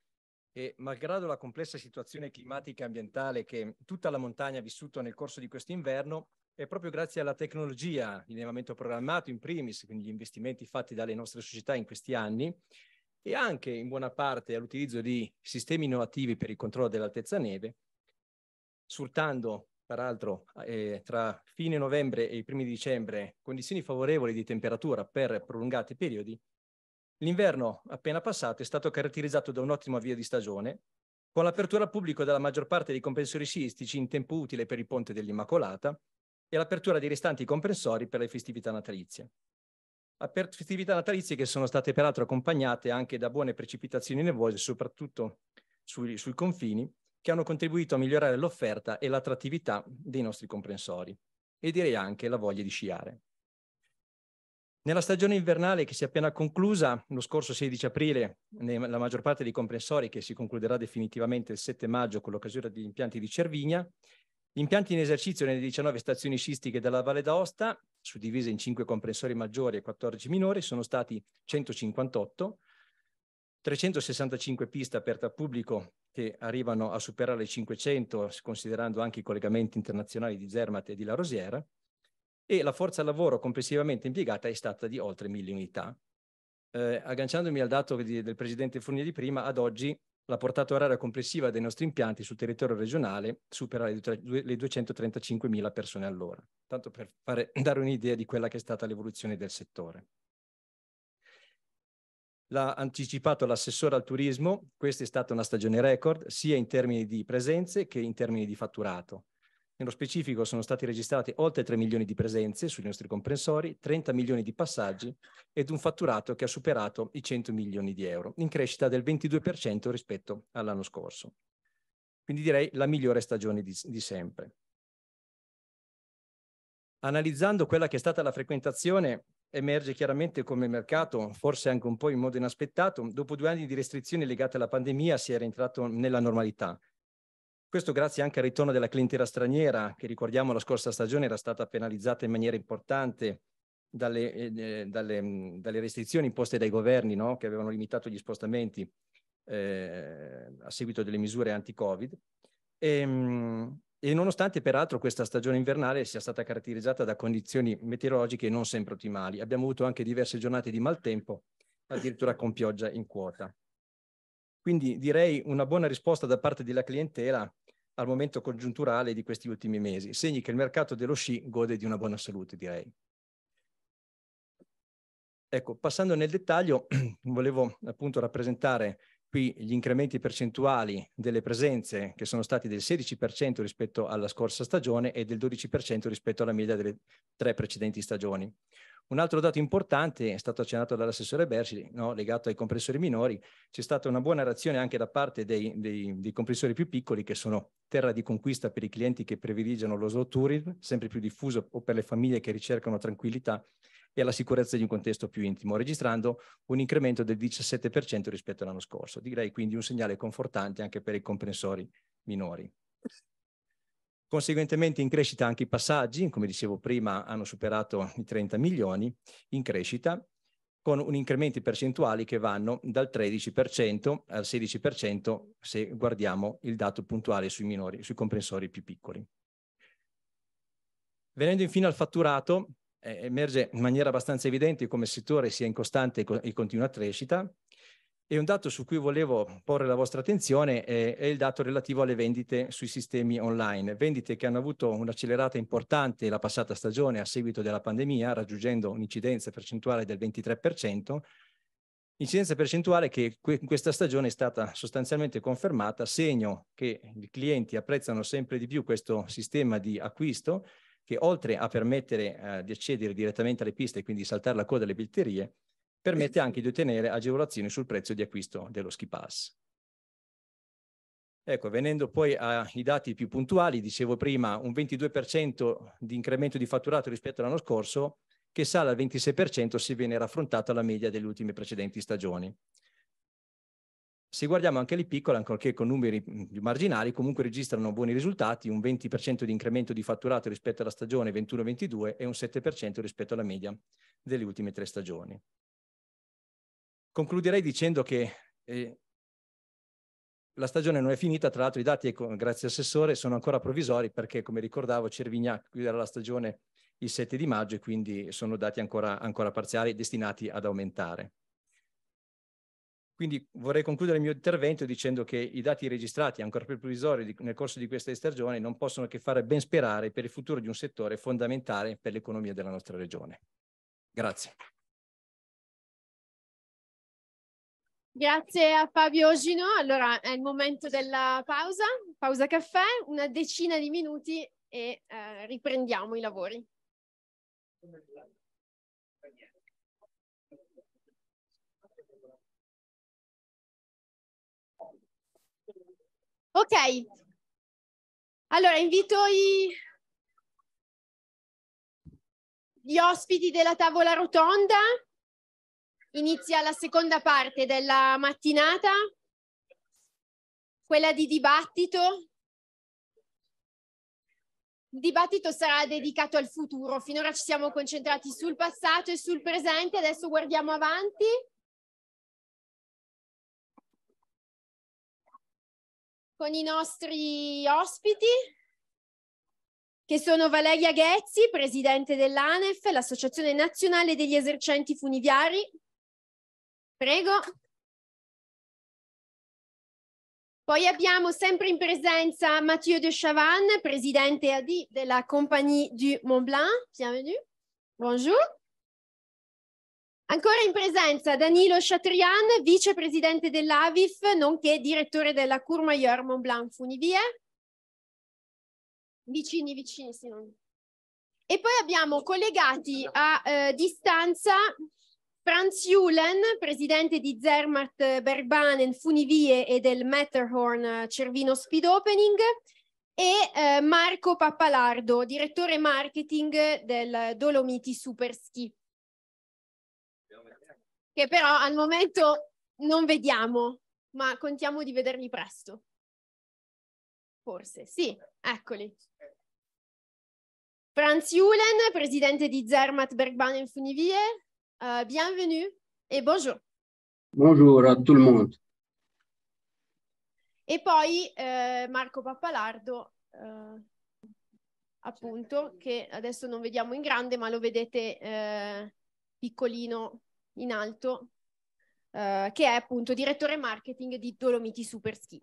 e malgrado la complessa situazione climatica e ambientale che tutta la montagna ha vissuto nel corso di questo inverno, è proprio grazie alla tecnologia, l'innevamento programmato in primis, quindi gli investimenti fatti dalle nostre società in questi anni, e anche in buona parte all'utilizzo di sistemi innovativi per il controllo dell'altezza neve, sfruttando peraltro eh, tra fine novembre e i primi di dicembre condizioni favorevoli di temperatura per prolungati periodi, L'inverno appena passato è stato caratterizzato da un ottimo avvio di stagione, con l'apertura al pubblico della maggior parte dei comprensori sciistici in tempo utile per il ponte dell'Immacolata e l'apertura dei restanti comprensori per le festività natalizie. Festività natalizie che sono state peraltro accompagnate anche da buone precipitazioni nevose, soprattutto sui, sui confini, che hanno contribuito a migliorare l'offerta e l'attrattività dei nostri comprensori e direi anche la voglia di sciare. Nella stagione invernale che si è appena conclusa, lo scorso 16 aprile, nella maggior parte dei comprensori che si concluderà definitivamente il 7 maggio con l'occasione degli impianti di Cervigna, gli impianti in esercizio nelle 19 stazioni scistiche della Valle d'Aosta, suddivise in 5 comprensori maggiori e 14 minori, sono stati 158, 365 piste aperte al pubblico che arrivano a superare le 500, considerando anche i collegamenti internazionali di Zermatt e di La Rosiera, e la forza lavoro complessivamente impiegata è stata di oltre mille unità. Eh, agganciandomi al dato di, del presidente Furnia di prima, ad oggi la portata oraria complessiva dei nostri impianti sul territorio regionale supera le, le 235.000 persone all'ora, tanto per fare, dare un'idea di quella che è stata l'evoluzione del settore. L'ha anticipato l'assessore al turismo, questa è stata una stagione record sia in termini di presenze che in termini di fatturato. Nello specifico sono stati registrati oltre 3 milioni di presenze sui nostri comprensori, 30 milioni di passaggi ed un fatturato che ha superato i 100 milioni di euro, in crescita del 22% rispetto all'anno scorso. Quindi direi la migliore stagione di, di sempre. Analizzando quella che è stata la frequentazione, emerge chiaramente come il mercato, forse anche un po' in modo inaspettato, dopo due anni di restrizioni legate alla pandemia si era entrato nella normalità questo grazie anche al ritorno della clientela straniera, che ricordiamo la scorsa stagione era stata penalizzata in maniera importante dalle, eh, eh dalle, mm, dalle restrizioni imposte dai governi no? che avevano limitato gli spostamenti eh, a seguito delle misure anti-Covid. E, ehm, e nonostante peraltro questa stagione invernale sia stata caratterizzata da condizioni meteorologiche non sempre ottimali, abbiamo avuto anche diverse giornate di maltempo, addirittura con pioggia in quota. Quindi direi una buona risposta da parte della clientela al momento congiunturale di questi ultimi mesi, segni che il mercato dello sci gode di una buona salute, direi. Ecco, passando nel dettaglio, volevo appunto rappresentare Qui gli incrementi percentuali delle presenze che sono stati del 16% rispetto alla scorsa stagione e del 12% rispetto alla media delle tre precedenti stagioni. Un altro dato importante, è stato accennato dall'assessore Bersi, no, legato ai compressori minori, c'è stata una buona reazione anche da parte dei, dei, dei, compressori più piccoli che sono terra di conquista per i clienti che privilegiano lo slow touring, sempre più diffuso, o per le famiglie che ricercano tranquillità e alla sicurezza di un contesto più intimo, registrando un incremento del 17% rispetto all'anno scorso. Direi quindi un segnale confortante anche per i comprensori minori. Conseguentemente in crescita anche i passaggi, come dicevo prima, hanno superato i 30 milioni in crescita, con un incremento percentuali che vanno dal 13% al 16% se guardiamo il dato puntuale sui minori, sui comprensori più piccoli. Venendo infine al fatturato, eh, emerge in maniera abbastanza evidente come il settore sia in costante e continua crescita. E un dato su cui volevo porre la vostra attenzione è, è il dato relativo alle vendite sui sistemi online, vendite che hanno avuto un'accelerata importante la passata stagione a seguito della pandemia, raggiungendo un'incidenza percentuale del 23%, Incidenza percentuale che in questa stagione è stata sostanzialmente confermata, segno che i clienti apprezzano sempre di più questo sistema di acquisto che oltre a permettere eh, di accedere direttamente alle piste e quindi saltare la coda delle bilterie, permette anche di ottenere agevolazioni sul prezzo di acquisto dello ski pass. Ecco, venendo poi ai dati più puntuali, dicevo prima un 22% di incremento di fatturato rispetto all'anno scorso, che sale al 26% se viene raffrontato alla media delle ultime precedenti stagioni. Se guardiamo anche le piccole, ancorché con numeri marginali, comunque registrano buoni risultati, un 20% di incremento di fatturato rispetto alla stagione 21-22 e un 7% rispetto alla media delle ultime tre stagioni. Concluderei dicendo che eh, la stagione non è finita, tra l'altro i dati, ecco, grazie Assessore, sono ancora provvisori perché, come ricordavo, Cervignac chiuderà la stagione il 7 di maggio e quindi sono dati ancora, ancora parziali destinati ad aumentare. Quindi vorrei concludere il mio intervento dicendo che i dati registrati, ancora più provvisori, di, nel corso di questa stagione non possono che fare ben sperare per il futuro di un settore fondamentale per l'economia della nostra regione. Grazie. Grazie a Fabio Ogino. Allora è il momento della pausa, pausa caffè, una decina di minuti e eh, riprendiamo i lavori. Ok, allora invito i... gli ospiti della tavola rotonda. Inizia la seconda parte della mattinata, quella di dibattito. Il dibattito sarà dedicato al futuro. Finora ci siamo concentrati sul passato e sul presente, adesso guardiamo avanti con i nostri ospiti che sono Valeria Ghezzi, presidente dell'ANEF, l'Associazione Nazionale degli Esercenti Funiviari. Prego. Poi abbiamo sempre in presenza Mathieu de Chavannes, presidente AD della Compagnie du Mont Blanc. Bienvenue. Bonjour. Ancora in presenza Danilo Chatrian, vicepresidente dell'AVIF, nonché direttore della Courmayeur Mont Blanc Funivie. Vicini, vicini, sì, E poi abbiamo collegati a eh, distanza Franz Julen, presidente di Zermatt eh, Berbanen Funivie e del Matterhorn eh, Cervino Speed Opening, e eh, Marco Pappalardo, direttore marketing del Dolomiti Superski che però al momento non vediamo, ma contiamo di vederli presto. Forse, sì, eccoli. Franz Julen, presidente di Zermatt Bergbahn Bergbanen Funivie, uh, bienvenue e bonjour. Bonjour a tout le monde. E poi eh, Marco Pappalardo, eh, appunto, che adesso non vediamo in grande, ma lo vedete eh, piccolino in alto, eh, che è appunto direttore marketing di Dolomiti Superski.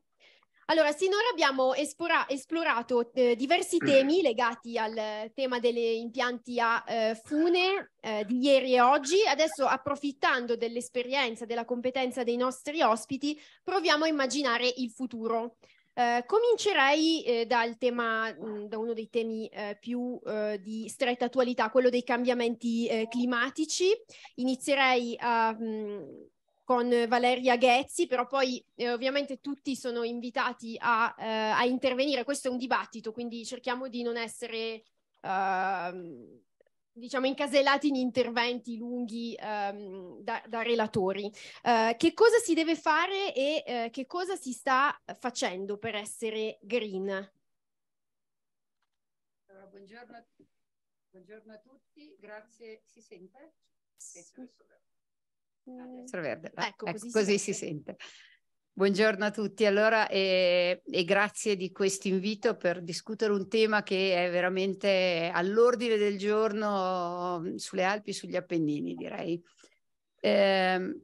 Allora, sinora abbiamo espora- esplorato eh, diversi mm. temi legati al tema delle impianti a eh, fune eh, di ieri e oggi. Adesso, approfittando dell'esperienza, della competenza dei nostri ospiti, proviamo a immaginare il futuro. Eh, comincerei eh, dal tema, mh, mm, da uno dei temi eh, più eh, di stretta attualità, quello dei cambiamenti eh, climatici. Inizierei a, mh, mm, con Valeria Ghezzi, però poi eh, ovviamente tutti sono invitati a, a, intervenire. Questo è un dibattito, quindi cerchiamo di non essere ehm, diciamo, incasellati in interventi lunghi um, da, da, relatori. Uh, che cosa si deve fare e uh, che cosa si sta facendo per essere green? Allora, buongiorno, a buongiorno, a tutti, grazie. Si sente? Sì. Adesso verde. Mm. verde. Ecco, ecco, così, ecco, così si, si sente. sente. Buongiorno a tutti, allora e, eh, e grazie di questo invito per discutere un tema che è veramente all'ordine del giorno mm, sulle Alpi, e sugli Appennini direi. Eh,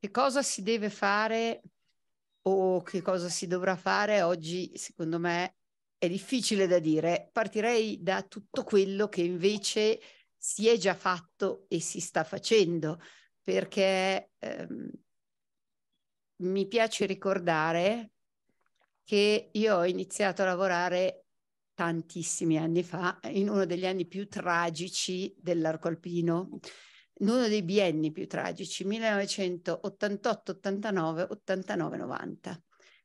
che cosa si deve fare o che cosa si dovrà fare oggi secondo me è difficile da dire, partirei da tutto quello che invece si è già fatto e si sta facendo perché... Ehm, mi piace ricordare che io ho iniziato a lavorare tantissimi anni fa, in uno degli anni più tragici dell'arco alpino, in uno dei bienni più tragici, 1988-89, 89-90.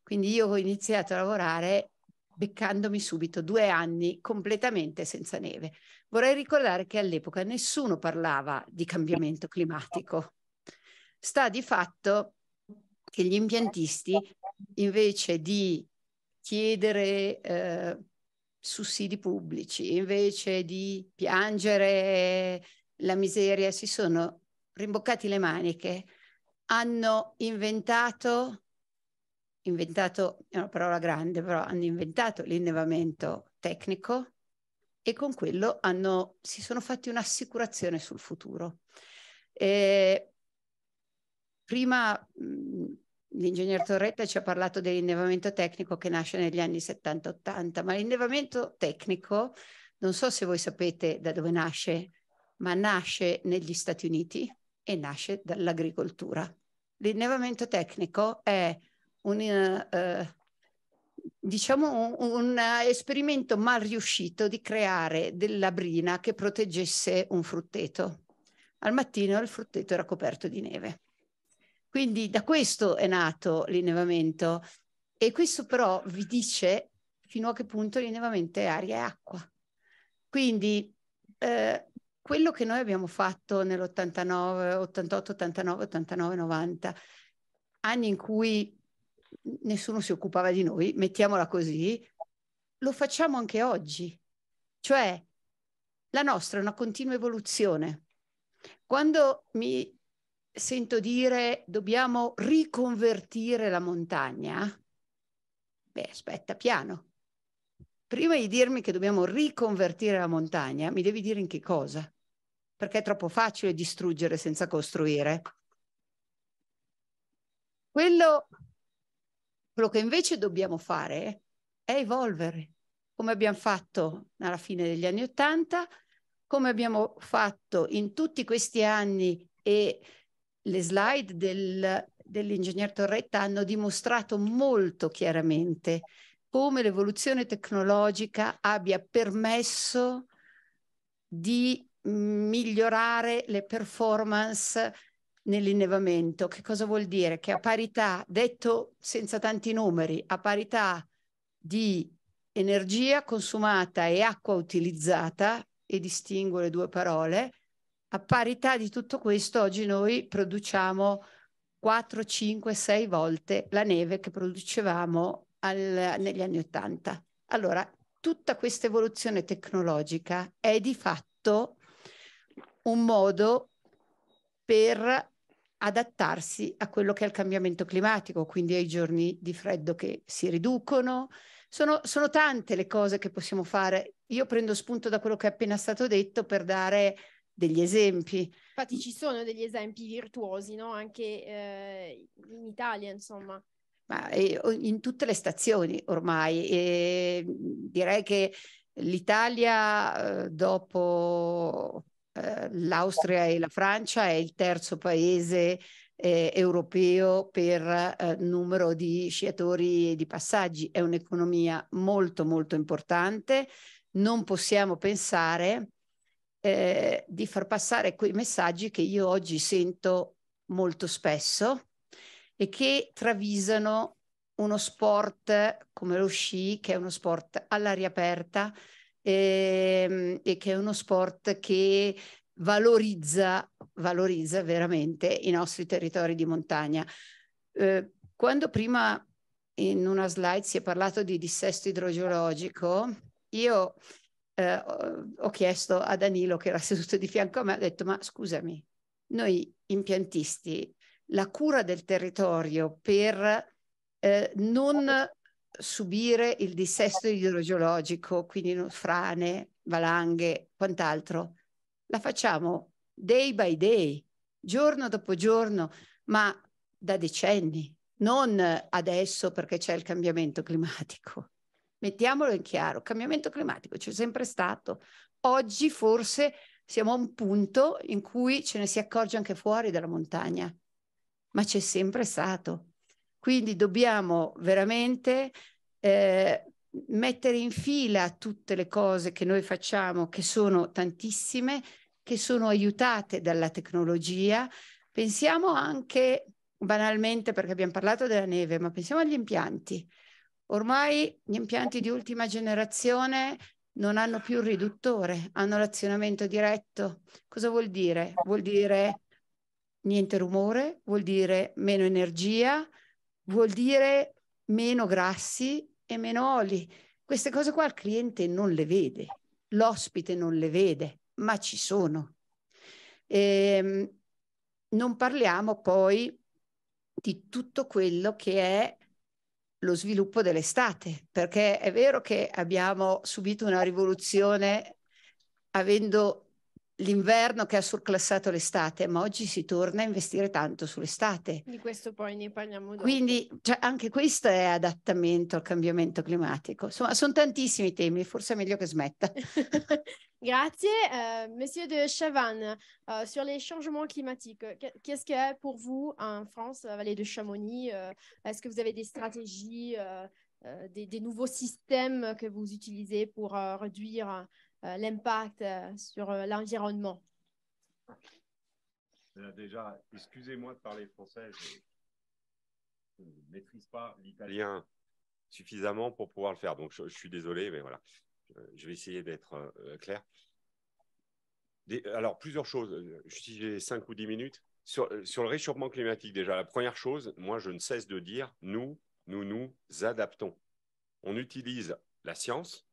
Quindi io ho iniziato a lavorare beccandomi subito due anni completamente senza neve. Vorrei ricordare che all'epoca nessuno parlava di cambiamento climatico. Sta di fatto che gli eh, impiantisti invece di chiedere eh, sussidi pubblici, invece di piangere la miseria, si sono rimboccati le maniche, hanno inventato, inventato è una parola grande, però hanno inventato l'innevamento tecnico e con quello hanno, si sono fatti un'assicurazione sul futuro. Eh, Prima mm, l'ingegner Torretta ci ha parlato dell'innevamento tecnico che nasce negli anni 70-80, ma l'innevamento tecnico, non so se voi sapete da dove nasce, ma nasce negli Stati Uniti e nasce dall'agricoltura. L'innevamento tecnico è un... Uh, diciamo un, un, esperimento mal riuscito di creare della brina che proteggesse un frutteto. Al mattino il frutteto era coperto di neve. Quindi da questo è nato l'innevamento e questo però vi dice fino a che punto l'innevamento è aria e acqua. Quindi eh, quello che noi abbiamo fatto nell'89, 88, 89, 89, 90, anni in cui nessuno si occupava di noi, mettiamola così, lo facciamo anche oggi. Cioè la nostra è una continua evoluzione. Quando mi sento dire dobbiamo riconvertire la montagna, beh, aspetta piano. Prima di dirmi che dobbiamo riconvertire la montagna, mi devi dire in che cosa? Perché è troppo facile distruggere senza costruire. Quello, quello che invece dobbiamo fare è evolvere, come abbiamo fatto alla fine degli anni Ottanta, come abbiamo fatto in tutti questi anni e le slide del, dell'ingegner Torretta hanno dimostrato molto chiaramente come l'evoluzione tecnologica abbia permesso di mm, migliorare le performance nell'innevamento. Che cosa vuol dire? Che a parità, detto senza tanti numeri, a parità di energia consumata e acqua utilizzata, e distingo le due parole, a parità di tutto questo, oggi noi produciamo 4, 5, 6 volte la neve che producevamo al, negli anni Ottanta. Allora, tutta questa evoluzione tecnologica è di fatto un modo per adattarsi a quello che è il cambiamento climatico, quindi ai giorni di freddo che si riducono. Sono, sono tante le cose che possiamo fare. Io prendo spunto da quello che è appena stato detto per dare degli esempi. Infatti ci sono degli esempi virtuosi, no? anche eh, in Italia, insomma. Ma eh, in tutte le stazioni ormai. E direi che l'Italia, eh, dopo eh, l'Austria e la Francia, è il terzo paese eh, europeo per eh, numero di sciatori e di passaggi. È un'economia molto molto importante. Non possiamo pensare eh, di far passare quei messaggi che io oggi sento molto spesso e che travisano uno sport come lo sci, che è uno sport all'aria aperta ehm, e che è uno sport che valorizza, valorizza veramente i nostri territori di montagna. Eh, quando prima in una slide si è parlato di dissesto idrogeologico, io eh, ho chiesto a Danilo, che era seduto di fianco a me, ho detto, ma scusami, noi impiantisti, la cura del territorio per eh, non subire il dissesto idrogeologico, quindi frane, valanghe, quant'altro, la facciamo day by day, giorno dopo giorno, ma da decenni, non adesso perché c'è il cambiamento climatico. Mettiamolo in chiaro, cambiamento climatico c'è sempre stato. Oggi forse siamo a un punto in cui ce ne si accorge anche fuori dalla montagna, ma c'è sempre stato. Quindi dobbiamo veramente eh, mettere in fila tutte le cose che noi facciamo, che sono tantissime, che sono aiutate dalla tecnologia. Pensiamo anche banalmente, perché abbiamo parlato della neve, ma pensiamo agli impianti. Ormai gli impianti di ultima generazione non hanno più il riduttore, hanno l'azionamento diretto. Cosa vuol dire? Vuol dire niente rumore, vuol dire meno energia, vuol dire meno grassi e meno oli. Queste cose qua il cliente non le vede, l'ospite non le vede, ma ci sono. E ehm, non parliamo poi di tutto quello che è lo sviluppo dell'estate, perché è vero che abbiamo subito una rivoluzione avendo l'inverno che ha surclassato l'estate, ma oggi si torna a investire tanto sull'estate. Di questo poi ne parliamo dopo. Quindi cioè, anche questo è adattamento al cambiamento climatico. Insomma, sono tantissimi temi, forse è meglio che smetta. Merci. Euh, Monsieur de Chavannes. Euh, sur les changements climatiques, euh, qu'est-ce que pour vous en France, Vallée de Chamonix Est-ce que vous avez des stratégies, des, nouveaux systèmes que vous utilisez pour réduire l'impact sur l'environnement Déjà, excusez-moi de parler français. Je ne maîtrise pas l'italien suffisamment pour pouvoir le faire. Donc, je, je suis désolé, mais voilà. Euh, je vais essayer d'être euh, clair. alors, plusieurs choses. Si j'ai 5 ou 10 minutes, euh, sur, le réchauffement climatique, déjà, la première chose, moi, je ne cesse de dire, nous, nous nous adaptons. On utilise la science,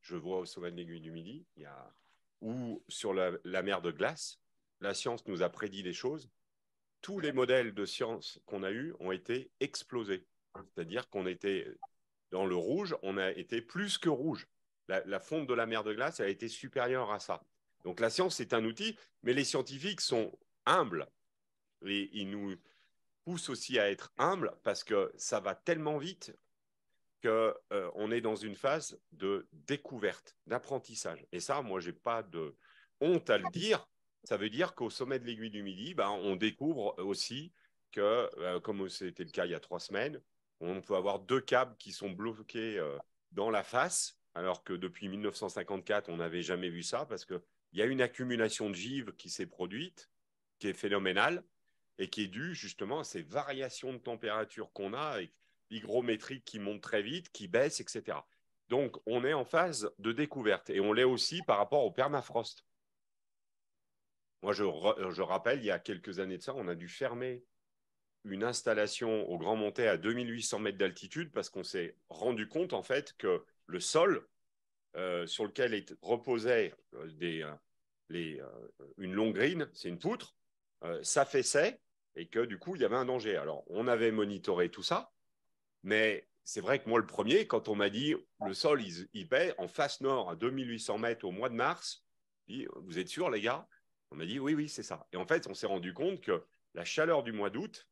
je vois au sommet de l'aiguille du Midi, il y a, ou sur la, la, mer de glace, la science nous a prédit des choses. Tous les modèles de science qu'on a eus ont été explosés. C'est-à-dire qu'on était dans le rouge, on a été plus que rouge la, fonte de la mer de glace, a été supérieure à ça. Donc la science, c'est un outil, mais les scientifiques sont humbles. ils nous poussent aussi à être humbles parce que ça va tellement vite qu'on euh, est dans une phase de découverte, d'apprentissage. Et ça, moi, je n'ai pas de honte à le dire. Ça veut dire qu'au sommet de l'aiguille du midi, ben, on découvre aussi que, euh, comme c'était le cas il y a trois semaines, on peut avoir deux câbles qui sont bloqués euh, dans la face alors que depuis 1954, on n'avait jamais vu ça, parce qu'il y a une accumulation de givre qui s'est produite, qui est phénoménale, et qui est due justement à ces variations de température qu'on a, avec hygrométrie qui monte très vite, qui baisse, etc. Donc, on est en phase de découverte, et on l'est aussi par rapport au permafrost. Moi, je, rappelle, il y a quelques années de ça, on a dû fermer une installation au Grand Montet à 2800 mètres d'altitude parce qu'on s'est rendu compte, en fait, que le sol euh, sur lequel reposait euh, euh, une longrine, c'est une poutre, s'affaissait et que du coup, il y avait un danger. Alors, on avait monitoré tout ça, mais c'est vrai que moi, le premier, quand on m'a dit le sol, il, il en face nord à 2800 mètres au mois de mars, vous êtes sûr, les gars On m'a dit oui, oui, c'est ça. Et en fait, on s'est rendu compte que la chaleur du mois d'août,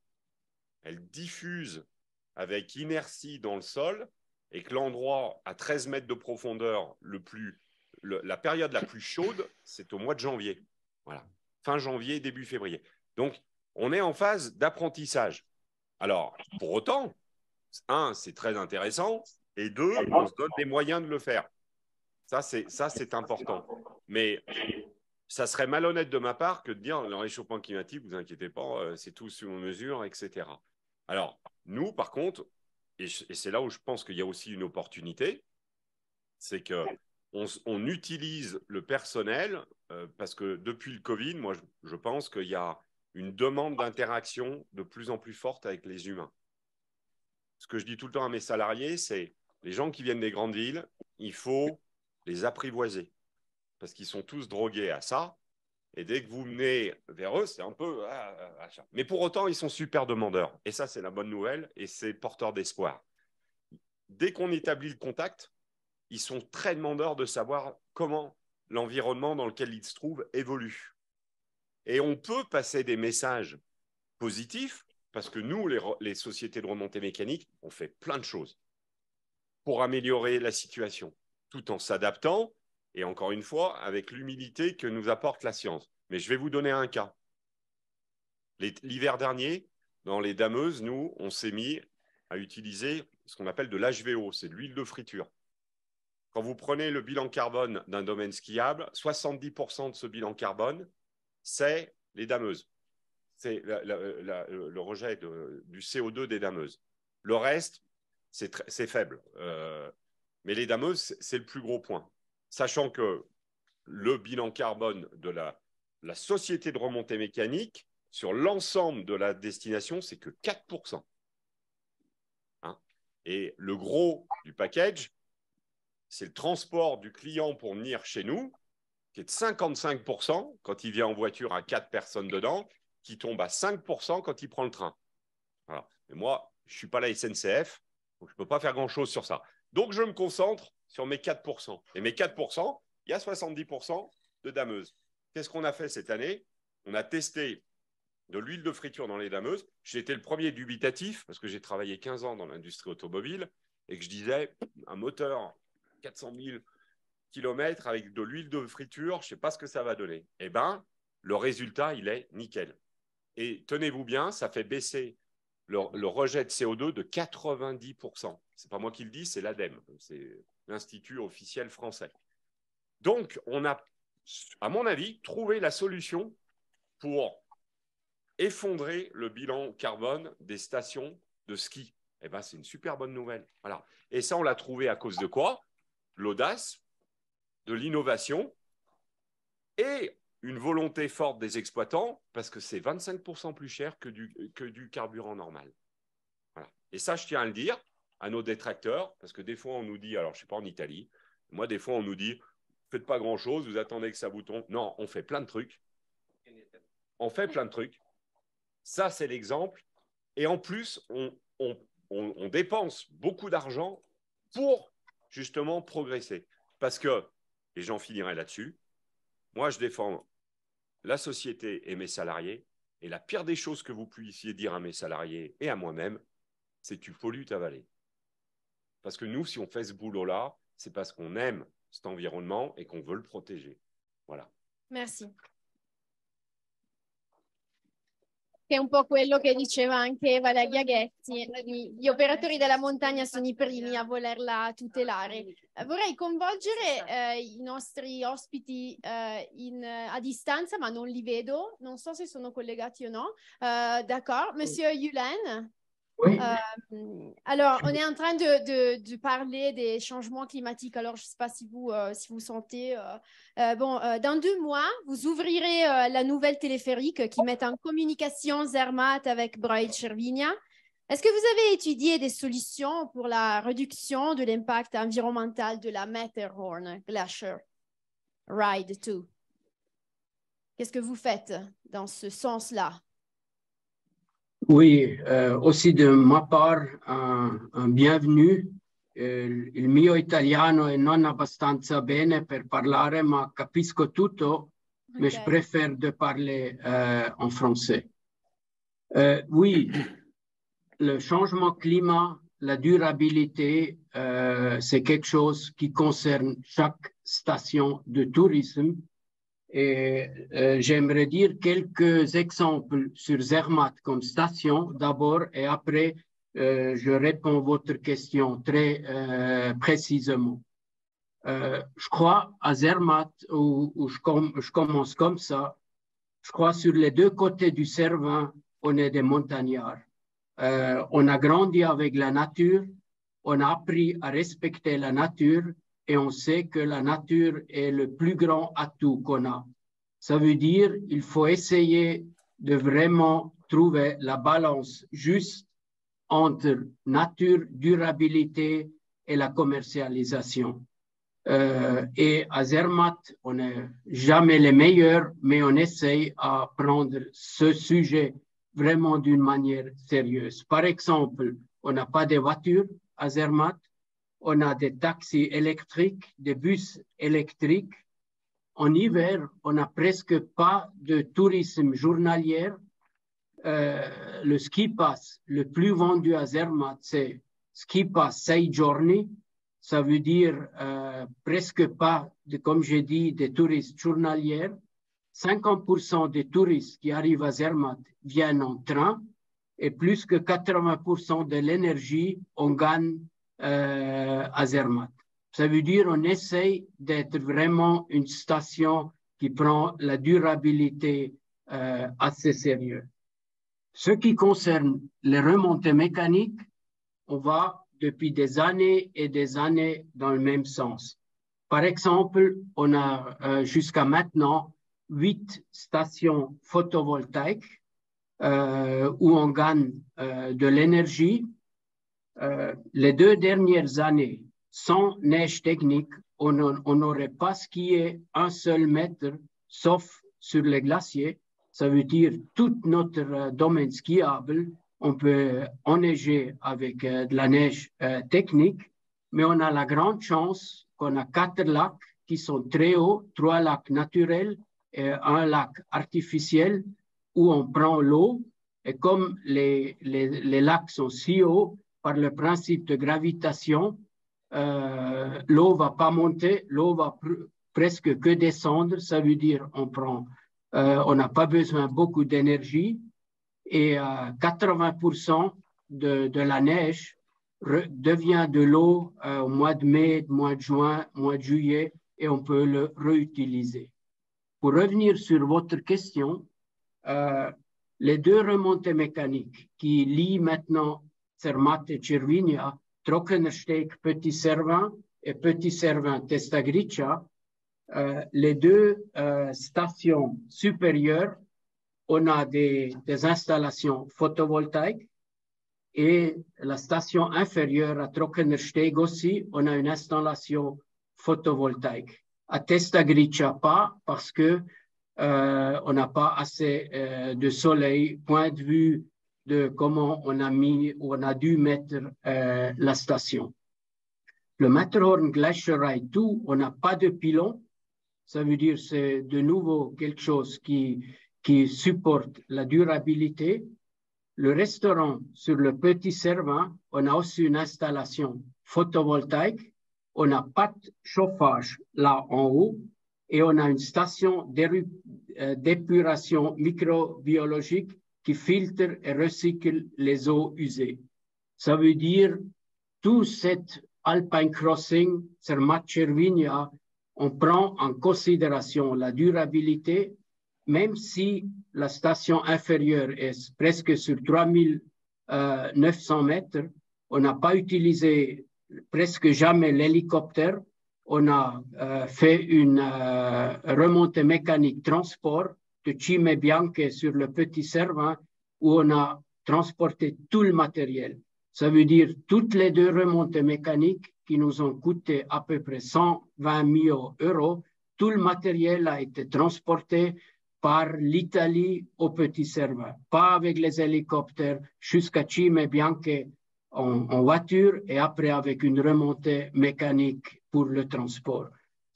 elle diffuse avec inertie dans le sol et que l'endroit à 13 mètres de profondeur, le plus, la période la plus chaude, c'est au mois de janvier. Voilà, fin janvier, début février. Donc, on est en phase d'apprentissage. Alors, pour autant, un, c'est très intéressant, et deux, on se donne des moyens de le faire. Ça, c'est, ça, c'est important. Mais ça serait malhonnête de ma part que de dire le réchauffement climatique, vous inquiétez pas, euh, c'est tout sous mesure, etc. Alors, nous, par contre, et, c'est là où je pense qu'il y a aussi une opportunité, c'est que on, utilise le personnel euh, parce que depuis le Covid, moi, je, je pense qu'il y a une demande d'interaction de plus en plus forte avec les humains. Ce que je dis tout le temps à mes salariés, c'est les gens qui viennent des grandes villes, il faut les apprivoiser parce qu'ils sont tous drogués à ça. Et dès que vous menez vers eux, c'est un peu. Ah, ah, ah Mais pour autant, ils sont super demandeurs. Et ça, c'est la bonne nouvelle et c'est porteur d'espoir. Dès qu'on établit le contact, ils sont très demandeurs de savoir comment l'environnement dans lequel ils se trouvent évolue. Et on peut passer des messages positifs parce que nous, les, les sociétés de remontée mécanique, on fait plein de choses pour améliorer la situation tout en s'adaptant et encore une fois, avec l'humilité que nous apporte la science. Mais je vais vous donner un cas. L'hiver dernier, dans les dameuses, nous, on s'est mis à utiliser ce qu'on appelle de l'HVO, c'est de l'huile de friture. Quand vous prenez le bilan carbone d'un domaine skiable, 70% de ce bilan carbone, c'est les dameuses. C'est le rejet du CO2 des dameuses. Le reste, c'est faible. Euh, mais les dameuses, c'est le plus gros point sachant que le bilan carbone de la, société de remontée mécanique sur l'ensemble de la destination, c'est que 4%. Hein. Et le gros du package, c'est le transport du client pour venir chez nous, qui est de 55% quand il vient en voiture à 4 personnes dedans, qui tombe à 5% quand il prend le train. Mais moi, je ne suis pas la SNCF, donc je ne peux pas faire grand-chose sur ça. Donc je me concentre sur mes 4%. Et mes 4%, il y a 70% de dameuses. Qu'est-ce qu'on a fait cette année On a testé de l'huile de friture dans les dameuses. J'ai été le premier dubitatif parce que j'ai travaillé 15 ans dans l'industrie automobile et que je disais un moteur 400 000 km avec de l'huile de friture, je ne sais pas ce que ça va donner. Eh bien, le résultat, il est nickel. Et tenez-vous bien, ça fait baisser le, le, rejet de CO2 de 90%. Ce n'est pas moi qui le dis, c'est l'ADEME. C'est l'Institut officiel français. Donc, on a, à mon avis, trouvé la solution pour effondrer le bilan carbone des stations de ski. et eh ben, c'est une super bonne nouvelle. Voilà. Et ça, on l'a trouvé à cause de quoi L'audace, de l'innovation et une volonté forte des exploitants parce que c'est 25% plus cher que du, que du carburant normal. Et ça, je tiens à le dire, à nos détracteurs, parce que des fois on nous dit, alors je ne suis pas en Italie, moi des fois on nous dit, faites pas grand-chose, vous attendez que ça vous tombe. Non, on fait plein de trucs. On fait plein de trucs. Ça, c'est l'exemple. Et en plus, on, dépense beaucoup d'argent pour justement progresser. Parce que, et j'en finirai là-dessus, moi je défends la société et mes salariés. Et la pire des choses que vous puissiez dire à mes salariés et à moi-même, c'est tu pollues ta vallée. Parce que nous, si on fait ce boulot-là, c'est parce qu'on aime cet environnement et qu'on veut le protéger. Voilà. Merci. Che è un po' quello che diceva anche Valeria Ghetti, gli operatori della montagna sono i primi a volerla tutelare. Vorrei coinvolgere eh, i nostri ospiti eh, in, a distanza, ma non li vedo, non so se sono collegati o no. Uh, eh, D'accord, Monsieur Yulen. Euh, alors, on est en train de, de, parler des changements climatiques. Alors, je ne sais pas si vous, euh, si vous sentez. Euh, bon, dans deux mois, vous ouvrirez la nouvelle téléphérique qui met en communication Zermatt avec Braille Cervinia. Est-ce que vous avez étudié des solutions pour la réduction de l'impact environnemental de la Matterhorn Glacier Ride 2? Qu'est-ce que vous faites dans ce sens-là? Oui, euh, aussi de ma part, un, bienvenue. Euh, il, mio italiano è e non abbastanza bene per parlare, ma capisco tutto, mais je préfère parler euh, en français. oui, le changement climat, la durabilité, c'est quelque chose qui concerne chaque station de tourisme et euh, j'aimerais dire quelques exemples sur Zermatt comme station d'abord et après euh, je réponds à votre question très euh, précisément. je crois à Zermatt, où, je, je, commence comme ça, je crois sur les deux côtés du Cervin, on est des montagnards. on a grandi avec la nature, on a appris à respecter la nature, et on sait que la nature est le plus grand atout qu'on a. Ça veut dire qu'il faut essayer de vraiment trouver la balance juste entre nature, durabilité et la commercialisation. Euh, et à Zermatt, on n'est jamais les meilleurs, mais on essaye à prendre ce sujet vraiment d'une manière sérieuse. Par exemple, on n'a pas de voitures à Zermatt, on a des taxis électriques, des bus électriques. En hiver, on n'a presque pas de tourisme journalier. Euh, le ski pass le plus vendu à Zermatt, c'est ski pass 6 journées. Ça veut dire euh, presque pas, de, comme j'ai dit, des touristes journaliers. 50% des touristes qui arrivent à Zermatt viennent en train et plus que 80% de l'énergie, on gagne euh, à Zermatt. Ça veut dire on essaye d'être vraiment une station qui prend la durabilité euh, assez sérieux. Ce qui concerne les remontées mécaniques, on va depuis des années et des années dans le même sens. Par exemple, on a euh, jusqu'à maintenant huit stations photovoltaïques où on gagne de l'énergie euh, les deux dernières années, sans neige technique, on n'aurait pas skié un seul mètre, sauf sur les glaciers. Ça veut dire tout notre euh, domaine skiable, on peut enneiger avec euh, de la neige technique, mais on a la grande chance qu'on a quatre lacs qui sont très hauts, trois lacs naturels et un lac artificiel où on prend l'eau. Et comme les, les lacs sont si hauts, par le principe de gravitation, euh, l'eau va pas monter, l'eau va presque que descendre. Ça veut dire on prend, euh, on n'a pas besoin beaucoup d'énergie et 80% euh, de, de, la neige devient de l'eau euh, au mois de mai, mois de juin, mois de juillet et on peut le réutiliser. Pour revenir sur votre question, les deux remontées mécaniques qui lient maintenant Zermatt et Cervinia, Trockenersteg, Petit Servin et Petit Servin testa euh, les deux euh, stations supérieures, on a des, installations photovoltaïques et la station inférieure à Trockenersteg aussi, on a une installation photovoltaïque. À Testagricia, pas parce que euh, on n'a pas assez de soleil. Point de vue de comment on a mis on a dû mettre euh, la station. Le Matterhorn Ride tout on n'a pas de pilon. Ça veut dire c'est de nouveau quelque chose qui, qui supporte la durabilité. Le restaurant sur le Petit Servin, on a aussi une installation photovoltaïque. On n'a pas de chauffage là en haut et on a une station euh, d'épuration microbiologique qui filtre et recycle les eaux usées. Ça veut dire tout cet alpine crossing sur cervinia on prend en considération la durabilité, même si la station inférieure est presque sur 3900 euh, mètres, on n'a pas utilisé presque jamais l'hélicoptère, on a euh, fait une euh, remontée mécanique transport de Cime Bianche sur le petit servin hein, où on a transporté tout le matériel. Ça veut dire toutes les deux remontées mécaniques qui nous ont coûté à peu près 120 000 euros. Tout le matériel a été transporté par l'Italie au petit servin pas avec les hélicoptères jusqu'à Cime Bianche en voiture et après avec une remontée mécanique pour le transport.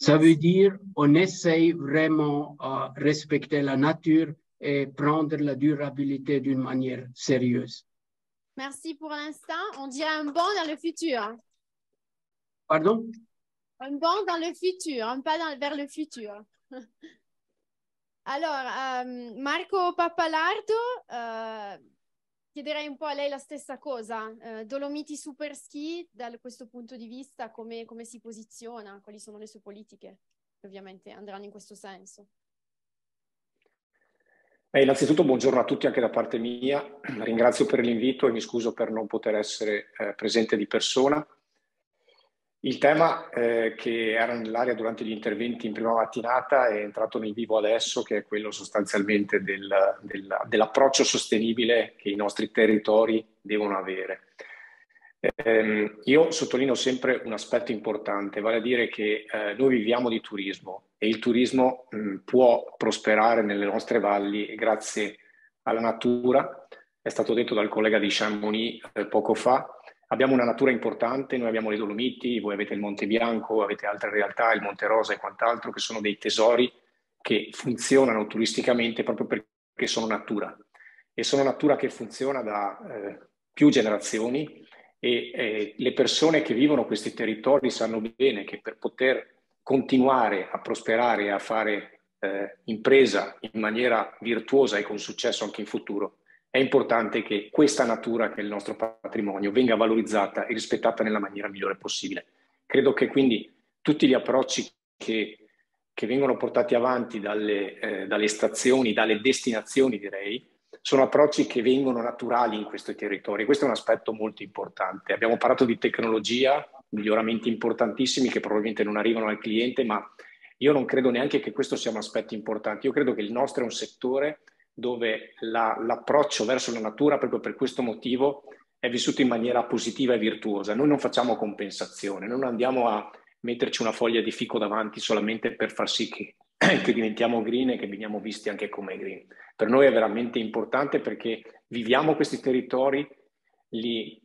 Ça veut dire on essaye vraiment à respecter la nature et prendre la durabilité d'une manière sérieuse. Merci pour l'instant. On dirait un bon dans le futur. Pardon Un bon dans le futur, un pas vers le futur. Alors, euh, Marco Papalardo, euh, chiederei un po' a lei la stessa cosa. Eh, Dolomiti Super Ski, da questo punto di vista, come, come si posiziona? Quali sono le sue politiche? Che ovviamente andranno in questo senso. Eh, innanzitutto buongiorno a tutti anche da parte mia, ringrazio per l'invito e mi scuso per non poter essere eh, presente di persona. Il tema eh, che era nell'aria durante gli interventi in prima mattinata è entrato nel vivo adesso, che è quello sostanzialmente del, del, dell'approccio sostenibile che i nostri territori devono avere. Eh, io sottolineo sempre un aspetto importante, vale a dire che eh, noi viviamo di turismo e il turismo mh, mm, può prosperare nelle nostre valli grazie alla natura, è stato detto dal collega di Chamonix eh, poco fa, abbiamo una natura importante, noi abbiamo le Dolomiti, voi avete il Monte Bianco, avete altre realtà, il Monte Rosa e quant'altro, che sono dei tesori che funzionano turisticamente proprio perché sono natura. E sono natura che funziona da eh, più generazioni e eh, le persone che vivono questi territori sanno bene che per poter continuare a prosperare e a fare eh, impresa in maniera virtuosa e con successo anche in futuro, è importante che questa natura, che è il nostro patrimonio, venga valorizzata e rispettata nella maniera migliore possibile. Credo che quindi tutti gli approcci che, che vengono portati avanti dalle, eh, dalle stazioni, dalle destinazioni, direi, sono approcci che vengono naturali in questo territorio. Questo è un aspetto molto importante. Abbiamo parlato di tecnologia, miglioramenti importantissimi che probabilmente non arrivano al cliente, ma io non credo neanche che questo sia un aspetto importante. Io credo che il nostro è un settore dove la, l'approccio verso la natura, proprio per questo motivo, è vissuto in maniera positiva e virtuosa. Noi non facciamo compensazione, non andiamo a metterci una foglia di fico davanti solamente per far sì che, che diventiamo green e che veniamo visti anche come green. Per noi è veramente importante perché viviamo questi territori, li,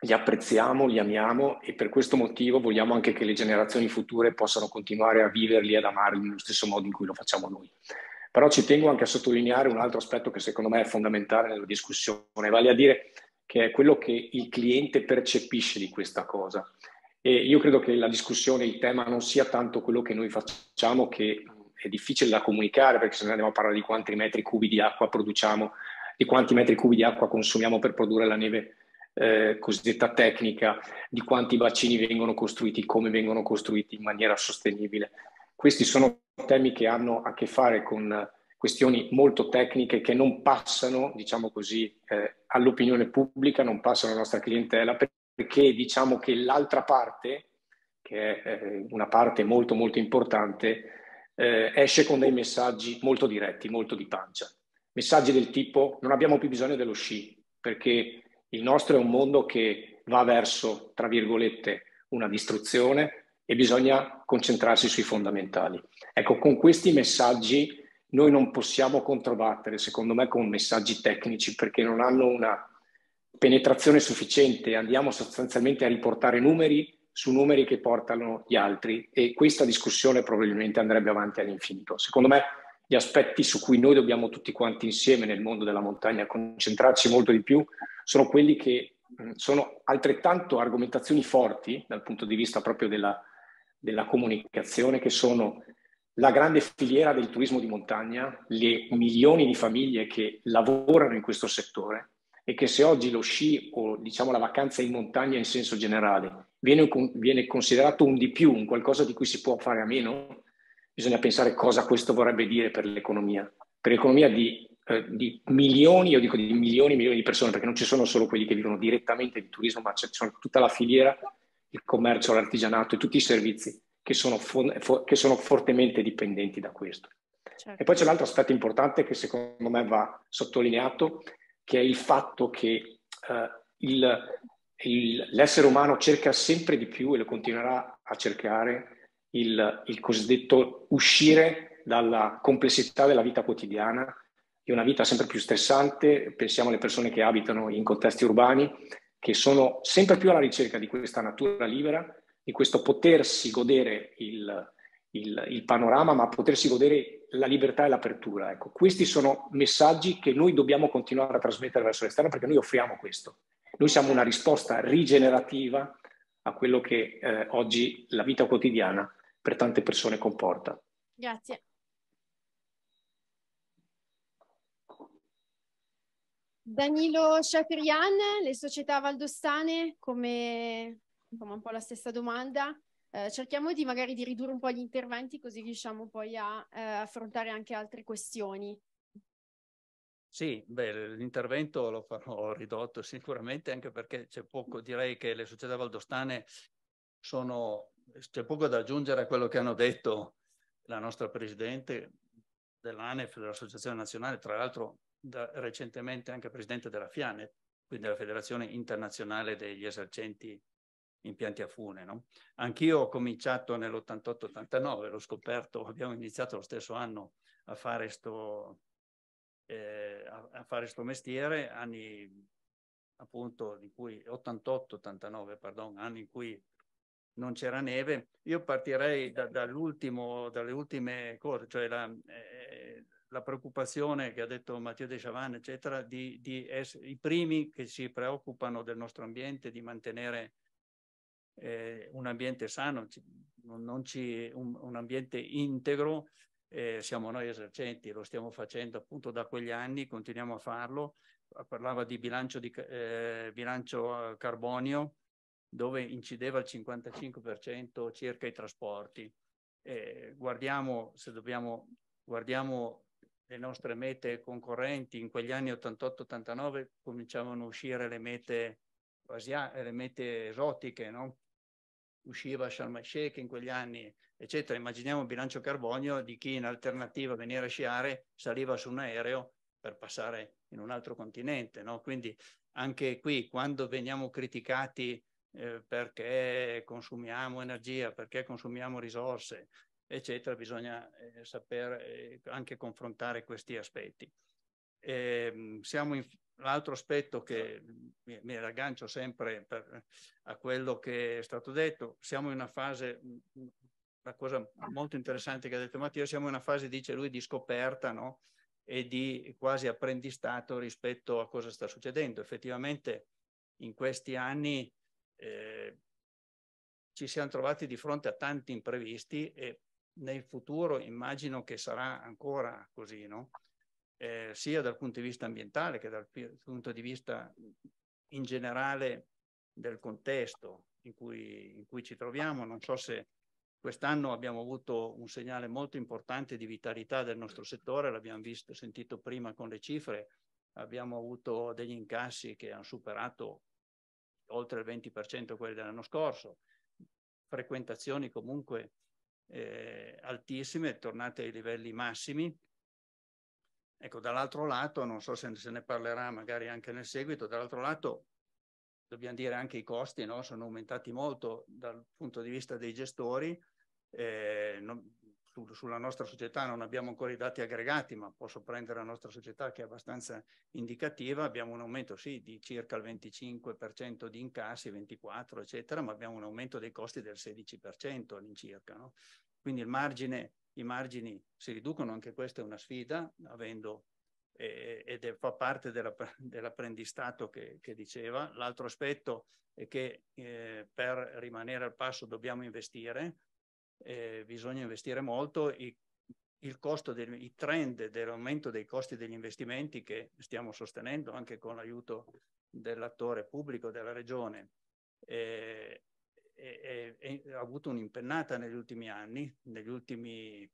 li apprezziamo, li amiamo e per questo motivo vogliamo anche che le generazioni future possano continuare a viverli e ad amarli nello stesso modo in cui lo facciamo noi. Però ci tengo anche a sottolineare un altro aspetto che secondo me è fondamentale nella discussione, vale a dire che è quello che il cliente percepisce di questa cosa. E io credo che la discussione, il tema non sia tanto quello che noi facciamo, che è difficile da comunicare, perché se noi andiamo a parlare di quanti metri cubi di acqua produciamo, di quanti metri cubi di acqua consumiamo per produrre la neve eh, cosiddetta tecnica, di quanti bacini vengono costruiti, come vengono costruiti in maniera sostenibile. Questi sono temi che hanno a che fare con questioni molto tecniche che non passano, diciamo così, eh, all'opinione pubblica, non passano alla nostra clientela, perché diciamo che l'altra parte, che è eh, una parte molto molto importante, eh, esce con dei messaggi molto diretti, molto di pancia. Messaggi del tipo non abbiamo più bisogno dello sci, perché il nostro è un mondo che va verso, tra virgolette, una distruzione, e bisogna concentrarsi sui fondamentali. Ecco, con questi messaggi noi non possiamo controbattere, secondo me, con messaggi tecnici perché non hanno una penetrazione sufficiente, andiamo sostanzialmente a riportare numeri su numeri che portano gli altri e questa discussione probabilmente andrebbe avanti all'infinito. Secondo me gli aspetti su cui noi dobbiamo tutti quanti insieme nel mondo della montagna concentrarci molto di più sono quelli che sono altrettanto argomentazioni forti dal punto di vista proprio della della comunicazione, che sono la grande filiera del turismo di montagna, le milioni di famiglie che lavorano in questo settore e che se oggi lo sci o diciamo la vacanza in montagna in senso generale viene, viene considerato un di più, un qualcosa di cui si può fare a meno, bisogna pensare cosa questo vorrebbe dire per l'economia, per l'economia di, eh, di milioni, io dico di milioni e milioni di persone, perché non ci sono solo quelli che vivono direttamente di turismo, ma c'è, c'è tutta la filiera il commercio, l'artigianato e tutti i servizi che sono, fo- che sono fortemente dipendenti da questo. Certo. E poi c'è l'altro aspetto importante che secondo me va sottolineato, che è il fatto che eh, il, il, l'essere umano cerca sempre di più e lo continuerà a cercare il, il cosiddetto uscire dalla complessità della vita quotidiana, di una vita sempre più stressante, pensiamo alle persone che abitano in contesti urbani, che sono sempre più alla ricerca di questa natura libera, di questo potersi godere il, il, il panorama, ma potersi godere la libertà e l'apertura. Ecco, questi sono messaggi che noi dobbiamo continuare a trasmettere verso l'esterno perché noi offriamo questo. Noi siamo una risposta rigenerativa a quello che eh, oggi la vita quotidiana per tante persone comporta. Grazie. Danilo Shakirian, le società valdostane, come, come un po' la stessa domanda, eh, cerchiamo di magari di ridurre un po' gli interventi così riusciamo poi a eh, affrontare anche altre questioni. Sì, beh, l'intervento lo farò ridotto sicuramente anche perché c'è poco, direi che le società valdostane sono, c'è poco da aggiungere a quello che hanno detto la nostra presidente dell'ANEF, dell'Associazione Nazionale, tra l'altro da, recentemente anche presidente della FIANET, quindi della Federazione Internazionale degli Esercenti Impianti a Fune. No? Anch'io ho cominciato nell'88-89, l'ho scoperto, abbiamo iniziato lo stesso anno a fare sto, eh, a, a fare sto mestiere, anni appunto di cui 88-89, pardon, anni in cui non c'era neve, io partirei da, dall'ultimo, dalle ultime cose, cioè la, eh, la preoccupazione che ha detto Matteo De Chavan, eccetera, di, di essere i primi che si preoccupano del nostro ambiente, di mantenere eh, un ambiente sano, ci, un, un, ambiente integro. Eh, siamo noi esercenti, lo stiamo facendo appunto da quegli anni, continuiamo a farlo. Eh, parlava di bilancio, di, eh, bilancio eh, carbonio, dove incideva il 55% circa i trasporti. Eh, guardiamo se dobbiamo guardiamo le nostre mete concorrenti in quegli anni 88-89 cominciavano a uscire le mete, le mete esotiche, no? usciva Sharm el Sheikh in quegli anni, eccetera. Immaginiamo il bilancio carbonio di chi in alternativa a venire a sciare saliva su un aereo per passare in un altro continente. No? Quindi anche qui quando veniamo criticati eh, perché consumiamo energia, perché consumiamo risorse, eccetera, bisogna eh, saper eh, anche confrontare questi aspetti. E, ehm, siamo in, l'altro aspetto che mi, mi raggancio sempre per, a quello che è stato detto, siamo in una fase, una cosa molto interessante che ha detto Mattia, siamo in una fase, dice lui, di scoperta no? e di quasi apprendistato rispetto a cosa sta succedendo. Effettivamente in questi anni eh, ci siamo trovati di fronte a tanti imprevisti e nel futuro immagino che sarà ancora così, no? Eh, sia dal punto di vista ambientale che dal punto di vista in generale del contesto in cui, in cui ci troviamo. Non so se quest'anno abbiamo avuto un segnale molto importante di vitalità del nostro settore, l'abbiamo visto, sentito prima con le cifre, abbiamo avuto degli incassi che hanno superato oltre il 20% quelli dell'anno scorso, frequentazioni comunque eh, altissime, tornate ai livelli massimi. Ecco, dall'altro lato, non so se se ne parlerà magari anche nel seguito, dall'altro lato dobbiamo dire anche i costi no? sono aumentati molto dal punto di vista dei gestori, eh, non, sulla nostra società, non abbiamo ancora i dati aggregati, ma posso prendere la nostra società che è abbastanza indicativa, abbiamo un aumento sì di circa il 25% di incassi, 24 eccetera, ma abbiamo un aumento dei costi del 16% all'incirca. No? Quindi margine, i margini si riducono, anche questa è una sfida, avendo eh, ed è, fa parte della, dell'apprendistato che, che diceva. L'altro aspetto è che eh, per rimanere al passo dobbiamo investire, eh, bisogna investire molto. e il costo del, I trend dell'aumento dei costi degli investimenti che stiamo sostenendo anche con l'aiuto dell'attore pubblico della regione ha eh, avuto un'impennata negli ultimi anni. Negli ultimi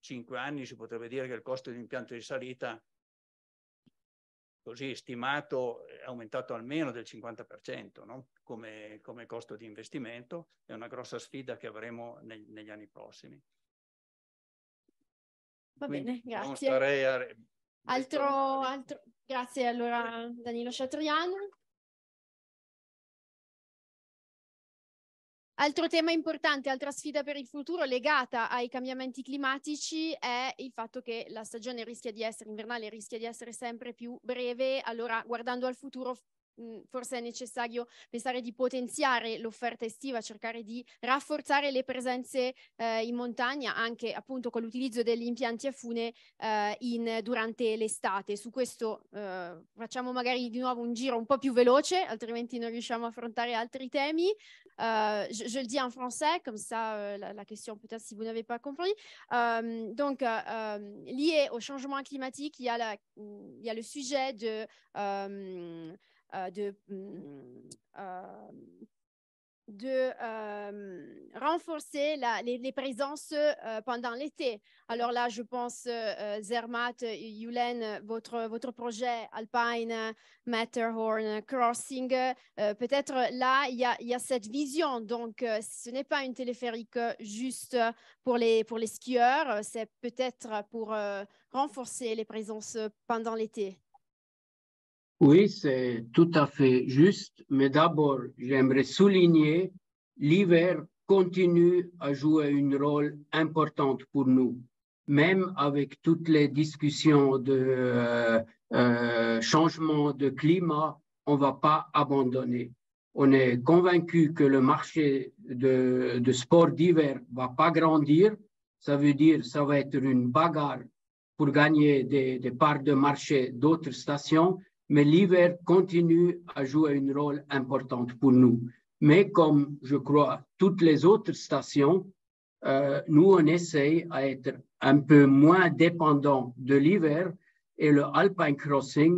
cinque anni si potrebbe dire che il costo dell'impianto di salita, così stimato, è aumentato almeno del 50%. No? come, come costo di investimento, è una grossa sfida che avremo neg negli anni prossimi. Va Quindi bene, grazie. A... Altro, altro... Grazie allora Danilo Chatrian. Altro tema importante, altra sfida per il futuro legata ai cambiamenti climatici è il fatto che la stagione rischia di essere invernale, rischia di essere sempre più breve. Allora, guardando al futuro, Mm, forse è necessario pensare di potenziare l'offerta estiva, cercare di rafforzare le presenze eh, in montagna anche appunto con l'utilizzo degli impianti a fune eh, in, durante l'estate. Su questo eh, facciamo magari di nuovo un giro un po' più veloce, altrimenti non riusciamo a affrontare altri temi. Eh, je, je, le dis en français, comme ça euh, la, la, question peut-être si vous n'avez pas compris. Euh, donc euh, lié au changement climatique, il y a, la, il y a le sujet de Euh, de, mm, euh, de euh, renforcer la, les, présences pendant l'été. Alors là, je pense, Zermatt, Yulen, votre, votre projet Alpine, Matterhorn, Crossing, peut-être là, il y a, y a, cette vision. Donc, ce n'est pas une téléphérique juste pour les, pour les skieurs, c'est peut-être pour renforcer les présences pendant l'été. Oui, c'est tout à fait juste, mais d'abord, j'aimerais souligner l'hiver continue à jouer un rôle important pour nous, même avec toutes les discussions de euh, euh, changement de climat, on ne va pas abandonner. On est convaincu que le marché de, sport d'hiver ne va pas grandir. Ça veut dire que ça va être une bagarre pour gagner des parts de marché d'autres stations mais l'hiver continue à jouer un rôle important pour nous. Mais comme je crois toutes les autres stations, euh, nous on essaye à être un peu moins dépendant de l'hiver et le alpine crossing,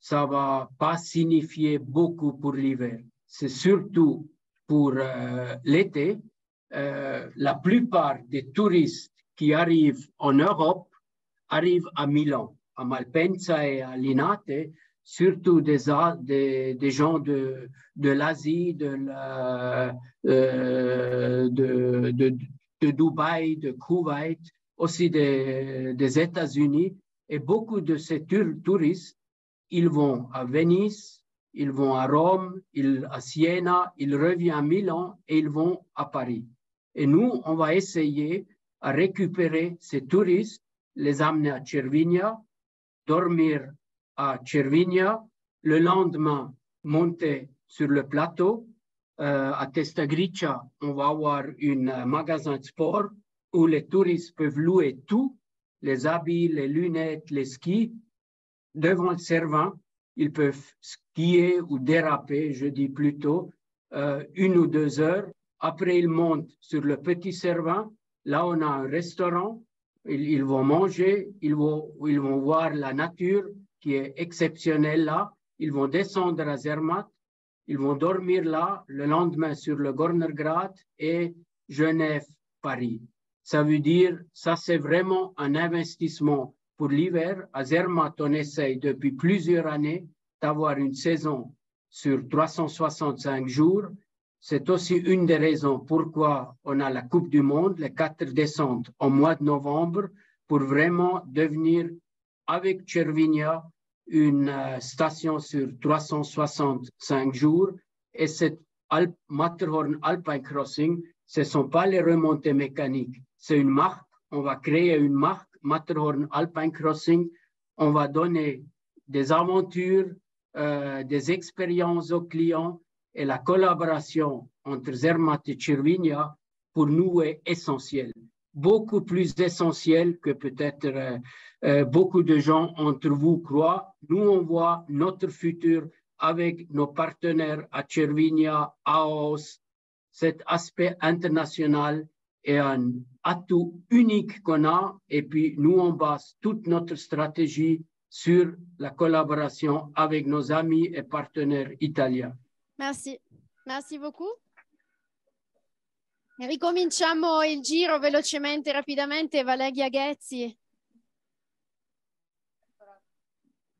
ça va pas signifier beaucoup pour l'hiver. C'est surtout pour euh, l'été. Euh, la plupart des touristes qui arrivent en Europe arrivent à Milan, à Malpensa et à Linate, surtout des, des, gens de, de l'Asie, euh, de, de, Dubaï, de Kuwait, aussi des, des États-Unis. Et beaucoup de ces touristes, ils vont à Venise, ils vont à Rome, ils, à Siena, ils reviennent à Milan et ils vont à Paris. Et nous, on va essayer à récupérer ces touristes, les amener à Cervinia, dormir à Cervinia, le lendemain, monter sur le plateau. Euh, à Testagricia, on va avoir un euh, magasin de sport où les touristes peuvent louer tout, les habits, les lunettes, les skis. Devant le servant, ils peuvent skier ou déraper, je dis plutôt, euh, une ou deux heures. Après, ils montent sur le petit servant. Là, on a un restaurant. Ils, ils vont manger, ils vont, ils vont voir la nature, qui est exceptionnel là. Ils vont descendre à Zermatt, ils vont dormir là le lendemain sur le Gornergrat et Genève, Paris. Ça veut dire, ça c'est vraiment un investissement pour l'hiver. À Zermatt, on essaye depuis plusieurs années d'avoir une saison sur 365 jours. C'est aussi une des raisons pourquoi on a la Coupe du Monde les 4 décembre au mois de novembre pour vraiment devenir avec Chervinia, une euh, station sur 365 jours et cette Matterhorn Alpine Crossing, ce ne sont pas les remontées mécaniques, c'est une marque. On va créer une marque Matterhorn Alpine Crossing. On va donner des aventures, euh, des expériences aux clients et la collaboration entre Zermatt et Chervinia pour nous est essentielle beaucoup plus essentiel que peut-être euh, euh, beaucoup de gens entre vous croient. Nous, on voit notre futur avec nos partenaires à Cervinia, à Aos. Cet aspect international est un atout unique qu'on a. Et puis, nous, on base toute notre stratégie sur la collaboration avec nos amis et partenaires italiens. Merci. Merci beaucoup. Ricominciamo il giro velocemente, rapidamente. Valeria Ghezzi.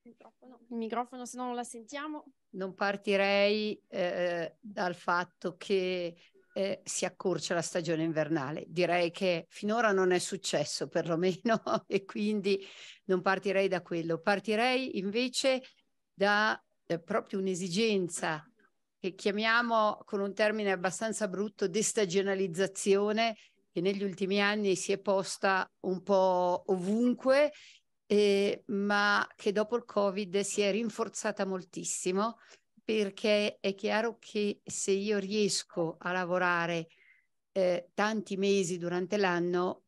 Il microfono, se no non la sentiamo. Non partirei eh, eh dal fatto che eh, si accorcia la stagione invernale. Direi che finora non è successo perlomeno e quindi non partirei da quello. Partirei invece da eh, proprio un'esigenza che chiamiamo con un termine abbastanza brutto destagionalizzazione, che negli ultimi anni si è posta un po' ovunque, eh, ma che dopo il Covid si è rinforzata moltissimo, perché è chiaro che se io riesco a lavorare eh, tanti mesi durante l'anno,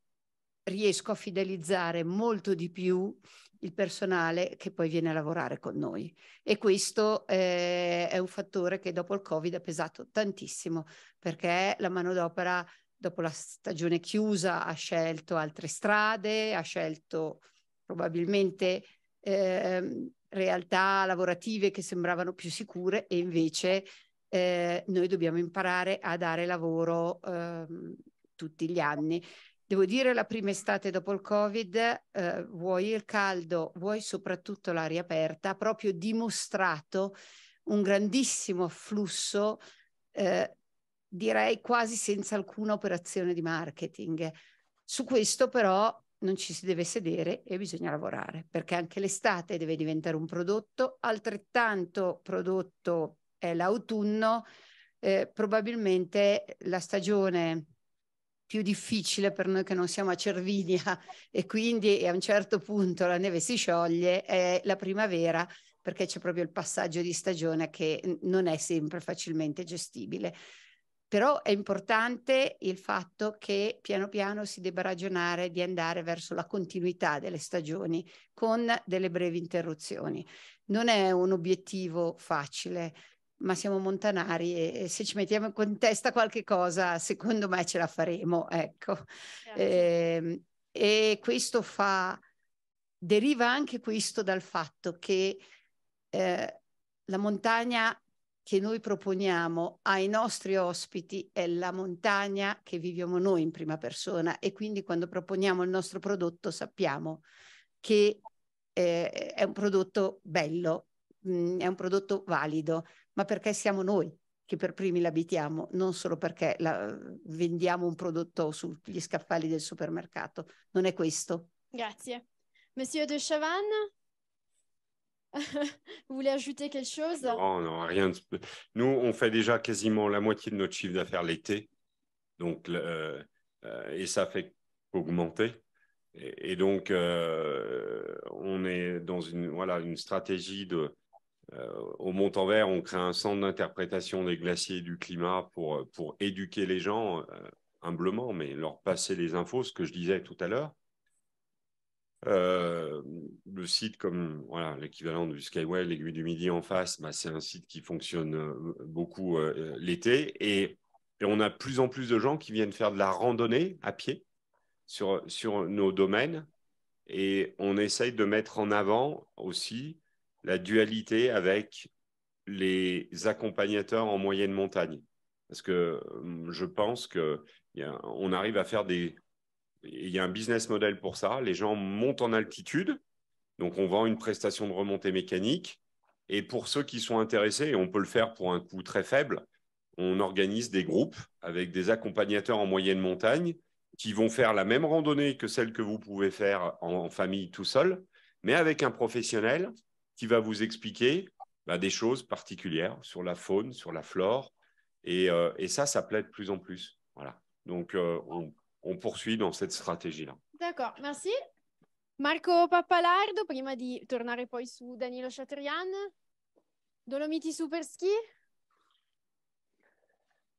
riesco a fidelizzare molto di più il personale che poi viene a lavorare con noi. E questo eh, è un fattore che dopo il Covid ha pesato tantissimo, perché la manodopera dopo la stagione chiusa ha scelto altre strade, ha scelto probabilmente eh, realtà lavorative che sembravano più sicure e invece eh, noi dobbiamo imparare a dare lavoro eh, tutti gli anni. Devo dire la prima estate dopo il Covid, eh, vuoi il caldo, vuoi soprattutto l'aria aperta, ha proprio dimostrato un grandissimo afflusso, eh, direi quasi senza alcuna operazione di marketing. Su questo però non ci si deve sedere e bisogna lavorare, perché anche l'estate deve diventare un prodotto, altrettanto prodotto è l'autunno, eh, probabilmente la stagione più difficile per noi che non siamo a Cervinia e quindi a un certo punto la neve si scioglie, è la primavera perché c'è proprio il passaggio di stagione che non è sempre facilmente gestibile. Però è importante il fatto che piano piano si debba ragionare di andare verso la continuità delle stagioni con delle brevi interruzioni. Non è un obiettivo facile, ma siamo montanari e, e, se ci mettiamo in testa qualche cosa, secondo me ce la faremo, ecco. Eh, e questo fa, deriva anche questo dal fatto che eh, la montagna che noi proponiamo ai nostri ospiti è la montagna che viviamo noi in prima persona e quindi quando proponiamo il nostro prodotto sappiamo che eh, è un prodotto bello, mh, mm, è un prodotto valido, mais parce que c'est nous qui per primi l'abitiamo, non solo perché la, vendiamo un prodotto sugli scaffali del supermercato. Non è questo. Grazie. Monsieur De Chavannes, Vous voulez ajouter quelque chose Non, rien. De... Nous, on fait déjà quasiment la moitié de notre chiffre d'affaires l'été, donc euh, euh, et ça fait augmenter. Et, donc, euh, on est dans une voilà une stratégie de euh, au Mont-en-Vert, on crée un centre d'interprétation des glaciers et du climat pour, euh, pour éduquer les gens euh, humblement, mais leur passer les infos, ce que je disais tout à l'heure. le site comme voilà l'équivalent du Skyway, l'aiguille du midi en face, bah, c'est un site qui fonctionne beaucoup l'été et, on a plus en plus de gens qui viennent faire de la randonnée à pied sur, sur nos domaines et on essaye de mettre en avant aussi la dualité avec les accompagnateurs en moyenne montagne. Parce que hum, je pense qu'on arrive à faire des... Il y a un business model pour ça. Les gens montent en altitude, donc on vend une prestation de remontée mécanique. Et pour ceux qui sont intéressés, et on peut le faire pour un coût très faible, on organise des groupes avec des accompagnateurs en moyenne montagne qui vont faire la même randonnée que celle que vous pouvez faire en, en famille tout seul, mais avec un professionnel qui va vous expliquer bah, des choses particulières sur la faune, sur la flore. Et, euh, et ça, ça plaît de plus en plus. Voilà. Donc, euh, on, on, poursuit dans cette stratégie-là. D'accord, merci. Marco Pappalardo, prima di tornare poi su Danilo Chatrian. Dolomiti Superski?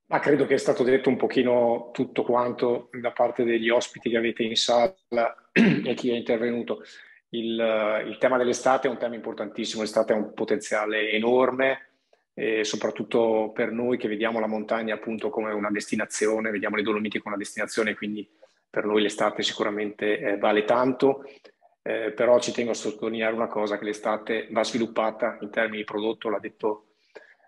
Ma credo che è stato detto un pochino tutto quanto da parte degli ospiti che avete in sala e chi è intervenuto. il, eh, il, tema dell'estate è un tema importantissimo, l'estate ha un potenziale enorme, eh, soprattutto per noi che vediamo la montagna appunto come una destinazione, vediamo le Dolomiti come una destinazione, quindi per noi l'estate sicuramente eh, vale tanto, eh, però ci tengo a sottolineare una cosa, che l'estate va sviluppata in termini di prodotto, l'ha detto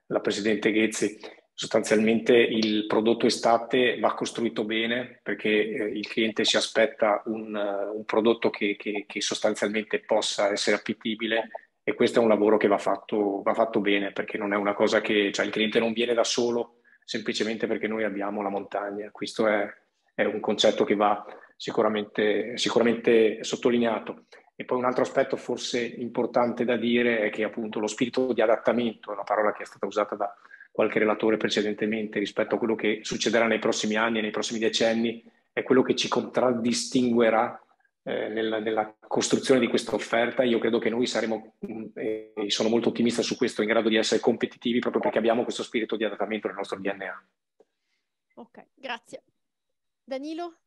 la Presidente Ghezzi, sostanzialmente il prodotto estate va costruito bene perché eh, il cliente si aspetta un, uh, un prodotto che, che, che, sostanzialmente possa essere appetibile e questo è un lavoro che va fatto, va fatto bene perché non è una cosa che cioè, il cliente non viene da solo semplicemente perché noi abbiamo la montagna. Questo è, è un concetto che va sicuramente, sicuramente sottolineato. E poi un altro aspetto forse importante da dire è che appunto lo spirito di adattamento, una parola che è stata usata da, qualche relatore precedentemente rispetto a quello che succederà nei prossimi anni e nei prossimi decenni, è quello che ci contraddistinguerà eh, nella, nella, costruzione di questa offerta. Io credo che noi saremo, mm, e eh, sono molto ottimista su questo, in grado di essere competitivi proprio perché abbiamo questo spirito di adattamento nel nostro DNA. Ok, grazie. Danilo?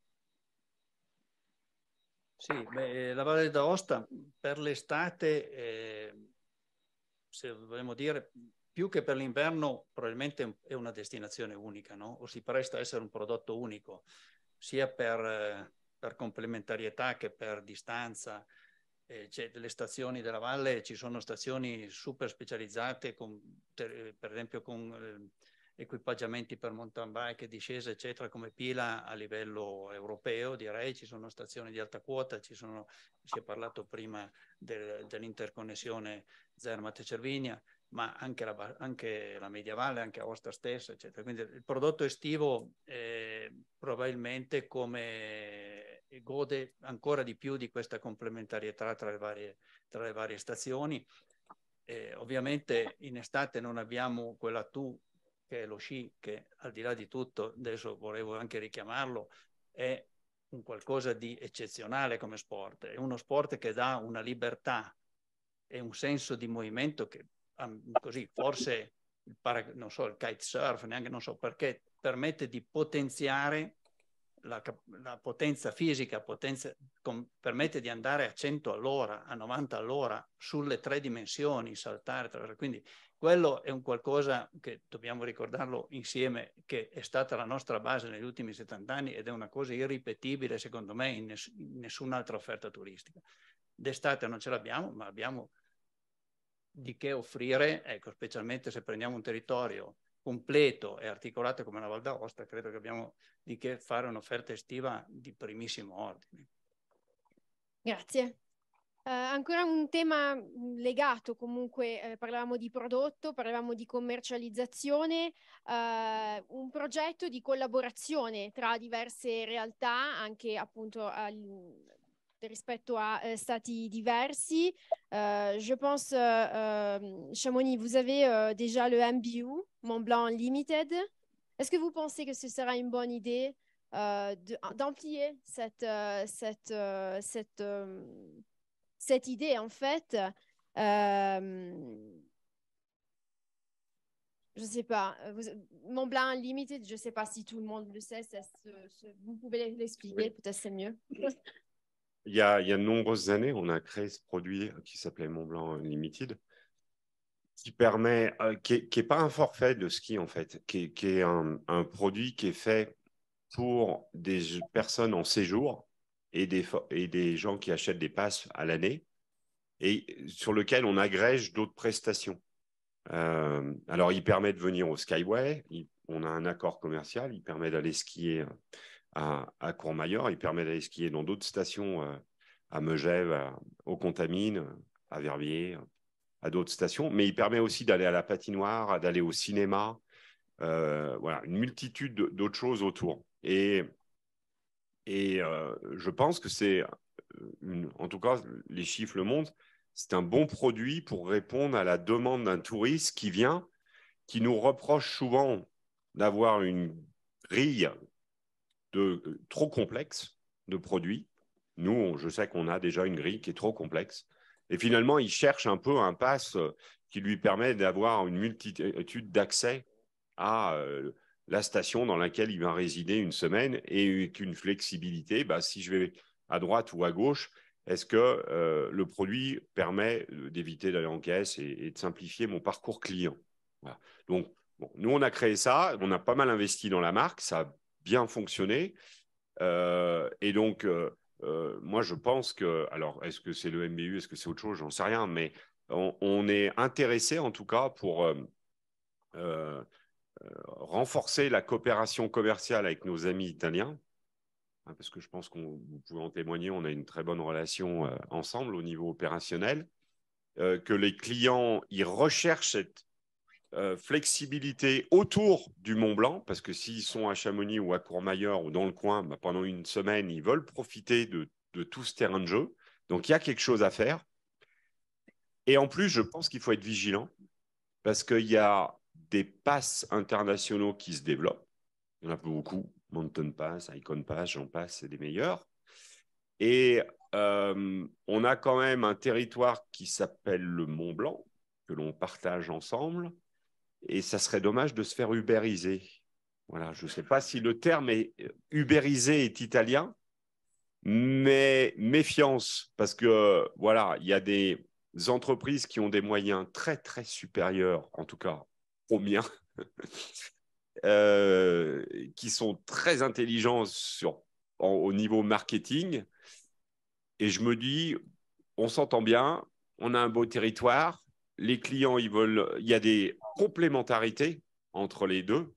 Sì, beh, eh, la Valle d'Aosta per l'estate, eh, se vogliamo dire, più che per l'inverno probabilmente è una destinazione unica, no? o si presta a essere un prodotto unico, sia per, eh, per complementarietà che per distanza. Eh, le stazioni della valle ci sono stazioni super specializzate, con, per esempio con eh, equipaggiamenti per mountain bike, discese, eccetera, come Pila a livello europeo, direi. Ci sono stazioni di alta quota, sono, si è parlato prima del, dell'interconnessione Zermatt e Cervinia ma anche la, anche la medievale, anche Aosta stessa, eccetera. Quindi il prodotto estivo eh, probabilmente come eh, gode ancora di più di questa complementarietà tra le varie, tra le varie stazioni. Eh, ovviamente in estate non abbiamo quella tu che è lo sci, che al di là di tutto, adesso volevo anche richiamarlo, è un qualcosa di eccezionale come sport, è uno sport che dà una libertà e un senso di movimento che um, così, forse il, para, non so, il kitesurf, neanche non so perché, permette di potenziare la, la potenza fisica, potenza, com, permette di andare a 100 all'ora, a 90 all'ora, sulle tre dimensioni, saltare, tra, quindi quello è un qualcosa che dobbiamo ricordarlo insieme, che è stata la nostra base negli ultimi 70 anni ed è una cosa irripetibile secondo me in, ness- in nessun'altra offerta turistica. D'estate non ce l'abbiamo, ma abbiamo di che offrire, ecco, specialmente se prendiamo un territorio completo e articolato come la Val d'Aosta, credo che abbiamo di che fare un'offerta estiva di primissimo ordine. Grazie. Uh, ancora un tema mm, legato, comunque eh, parlavamo di prodotto, parlavamo di commercializzazione, uh, un progetto di collaborazione tra diverse realtà, anche appunto al, rispetto à euh, stati diversi. Euh, je pense, euh, Chamonix, vous avez déjà le MBU, Mont Blanc Limited. Est-ce que vous pensez que ce sera une bonne idée ah, d'amplier cette, cette, cette, cette, idée, en fait je ne sais pas, Mont Blanc Limited, je ne sais pas si tout le monde le sait, vous pouvez l'expliquer, peut-être c'est mieux. il y, a, de nombreuses années, on a créé ce produit qui s'appelait Mont Blanc Limited, qui permet, euh, qui n'est pas un forfait de ski en fait, qui est, un, produit qui est fait pour des personnes en séjour et des, gens qui achètent des passes à l'année et sur lequel on agrège d'autres prestations. Euh, alors, il permet de venir au Skyway, on a un accord commercial, il permet d'aller skier à, à Courmayeur. Il permet d'aller skier dans d'autres stations euh, à Megève, au Contamine, à Verbier, à d'autres stations. Mais il permet aussi d'aller à la patinoire, d'aller au cinéma. Euh, voilà, une multitude d'autres choses autour. Et, et euh, je pense que c'est, en tout cas, les chiffres le montrent, c'est un bon produit pour répondre à la demande d'un touriste qui vient, qui nous reproche souvent d'avoir une grille de, euh, trop complexe de produits. Nous, je sais qu'on a déjà une grille qui est trop complexe. Et finalement, il cherche un peu un pass euh, qui lui permet d'avoir une multitude d'accès à euh, la station dans laquelle il va résider une semaine et une flexibilité, bah, si je vais à droite ou à gauche, est-ce que le produit permet d'éviter d'aller en caisse et, de simplifier mon parcours client Donc, nous, on a créé ça, on a pas mal investi dans la marque, ça bien fonctionné. Euh, et donc, euh, euh, moi, je pense que, alors, est-ce que c'est le MBU, est-ce que c'est autre chose, j'en sais rien, mais on, est intéressé en tout cas pour renforcer la coopération commerciale avec nos amis italiens, hein, parce que je pense qu'on vous pouvez en témoigner, on a une très bonne relation ensemble au niveau opérationnel, que les clients, ils recherchent cette euh, flexibilité autour du Mont Blanc, parce que s'ils sont à Chamonix ou à Courmayeur ou dans le coin, bah, pendant une semaine, ils veulent profiter de, de tout ce terrain de jeu. Donc il y a quelque chose à faire. Et en plus, je pense qu'il faut être vigilant, parce qu'il y a des passes internationaux qui se développent. Il y en a beaucoup. Mountain Pass, Icon Pass, j'en passe, c'est des meilleurs. Et euh, on a quand même un territoire qui s'appelle le Mont Blanc, que l'on partage ensemble, et ça serait dommage de se faire ubériser. Voilà, je ne sais pas si le terme est euh, ubériser est italien, mais méfiance, parce que voilà, il y a des entreprises qui ont des moyens très très supérieurs, en tout cas aux miens, euh, qui sont très intelligents sur, au niveau marketing. Et je me dis, on s'entend bien, on a un beau territoire, les clients, ils veulent, il y a des complémentarités entre les deux.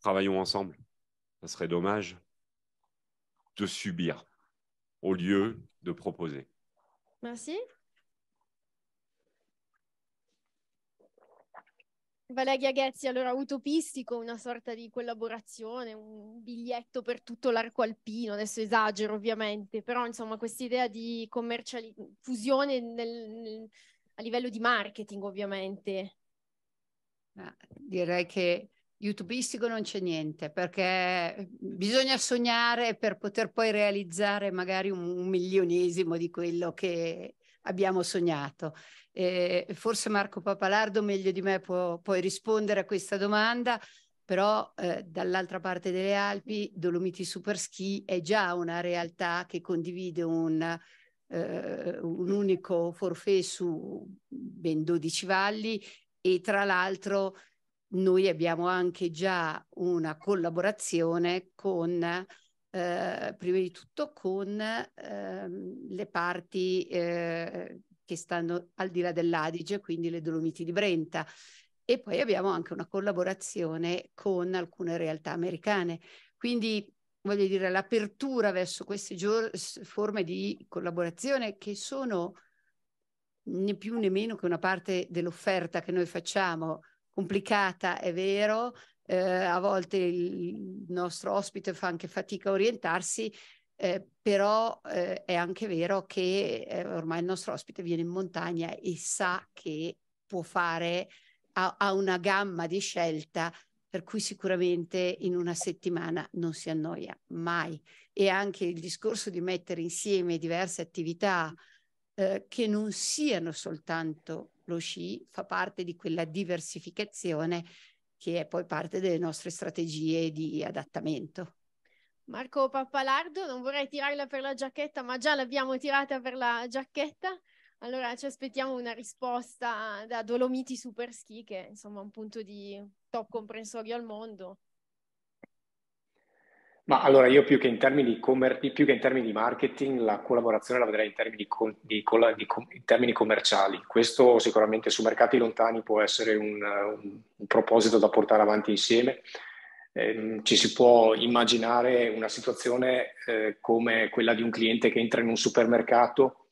Travaillons ensemble. Ça serait dommage de subir au lieu de proposer. Merci. Valeria Ghezzi, allora utopistico, una sorta di collaborazione, un biglietto per tutto l'arco alpino, adesso esagero ovviamente, però insomma questa idea di commerciali- fusione nel, nel, a livello di marketing ovviamente. Direi che utopistico non c'è niente perché bisogna sognare per poter poi realizzare magari un, un milionesimo di quello che, abbiamo sognato. Eh, forse Marco Papalardo meglio di me può poi rispondere a questa domanda, però eh, dall'altra parte delle Alpi Dolomiti Super Ski è già una realtà che condivide un, eh, un unico forfè su ben 12 valli e tra l'altro noi abbiamo anche già una collaborazione con eh, prima di tutto con ehm, le parti eh, che stanno al di là dell'Adige, quindi le Dolomiti di Brenta. E poi abbiamo anche una collaborazione con alcune realtà americane. Quindi voglio dire, l'apertura verso queste forme di collaborazione che sono né più né meno che una parte dell'offerta che noi facciamo, complicata, è vero, eh, a volte il nostro ospite fa anche fatica a orientarsi, eh, però eh, è anche vero che eh, ormai il nostro ospite viene in montagna e sa che può fare, ha, ha una gamma di scelta per cui sicuramente in una settimana non si annoia mai. E anche il discorso di mettere insieme diverse attività eh, che non siano soltanto lo sci, fa parte di quella diversificazione che è poi parte delle nostre strategie di adattamento. Marco Pappalardo, non vorrei tirarla per la giacchetta, ma già l'abbiamo tirata per la giacchetta. Allora ci aspettiamo una risposta da Dolomiti Superski, che è insomma un punto di top comprensorio al mondo ma allora io più che in termini di, più che in termini di marketing, la collaborazione la vedrei in termini, com- di colla- di com- in termini commerciali. Questo sicuramente su mercati lontani può essere un, un, un proposito da portare avanti insieme. Eh, ci si può immaginare una situazione eh, come quella di un cliente che entra in un supermercato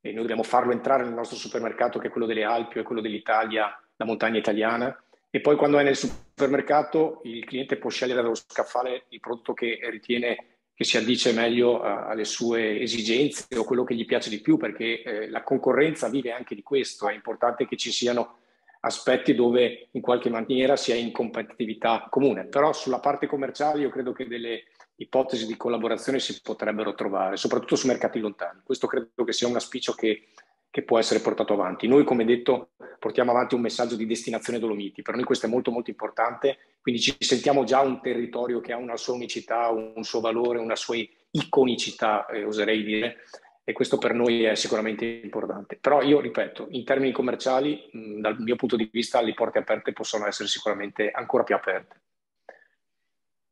e noi dobbiamo farlo entrare nel nostro supermercato che è quello delle Alpi o quello dell'Italia, la montagna italiana e poi quando è nel supermercato il cliente può scegliere dallo scaffale il prodotto che ritiene che si addice meglio eh, alle sue esigenze o quello che gli piace di più, perché eh, la concorrenza vive anche di questo, è importante che ci siano aspetti dove in qualche maniera si è in competitività comune, però sulla parte commerciale io credo che delle ipotesi di collaborazione si potrebbero trovare, soprattutto su mercati lontani. Questo credo che sia un auspicio che che può essere portato avanti. Noi, come detto, portiamo avanti un messaggio di destinazione Dolomiti, per noi questo è molto molto importante, quindi ci sentiamo già un territorio che ha una sua unicità, un suo valore, una sua iconicità, eh, oserei dire, e questo per noi è sicuramente importante. Però io ripeto, in termini commerciali, mh, dal mio punto di vista, le porte aperte possono essere sicuramente ancora più aperte.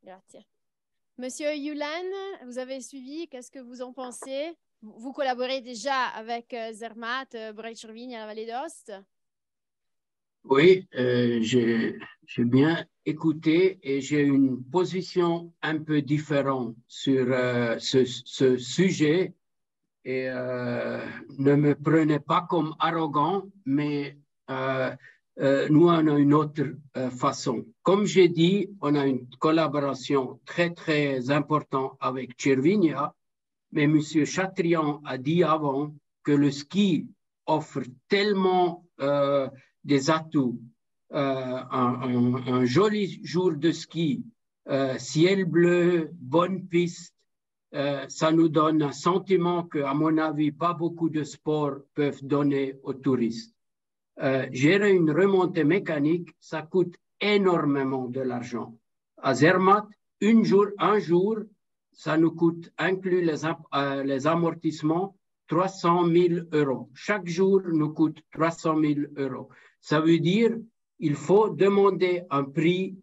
Grazie. Monsieur Yulan, vous avez suivi, qu'est-ce que vous en pensez Vous collaborez déjà avec euh, Zermatt, euh, Breitschurvin à la Vallée d'Ost Oui, euh, j'ai bien écouté et j'ai une position un peu différente sur ce, sujet. Et ne me prenez pas comme arrogant, mais nous, on a une autre façon. Comme j'ai dit, on a une collaboration très, très importante avec Chervinia mais M. Chatrian a dit avant que le ski offre tellement euh, des atouts. Euh, un, joli jour de ski, euh, ciel bleu, bonne piste, ça nous donne un sentiment que, à mon avis, pas beaucoup de sports peuvent donner aux touristes. gérer une remontée mécanique, ça coûte énormément de l'argent. À Zermatt, une jour, un jour, ça nous coûte, inclus les, euh, amortissements, 300 000 euros. Chaque jour nous coûte 300 000 euros. Ça veut dire il faut demander un prix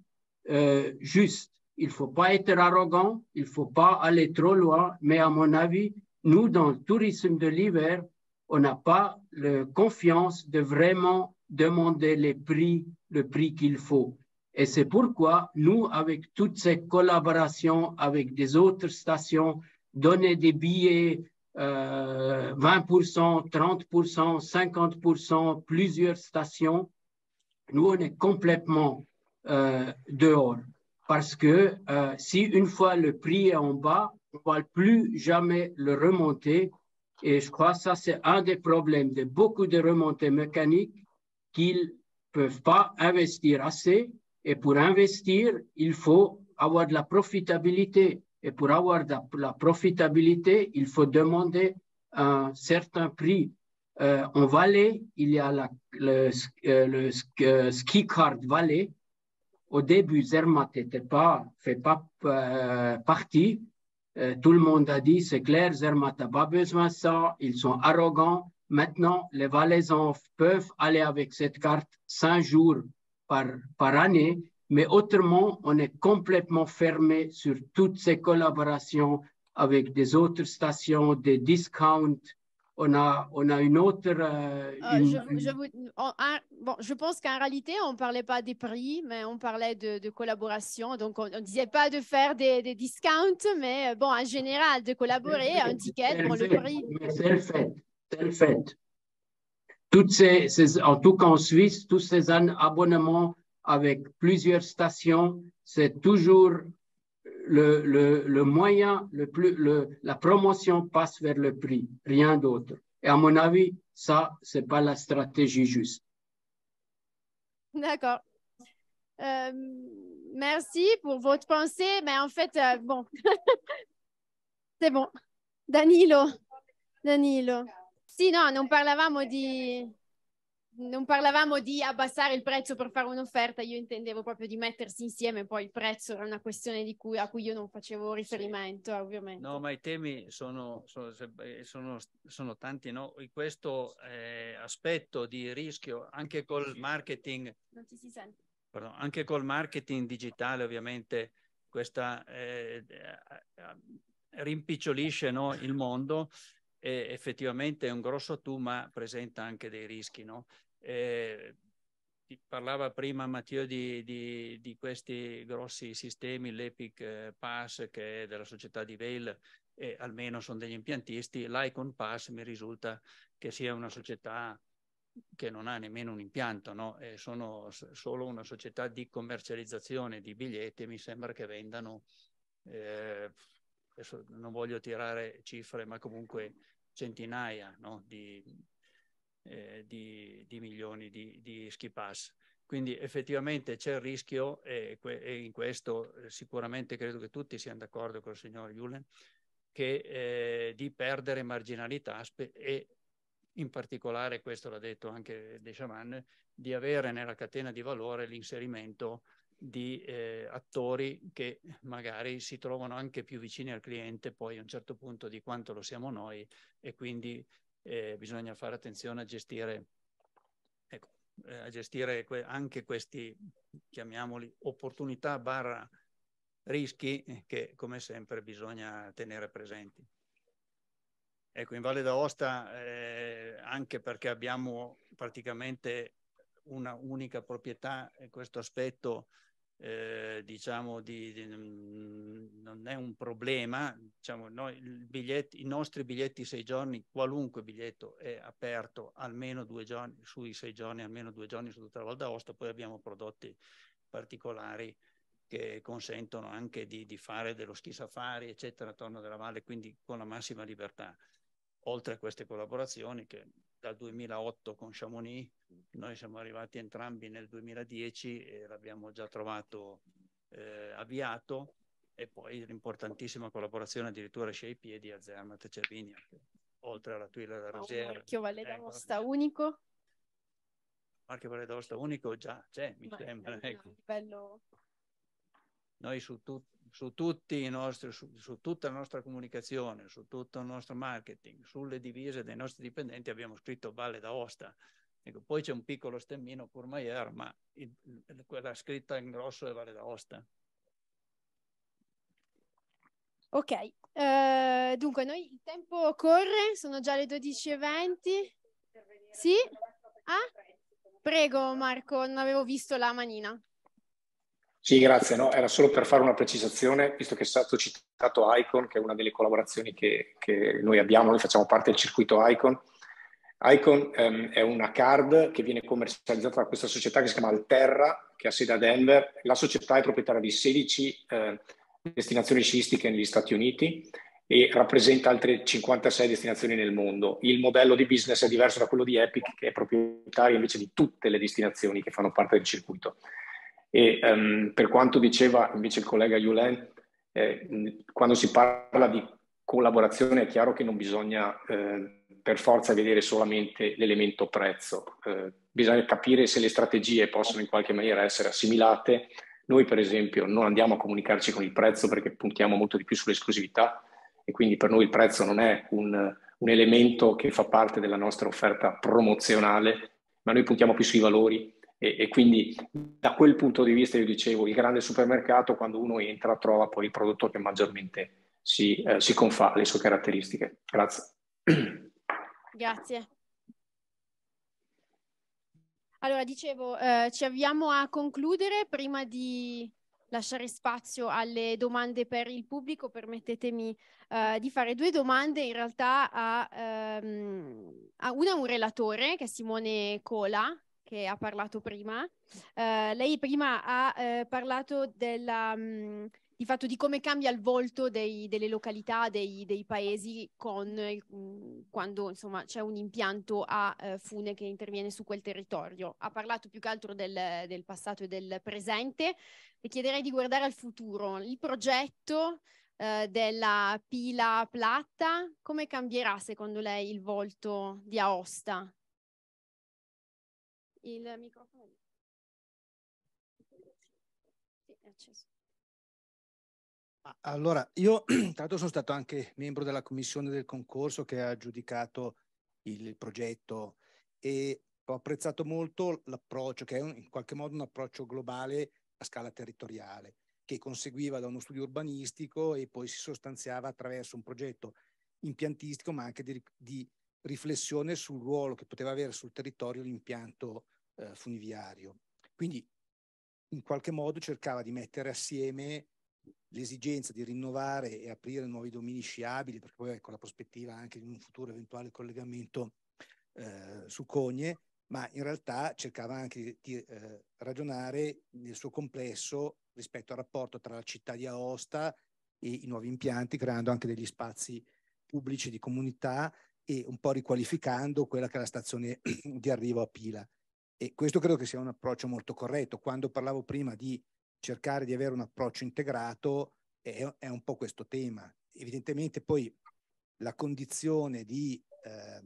euh, juste. Il ne faut pas être arrogant, il ne faut pas aller trop loin, mais à mon avis, nous, dans le tourisme de l'hiver, on n'a pas la confiance de vraiment demander les prix, le prix qu'il faut. Et c'est pourquoi nous, avec toutes ces collaborations avec des autres stations, donner des billets 20%, 30%, 50%, plusieurs stations, nous, on est complètement euh, dehors. Parce que euh, si une fois le prix est en bas, on ne va plus jamais le remonter. Et je crois que ça, c'est un des problèmes de beaucoup de remontées mécaniques qu'ils ne peuvent pas investir assez et pour investir, il faut avoir de la profitabilité. Et pour avoir de la profitabilité, il faut demander un certain prix. Euh, en Valais, il y a le, euh, euh, ski card Valais. Au début, Zermatt n'était pas, fait pas partie. tout le monde a dit, c'est clair, Zermatt n'a pas besoin de ça. Ils sont arrogants. Maintenant, les Valaisans peuvent aller avec cette carte cinq jours par, année, mais autrement, on est complètement fermé sur toutes ces collaborations avec des autres stations, des discounts. On a, on a une autre. Euh, euh, je, bon, je, pense qu'en réalité, on ne parlait pas des prix, mais on parlait de, collaboration. Donc, on ne disait pas de faire des, des, discounts, mais euh, bon, en général, de collaborer, un ticket, pour le prix. fait, c'est le toutes ces, en tout cas en Suisse, tous ces abonnements avec plusieurs stations, c'est toujours le, le, le, moyen, le plus, le, la promotion passe vers le prix, rien d'autre. Et à mon avis, ça, ce n'est pas la stratégie juste. D'accord. Euh, merci pour votre pensée, mais en fait, euh, bon, c'est bon. Danilo, Danilo. Sì, no, non parlavamo di... Non parlavamo di abbassare il prezzo per fare un'offerta, io intendevo proprio di mettersi insieme, poi il prezzo era una questione cui, a cui io non facevo riferimento, sì. Eh, ovviamente. No, ma i temi sono, sono, eh, sono, sono tanti, no? Questo eh, aspetto di rischio, anche col marketing... Non ci si sente. Pardon, anche col marketing digitale, ovviamente, questa... Eh, eh rimpicciolisce no, il mondo eh, effettivamente è un grosso tu, ma presenta anche dei rischi. No? Eh, parlava prima Matteo di, di, di, questi grossi sistemi, l'Epic eh, Pass che è della società di Vail e almeno sono degli impiantisti, l'Icon Pass mi risulta che sia una società che non ha nemmeno un impianto, no? sono solo una società di commercializzazione di biglietti, mi sembra che vendano eh, adesso non voglio tirare cifre, ma comunque centinaia no? di, eh, di, di, milioni di, di ski pass. Quindi effettivamente c'è il rischio e, e, in questo eh, sicuramente credo che tutti siano d'accordo con il signor Julen, che, eh, di perdere marginalità e in particolare, questo l'ha detto anche De Chaman, di avere nella catena di valore l'inserimento di eh, attori che magari si trovano anche più vicini al cliente poi a un certo punto di quanto lo siamo noi e quindi eh, bisogna fare attenzione a gestire, ecco, eh, a gestire que- anche questi, chiamiamoli, opportunità barra rischi che come sempre bisogna tenere presenti. Ecco, in Valle d'Aosta, eh, anche perché abbiamo praticamente una unica proprietà, questo aspetto eh, diciamo, di, di, mm, non è un problema. Diciamo, noi, biglietti, I nostri biglietti sei giorni, qualunque biglietto è aperto almeno due giorni, sui sei giorni, almeno due giorni su tutta la Val d'Aosta, poi abbiamo prodotti particolari che consentono anche di, di, fare dello ski safari, eccetera, attorno alla valle, quindi con la massima libertà. Oltre a queste collaborazioni che dal 2008 con Chamonix, noi siamo arrivati entrambi nel 2010 e l'abbiamo già trovato eh, avviato e poi l'importantissima collaborazione addirittura Scia ai piedi a Zermatt Cervinia, oltre alla Tuila da ah, Rosiera. Marchio Valle eh, d'Aosta unico? Marchio Valle d'Aosta unico già c'è, mi Ma sembra. Ecco. Livello... Noi su tutti su tutti nostri, su, su tutta la nostra comunicazione, su tutto il nostro marketing, sulle divise dei nostri dipendenti abbiamo scritto Valle d'Aosta. Ecco, poi c'è un piccolo stemmino Courmayeur, ma il, quella scritta in grosso è Valle d'Aosta. Ok, uh, dunque noi il tempo corre, sono già le 12.20. Sì? Ah? Prego Marco, non avevo visto la manina. Sì, grazie. No, era solo per fare una precisazione, visto che è stato citato Icon, che è una delle collaborazioni che, che noi abbiamo, noi facciamo parte del circuito Icon. Icon ehm, è una card che viene commercializzata da questa società che si chiama Alterra, che ha sede a Denver. La società è proprietaria di 16 eh, destinazioni sciistiche negli Stati Uniti e rappresenta altre 56 destinazioni nel mondo. Il modello di business è diverso da quello di Epic, che è proprietario invece di tutte le destinazioni che fanno parte del circuito. E um, per quanto diceva invece il collega Yulen, eh, quando si parla di collaborazione è chiaro che non bisogna eh, per forza vedere solamente l'elemento prezzo, eh, bisogna capire se le strategie possono in qualche maniera essere assimilate. Noi per esempio non andiamo a comunicarci con il prezzo perché puntiamo molto di più sull'esclusività e quindi per noi il prezzo non è un, un elemento che fa parte della nostra offerta promozionale, ma noi puntiamo più sui valori, e, e, quindi da quel punto di vista io dicevo, il grande supermercato quando uno entra trova poi il prodotto che maggiormente si, eh, si confà, le sue caratteristiche. Grazie. Grazie. Allora, dicevo, eh, ci avviamo a concludere. Prima di lasciare spazio alle domande per il pubblico, permettetemi eh, di fare due domande in realtà a, ehm, a una a un relatore, che è Simone Cola, che ha parlato prima. Uh, lei prima ha uh, parlato della, um, di fatto di come cambia il volto dei, delle località, dei, dei paesi con, um, quando insomma, c'è un impianto a uh, fune che interviene su quel territorio. Ha parlato più che altro del, del passato e del presente. Le chiederei di guardare al futuro. Il progetto della pila platta, come cambierà secondo lei il volto di Aosta il microfono. è acceso. Ah, allora, io tra l'altro sono stato anche membro della commissione del concorso che ha giudicato il progetto e ho apprezzato molto l'approccio, che è un, in qualche modo un approccio globale a scala territoriale, che conseguiva da uno studio urbanistico e poi si sostanziava attraverso un progetto impiantistico, ma anche di, di riflessione sul ruolo che poteva avere sul territorio l'impianto eh, funiviario. Quindi in qualche modo cercava di mettere assieme l'esigenza di rinnovare e aprire nuovi domini sciabili, perché poi con ecco, la prospettiva anche di un futuro eventuale collegamento eh, su Cogne, ma in realtà cercava anche di eh, ragionare nel suo complesso rispetto al rapporto tra la città di Aosta e i nuovi impianti, creando anche degli spazi pubblici di comunità e un po' riqualificando quella che è la stazione di arrivo a Pila. E questo credo che sia un approccio molto corretto. Quando parlavo prima di cercare di avere un approccio integrato, è, è un po' questo tema. Evidentemente poi la condizione di, eh,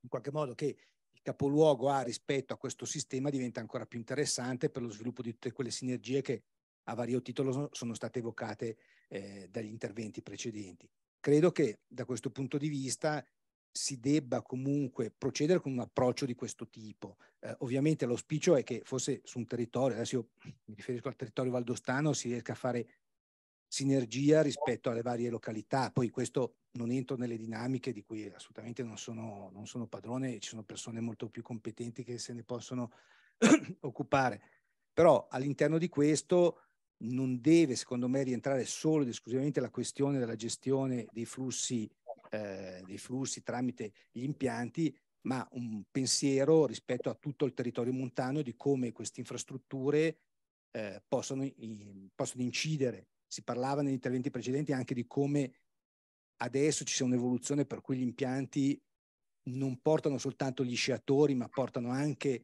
in qualche modo, che il capoluogo ha rispetto a questo sistema diventa ancora più interessante per lo sviluppo di tutte quelle sinergie che a vario titolo sono state evocate eh, dagli interventi precedenti. Credo che da questo punto di vista si debba comunque procedere con un approccio di questo tipo. Eh, ovviamente l'auspicio è che fosse su un territorio, adesso io mi riferisco al territorio valdostano, si riesca a fare sinergia rispetto alle varie località. Poi questo non entro nelle dinamiche di cui assolutamente non sono, non sono padrone, ci sono persone molto più competenti che se ne possono occupare. Però all'interno di questo non deve, secondo me, rientrare solo ed esclusivamente la questione della gestione dei flussi eh, dei flussi tramite gli impianti, ma un pensiero rispetto a tutto il territorio montano di come queste infrastrutture eh, possono, in, possono incidere. Si parlava negli interventi precedenti anche di come adesso ci sia un'evoluzione per cui gli impianti non portano soltanto gli sciatori, ma portano anche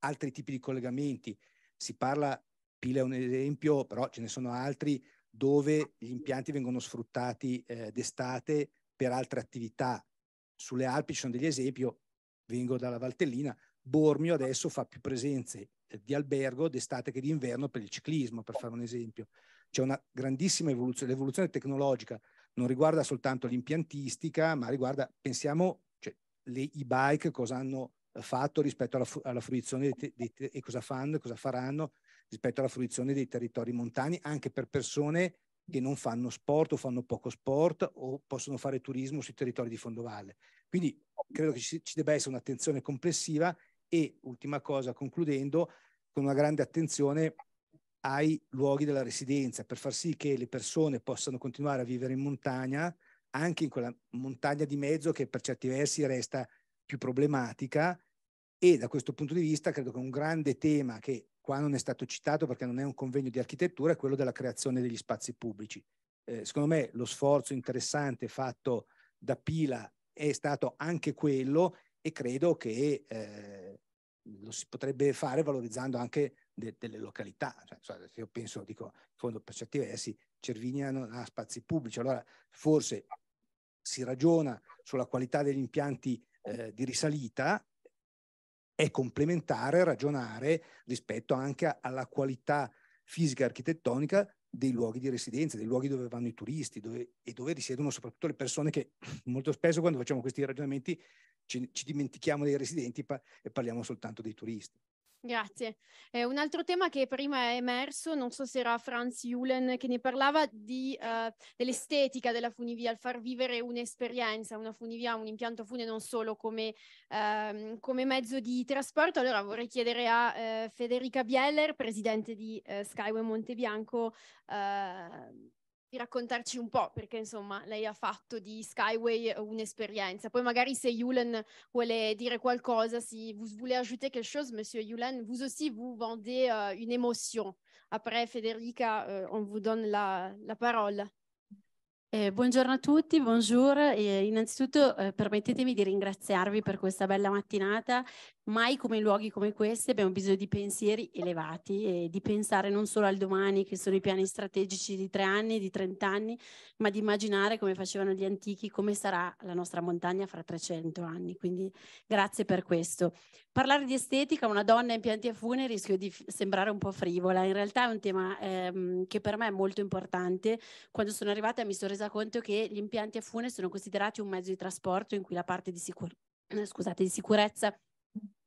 altri tipi di collegamenti. Si parla, Pile è un esempio, però ce ne sono altri dove gli impianti vengono sfruttati eh, d'estate per altre attività. Sulle Alpi ci sono degli esempi, vengo dalla Valtellina, Bormio adesso fa più presenze eh, di albergo d'estate che d'inverno per il ciclismo, per fare un esempio. C'è una grandissima evoluzione, l'evoluzione tecnologica non riguarda soltanto l'impiantistica, ma riguarda, pensiamo, cioè, le e-bike cosa hanno eh, fatto rispetto alla, alla fruizione dei, dei, e cosa fanno, e cosa faranno rispetto alla fruizione dei territori montani, anche per persone che non fanno sport o fanno poco sport o possono fare turismo sui territori di Fondovalle. Quindi credo che ci, ci debba essere un'attenzione complessiva e, ultima cosa, concludendo, con una grande attenzione ai luoghi della residenza per far sì che le persone possano continuare a vivere in montagna, anche in quella montagna di mezzo che per certi versi resta più problematica e da questo punto di vista credo che un grande tema che qua non è stato citato perché non è un convegno di architettura, è quello della creazione degli spazi pubblici. Eh, secondo me lo sforzo interessante fatto da Pila è stato anche quello e credo che eh, lo si potrebbe fare valorizzando anche de delle località. Cioè, io penso, dico, in fondo per certi versi, Cervinia non ha spazi pubblici, allora forse si ragiona sulla qualità degli impianti eh, di risalita è complementare ragionare rispetto anche alla qualità fisica architettonica dei luoghi di residenza, dei luoghi dove vanno i turisti dove, e dove risiedono soprattutto le persone che molto spesso quando facciamo questi ragionamenti ci, ci dimentichiamo dei residenti pa- e parliamo soltanto dei turisti. Grazie. Eh, un altro tema che prima è emerso, non so se era Franz Julen che ne parlava, di, uh, dell'estetica della funivia, il far vivere un'esperienza, una funivia, un impianto fune non solo come, uh, come mezzo di trasporto. Allora vorrei chiedere a uh, Federica Bieller, presidente di eh, Skyway Montebianco, di raccontarci un po', perché insomma lei ha fatto di Skyway un'esperienza. Poi magari se Yulen vuole dire qualcosa, si vous voulez ajouter quelque chose, monsieur Yulen, vous aussi vous vendez uh, une émotion. Après Federica, uh, on vous donne la, la parola. Eh, buongiorno a tutti, buongiorno. Eh, innanzitutto eh, permettetemi di ringraziarvi per questa bella mattinata mai come in luoghi come questi abbiamo bisogno di pensieri elevati e di pensare non solo al domani, che sono i piani strategici di tre anni, di trent'anni, ma di immaginare come facevano gli antichi, come sarà la nostra montagna fra 300 anni. Quindi grazie per questo. Parlare di estetica, una donna in pianti a fune, rischio di f- sembrare un po' frivola. In realtà è un tema ehm, che per me è molto importante. Quando sono arrivata mi sono resa conto che gli impianti a fune sono considerati un mezzo di trasporto in cui la parte di, sicur- eh, scusate, di sicurezza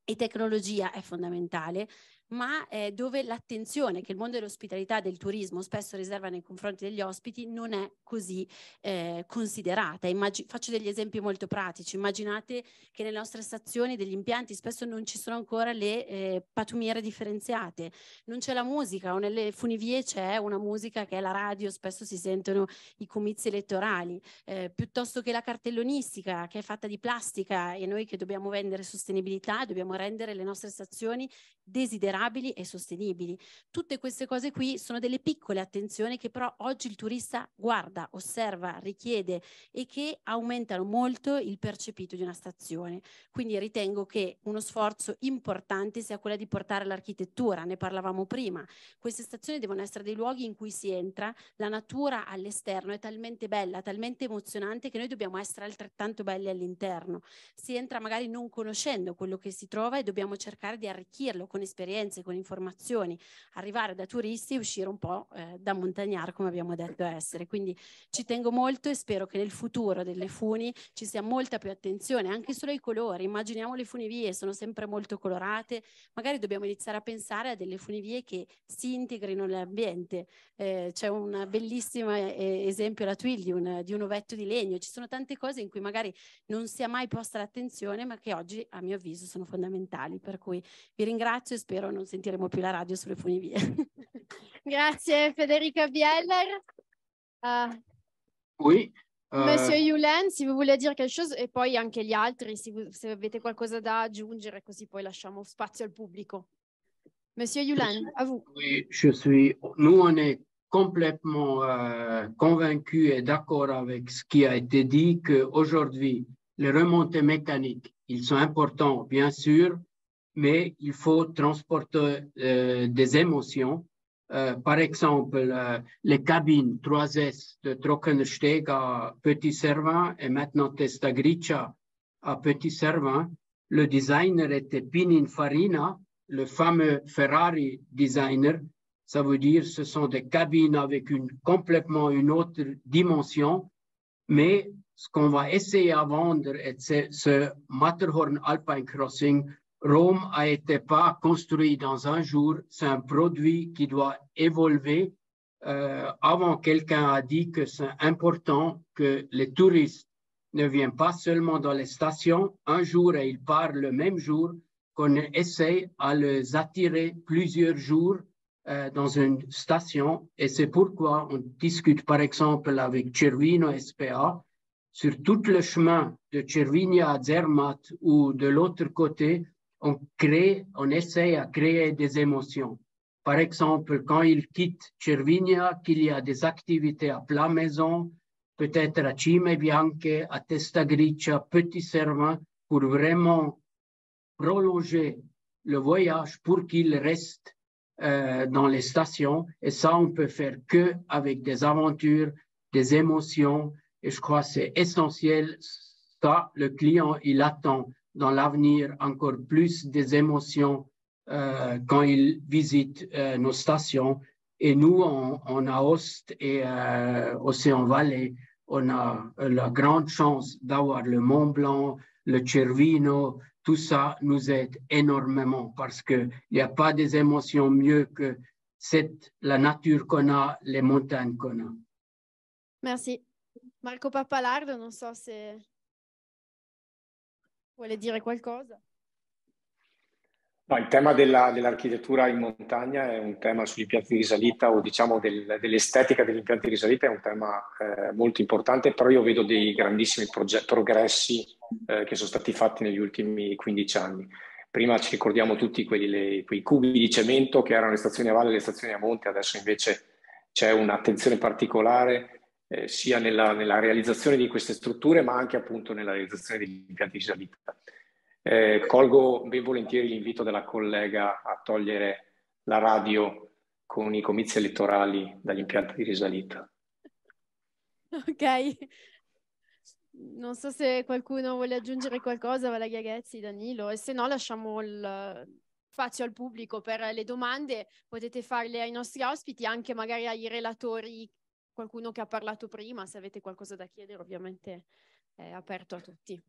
e tecnologia è fondamentale ma eh, dove l'attenzione che il mondo dell'ospitalità e del turismo spesso riserva nei confronti degli ospiti non è così eh, considerata. Immag- faccio degli esempi molto pratici. Immaginate che nelle nostre stazioni degli impianti spesso non ci sono ancora le eh, patumiere differenziate, non c'è la musica o nelle funivie c'è una musica che è la radio, spesso si sentono i comizi elettorali, eh, piuttosto che la cartellonistica che è fatta di plastica e noi che dobbiamo vendere sostenibilità dobbiamo rendere le nostre stazioni desiderate recuperabili e sostenibili. Tutte queste cose qui sono delle piccole attenzioni che però oggi il turista guarda, osserva, richiede e che aumentano molto il percepito di una stazione. Quindi ritengo che uno sforzo importante sia quello di portare l'architettura, ne parlavamo prima. Queste stazioni devono essere dei luoghi in cui si entra, la natura all'esterno è talmente bella, talmente emozionante che noi dobbiamo essere altrettanto belli all'interno. Si entra magari non conoscendo quello che si trova e dobbiamo cercare di arricchirlo con esperienze conoscenze, con informazioni, arrivare da turisti e uscire un po' eh, da montagnar come abbiamo detto essere. Quindi ci tengo molto e spero che nel futuro delle funi ci sia molta più attenzione anche solo ai colori. Immaginiamo le funivie, sono sempre molto colorate, magari dobbiamo iniziare a pensare a delle funivie che si integrino nell'ambiente. Eh, c'è un bellissimo eh, esempio la Twil di un, di un ovetto di legno, ci sono tante cose in cui magari non si è mai posta l'attenzione ma che oggi a mio avviso sono fondamentali. Per cui vi ringrazio e spero non sentiremo più la radio sulle funivie. Grazie Federica Bieller. Uh, ah. oui. Uh, Monsieur Yulen, vous voulez dire quelque chose, et puis anche gli altri, se, vous, se, avete qualcosa da aggiungere, così poi lasciamo spazio al pubblico. Monsieur Yulen, à vous. Oui, je suis, nous, on est complètement euh, convaincus et d'accord avec ce qui a été dit qu'aujourd'hui, les remontées mécaniques, ils sont importants, bien sûr, mais il faut transporter euh, des émotions. Euh, par exemple, euh, les cabines 3S de Trockensteg à Petit Servin et maintenant Testagricia à Petit Servin, le designer était Pininfarina, le fameux Ferrari designer. Ça veut dire ce sont des cabines avec une complètement une autre dimension, mais ce qu'on va essayer à vendre, c'est ce Matterhorn Alpine Crossing Rome a été pas construit dans un jour, c'est un produit qui doit évoluer. Euh, avant, quelqu'un a dit que c'est important que les touristes ne viennent pas seulement dans les stations un jour et ils partent le même jour, qu'on essaye à les attirer plusieurs jours euh, dans une station. Et c'est pourquoi on discute par exemple avec Cervino SPA sur tout le chemin de Cervinia à Zermatt ou de l'autre côté, on crée, on essaie à créer des émotions. Par exemple, quand il quitte Cervinia, qu'il y a des activités à plat maison, peut-être à Cime Bianche, à grigia, Petit servin pour vraiment prolonger le voyage pour qu'il reste euh, dans les stations. Et ça, on peut faire que avec des aventures, des émotions. Et je crois que c'est essentiel. Ça, le client, il attend dans l'avenir encore plus des émotions euh, quand ils visitent euh, nos stations. Et nous, en Aoste et euh, Océan Valley, on a la grande chance d'avoir le Mont Blanc, le Cervino, tout ça nous aide énormément parce qu'il n'y a pas des émotions mieux que cette, la nature qu'on a, les montagnes qu'on a. Merci. Marco Pappalardo, non ça c'est... Vuole dire qualcosa? No, il tema della, dell'architettura in montagna è un tema sugli impianti di risalita o diciamo del, dell'estetica degli impianti di risalita è un tema eh, molto importante, però io vedo dei grandissimi proget- progressi eh, che sono stati fatti negli ultimi 15 anni. Prima ci ricordiamo tutti quelli, le, quei cubi di cemento che erano le stazioni a valle e le stazioni a monte, adesso invece c'è un'attenzione particolare eh, sia nella, nella, realizzazione di queste strutture ma anche appunto nella realizzazione degli impianti di disabilità. Eh, colgo ben volentieri l'invito della collega a togliere la radio con i comizi elettorali dagli impianti di risalita. Ok, non so se qualcuno vuole aggiungere qualcosa, Valeria Ghezzi, Danilo, e se no lasciamo il eh, spazio al pubblico per le domande, potete farle ai nostri ospiti, anche magari ai relatori qualcuno che ha parlato prima, se avete qualcosa da chiedere ovviamente è aperto a tutti.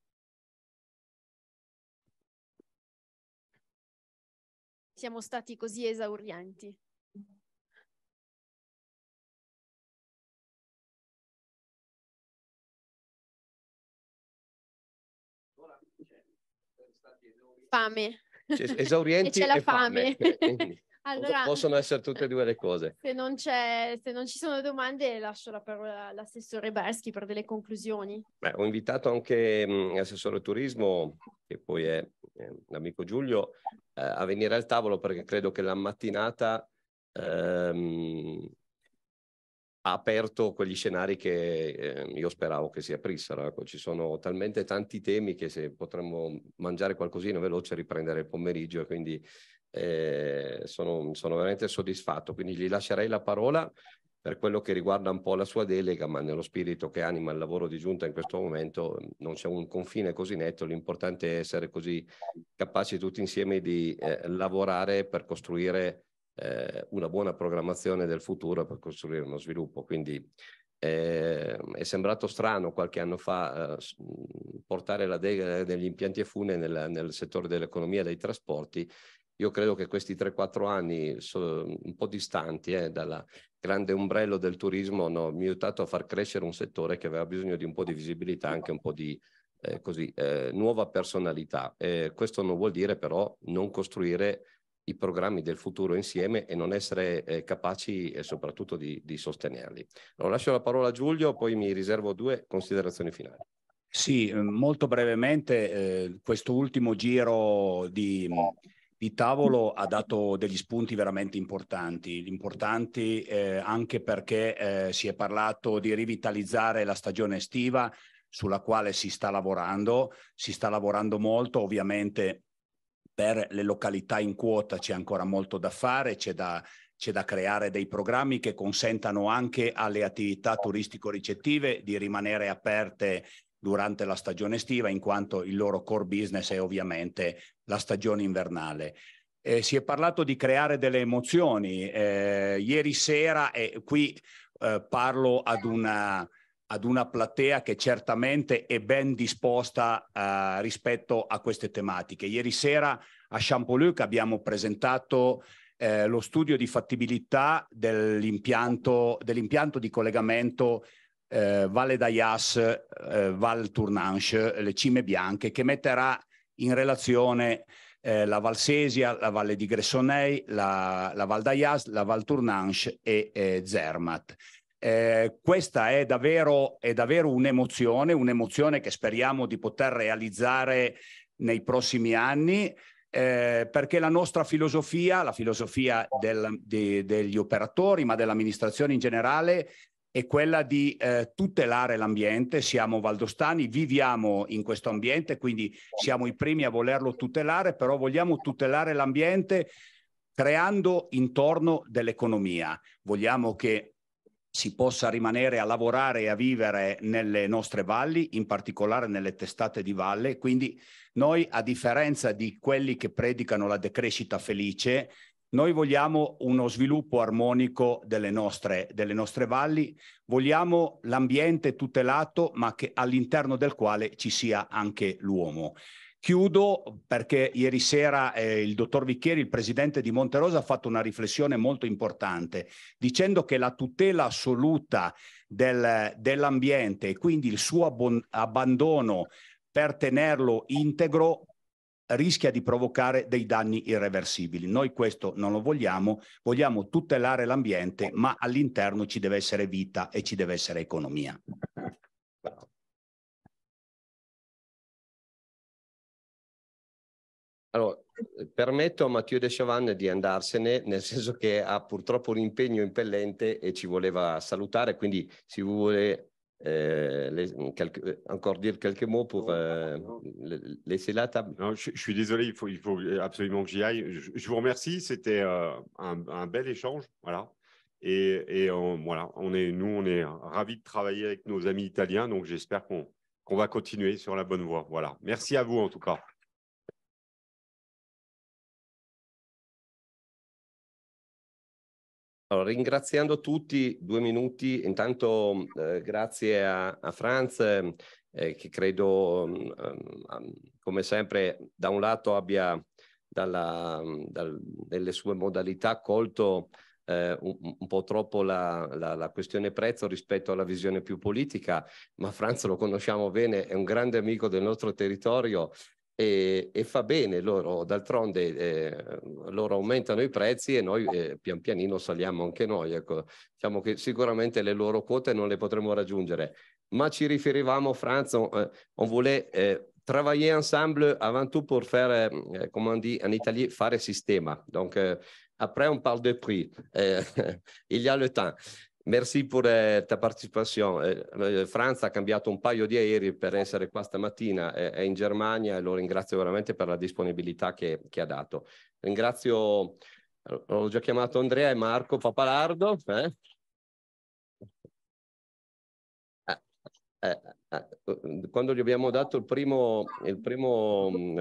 Siamo stati così esaurienti. Cioè, fame. Cioè, esaurienti e c'è la e fame. fame. Cioè, allora, Possono essere tutte e due le cose. Se non, se non ci sono domande, lascio la parola all'assessore eh, Berschi per delle conclusioni. Beh, ho invitato anche mm, l'assessore Turismo, che poi è l'amico Giulio, eh, a venire al tavolo perché credo che la mattinata ehm, ha aperto quegli scenari che eh, io speravo che si aprissero. Ecco, ci sono talmente tanti temi che se potremmo mangiare qualcosina veloce riprendere il pomeriggio, quindi eh, sono, sono, veramente soddisfatto, quindi gli lascerei la parola per quello che riguarda un po' la sua delega, ma nello spirito che anima il lavoro di giunta in questo momento non c'è un confine così netto, l'importante è essere così capaci tutti insieme di eh, lavorare per costruire eh, una buona programmazione del futuro, per costruire uno sviluppo. Quindi eh, è sembrato strano qualche anno fa eh, portare la delega degli impianti e fune nel, nel settore dell'economia e dei trasporti io credo che questi 3-4 anni, un po' distanti eh, dalla grande ombrello del turismo, hanno aiutato a far crescere un settore che aveva bisogno di un po' di visibilità, anche un po' di eh, così, eh, nuova personalità. Eh, questo non vuol dire però non costruire i programmi del futuro insieme e non essere eh, capaci e eh, soprattutto di, di sostenerli. Allora, lascio la parola a Giulio, poi mi riservo due considerazioni finali. Sì, molto brevemente, eh, questo ultimo giro di, di tavolo ha dato degli spunti veramente importanti, importanti eh, anche perché eh, si è parlato di rivitalizzare la stagione estiva sulla quale si sta lavorando, si sta lavorando molto ovviamente per le località in quota c'è ancora molto da fare, c'è da, c'è da creare dei programmi che consentano anche alle attività turistico-ricettive di rimanere aperte durante la stagione estiva, in quanto il loro core business è ovviamente la stagione invernale. Eh, si è parlato di creare delle emozioni. Eh, ieri sera, e qui eh, parlo ad una, ad una, platea che certamente è ben disposta eh, rispetto a queste tematiche. Ieri sera a Champolluc abbiamo presentato eh, lo studio di fattibilità dell'impianto, dell'impianto di collegamento eh, Valle d'Ayas, Val Tournanche, le Cime Bianche, che metterà in relazione eh, la Valsesia, la Valle di Gressonei, la, la Val d'Ayas, la Val Tournanche e eh, Zermatt. Eh, questa è davvero, è davvero un'emozione, un'emozione che speriamo di poter realizzare nei prossimi anni. Eh, perché la nostra filosofia, la filosofia del, de, degli operatori, ma dell'amministrazione in generale, è quella di eh, tutelare l'ambiente. Siamo valdostani, viviamo in questo ambiente, quindi siamo i primi a volerlo tutelare, però vogliamo tutelare l'ambiente creando intorno dell'economia. Vogliamo che si possa rimanere a lavorare e a vivere nelle nostre valli, in particolare nelle testate di valle. Quindi noi, a differenza di quelli che predicano la decrescita felice, noi vogliamo uno sviluppo armonico delle nostre, delle nostre valli, vogliamo l'ambiente tutelato, ma che all'interno del quale ci sia anche l'uomo. Chiudo perché ieri sera eh, il dottor Vicchieri, il presidente di Monterosa, ha fatto una riflessione molto importante dicendo che la tutela assoluta del, dell'ambiente e quindi il suo abbandono per tenerlo integro rischia di provocare dei danni irreversibili. Noi questo non lo vogliamo, vogliamo tutelare l'ambiente, ma all'interno ci deve essere vita e ci deve essere economia. Allora, permetto a Matteo De Chavanne di andarsene, nel senso che ha purtroppo un impegno impellente e ci voleva salutare, quindi si vuole Euh, quelques, euh, encore dire quelques mots pour euh, laisser la table. je, suis désolé, il faut, il faut absolument que j'y aille. Je, vous remercie, c'était un, bel échange, voilà. Et, voilà, on est, nous, on est ravis de travailler avec nos amis italiens, donc j'espère qu'on va continuer sur la bonne voie. Voilà. Merci à vous en tout cas. Allora, ringraziando tutti, due minuti, intanto eh, grazie a, a Franz eh, eh che credo um, come sempre da un lato abbia dalla, mm, dal, delle sue modalità colto eh, un, un, po' troppo la, la, la, questione prezzo rispetto alla visione più politica, ma Franz lo conosciamo bene, è un grande amico del nostro territorio e, e fa bene loro, d'altronde eh, loro aumentano i prezzi e noi eh, pian pianino saliamo anche noi. Ecco. Diciamo che sicuramente le loro quote non le potremo raggiungere, ma ci riferivamo, Franz, on, eh, on voulait eh, travailler ensemble avant tout pour faire, eh, come on dit in Italia, fare sistema. Donc, eh, après, on parle de prix. il y a le temps. Merci per la eh, ta partecipazione. Eh, eh, Franza ha cambiato un paio di aerei per essere qua stamattina, eh, è in Germania e lo ringrazio veramente per la disponibilità che, che ha dato. Ringrazio, l'ho già chiamato Andrea e Marco Papalardo. quando gli abbiamo dato il primo, il primo mm,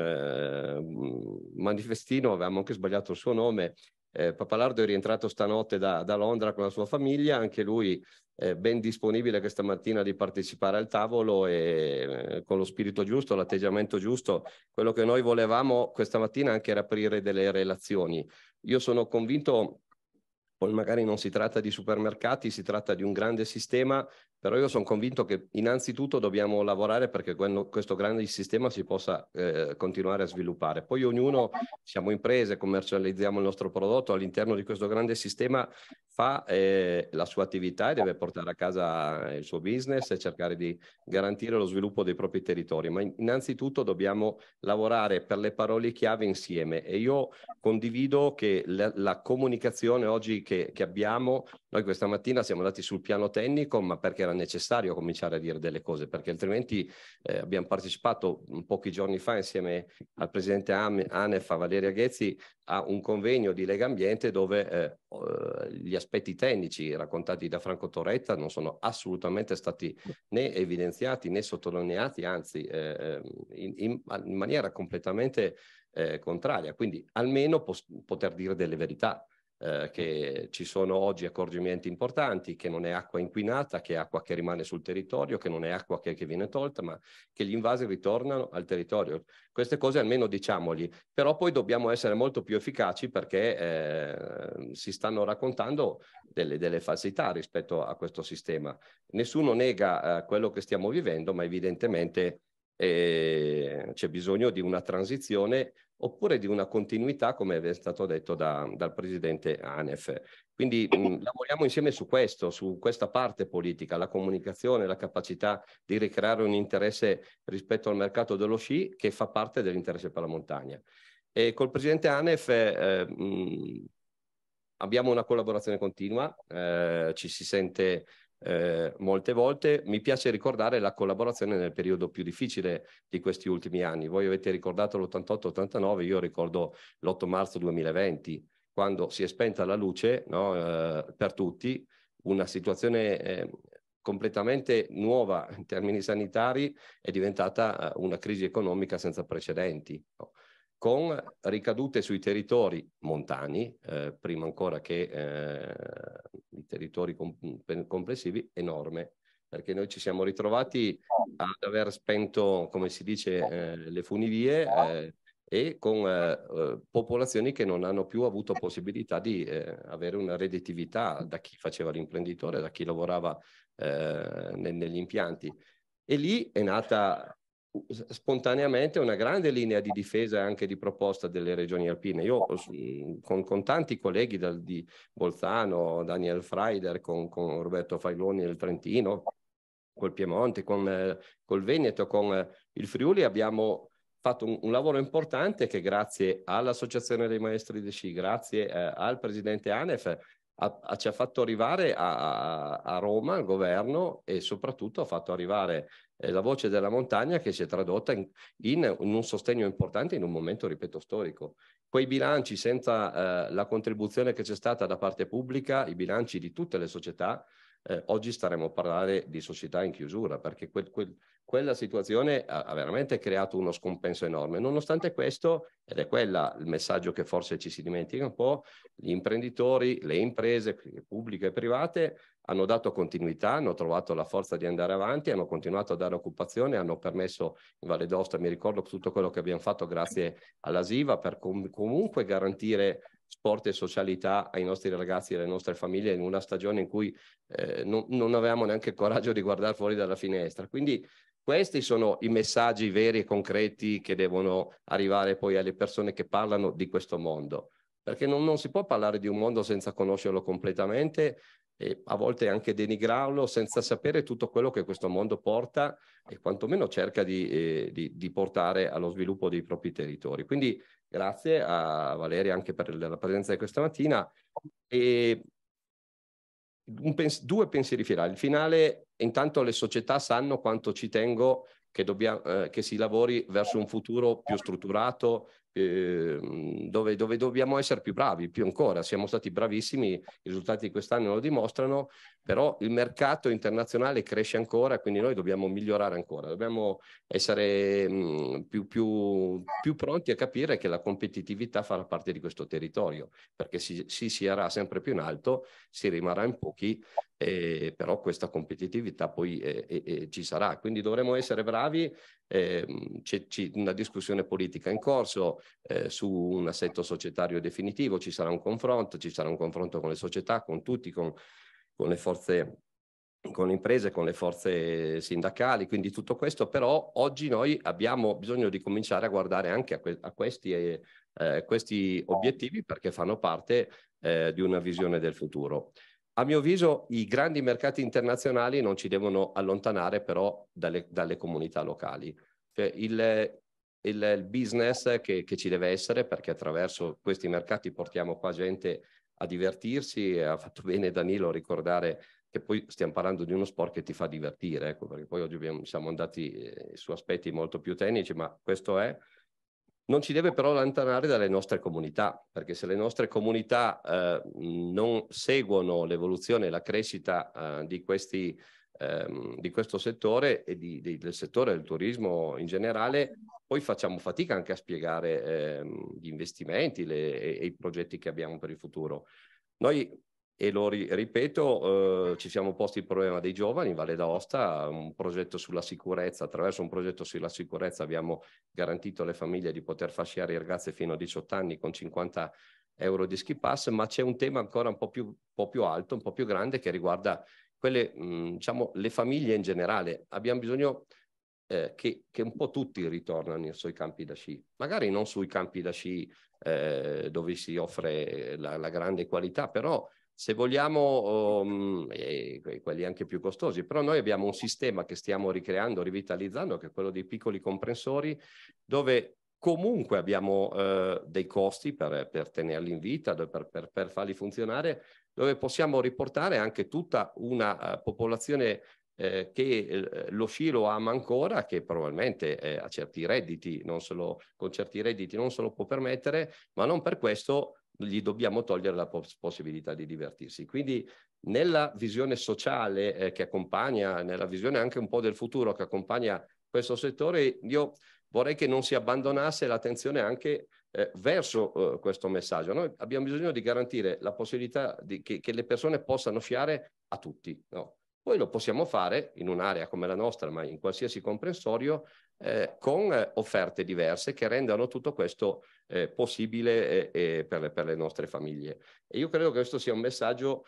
mm, manifestino avevamo anche sbagliato il suo nome eh, Papalardo è rientrato stanotte da, da, Londra con la sua famiglia, anche lui è eh, ben disponibile questa mattina di partecipare al tavolo e eh, con lo spirito giusto, l'atteggiamento giusto. Quello che noi volevamo questa mattina anche era aprire delle relazioni. Io sono convinto poi magari non si tratta di supermercati, si tratta di un grande sistema però io sono convinto che innanzitutto dobbiamo lavorare perché questo grande sistema si possa eh, continuare a sviluppare. Poi ognuno, siamo imprese, commercializziamo il nostro prodotto all'interno di questo grande sistema, fa eh, la sua attività e deve portare a casa eh, il suo business e cercare di garantire lo sviluppo dei propri territori. Ma innanzitutto dobbiamo lavorare per le parole chiave insieme e io condivido che la, la comunicazione oggi che, che abbiamo noi questa mattina siamo andati sul piano tecnico, ma perché era necessario cominciare a dire delle cose, perché altrimenti eh, abbiamo partecipato pochi giorni fa insieme al presidente ANEF, a Valeria Ghezzi, a un convegno di Lega Ambiente dove eh, eh, gli aspetti tecnici raccontati da Franco Toretta non sono assolutamente stati né evidenziati né sottolineati, anzi eh, eh in, in, in, maniera completamente eh, contraria. Quindi almeno poter dire delle verità eh, che ci sono oggi accorgimenti importanti, che non è acqua inquinata, che è acqua che rimane sul territorio, che non è acqua che, che viene tolta, ma che gli invasi ritornano al territorio. Queste cose almeno diciamogli, però poi dobbiamo essere molto più efficaci perché eh, si stanno raccontando delle, delle, falsità rispetto a questo sistema. Nessuno nega eh, quello che stiamo vivendo, ma evidentemente e c'è bisogno di una transizione oppure di una continuità, come è stato detto da, dal presidente ANEF. Quindi mh, lavoriamo insieme su questo, su questa parte politica, la comunicazione, la capacità di ricreare un interesse rispetto al mercato dello sci che fa parte dell'interesse per la montagna. E col presidente ANEF eh, mh, abbiamo una collaborazione continua, eh, ci si sente eh, molte volte. Mi piace ricordare la collaborazione nel periodo più difficile di questi ultimi anni. Voi avete ricordato l'88-89, io ricordo l'8 marzo 2020, quando si è spenta la luce no, eh, per tutti, una situazione eh, completamente nuova in termini sanitari è diventata eh, una crisi economica senza precedenti. No? con ricadute sui territori montani, eh, prima ancora che eh, i territori comp complessivi, enorme, perché noi ci siamo ritrovati ad aver spento, come si dice, eh, le funivie eh, e con eh, eh, popolazioni che non hanno più avuto possibilità di avere una redditività da chi faceva l'imprenditore, da chi lavorava ne negli impianti. E lì è nata spontaneamente una grande linea di difesa e anche di proposta delle regioni alpine. Io con, con tanti colleghi dal, di Bolzano, Daniel Freider, con, con Roberto Failoni del Trentino, col Piemonte, con col Veneto, con il Friuli abbiamo fatto un, un, lavoro importante che grazie all'Associazione dei Maestri di Sci, grazie eh, al Presidente Anef, ha, ha, ci ha fatto arrivare a, a, Roma, al governo e soprattutto ha fatto arrivare eh, la voce della montagna che si è tradotta in, in, in, un sostegno importante in un momento, ripeto, storico. Quei bilanci senza eh, la contribuzione che c'è stata da parte pubblica, i bilanci di tutte le società, eh, oggi staremo a parlare di società in chiusura perché quel, quel, quella situazione ha, ha, veramente creato uno scompenso enorme. Nonostante questo, ed è quello il messaggio che forse ci si dimentica un po', gli imprenditori, le imprese pubbliche e private hanno dato continuità, hanno trovato la forza di andare avanti, hanno continuato a dare occupazione, hanno permesso in Valle d'Osta, mi ricordo tutto quello che abbiamo fatto grazie all'Asiva per com- comunque garantire sport e socialità ai nostri ragazzi e alle nostre famiglie in una stagione in cui eh, non, non avevamo neanche il coraggio di guardare fuori dalla finestra. Quindi questi sono i messaggi veri e concreti che devono arrivare poi alle persone che parlano di questo mondo, perché non, non si può parlare di un mondo senza conoscerlo completamente e a volte anche denigrarlo senza sapere tutto quello che questo mondo porta e quantomeno cerca di, eh, di, di portare allo sviluppo dei propri territori. Quindi grazie a Valeria anche per la presenza di questa mattina. E pens- due pensieri finali. Il finale, intanto le società sanno quanto ci tengo che, dobbiamo, eh, che si lavori verso un futuro più strutturato, Ehm, dove, dove, dobbiamo essere più bravi, più ancora, siamo stati bravissimi, i risultati di quest'anno lo dimostrano, però il mercato internazionale cresce ancora, quindi noi dobbiamo migliorare ancora, dobbiamo essere mh, mm, più, più, più, pronti a capire che la competitività farà parte di questo territorio, perché si, si sierà sempre più in alto, si rimarrà in pochi, eh, però questa competitività poi eh, eh, ci sarà, quindi dovremo essere bravi, mm, c'è, c'è, una discussione politica in corso su un assetto societario definitivo, ci sarà un confronto, ci sarà un confronto con le società, con tutti, con con le forze con le imprese, con le forze sindacali, quindi tutto questo, però oggi noi abbiamo bisogno di cominciare a guardare anche a, que- a questi, eh, eh, questi, obiettivi perché fanno parte eh, di una visione del futuro. A mio avviso i grandi mercati internazionali non ci devono allontanare però dalle, dalle comunità locali. Cioè, il, il, il, business che, che ci deve essere perché attraverso questi mercati portiamo qua gente a divertirsi e ha fatto bene Danilo a ricordare che poi stiamo parlando di uno sport che ti fa divertire, ecco, perché poi oggi abbiamo, siamo andati eh, su aspetti molto più tecnici, ma questo è. Non ci deve però allontanare dalle nostre comunità, perché se le nostre comunità eh, non seguono l'evoluzione e la crescita eh, di questi ehm, di questo settore e di, di, del settore del turismo in generale, poi facciamo fatica anche a spiegare ehm, gli investimenti le, e, e, i progetti che abbiamo per il futuro. Noi, e lo ri, ripeto, eh, ci siamo posti il problema dei giovani in Valle d'Aosta, un progetto sulla sicurezza, attraverso un progetto sulla sicurezza abbiamo garantito alle famiglie di poter fasciare i ragazzi fino a 18 anni con 50 euro di ski pass, ma c'è un tema ancora un po' più, un po più alto, un po' più grande che riguarda quelle, mh, mhmm, diciamo, le famiglie in generale, abbiamo bisogno eh, che, che, un po' tutti ritornano sui campi da sci, magari non sui campi da sci eh, dove si offre la, la, grande qualità, però se vogliamo, um, eh, quelli anche più costosi, però noi abbiamo un sistema che stiamo ricreando, rivitalizzando, che è quello dei piccoli comprensori, dove comunque abbiamo eh, dei costi per, per, tenerli in vita, per, per, per, farli funzionare, dove possiamo riportare anche tutta una eh, popolazione eh, che eh, lo sci lo ama ancora, che probabilmente eh, a certi redditi non se lo, con certi redditi non se lo può permettere, ma non per questo gli dobbiamo togliere la poss possibilità di divertirsi. Quindi nella visione sociale eh, che accompagna, nella visione anche un po' del futuro che accompagna questo settore, io vorrei che non si abbandonasse l'attenzione anche eh, verso eh, questo messaggio. Noi abbiamo bisogno di garantire la possibilità di, che, che, le persone possano fiare a tutti. No? Poi lo possiamo fare in un'area come la nostra, ma in qualsiasi comprensorio, eh, con eh, offerte diverse che rendano tutto questo eh, possibile eh, per le, per, le, nostre famiglie. E io credo che questo sia un messaggio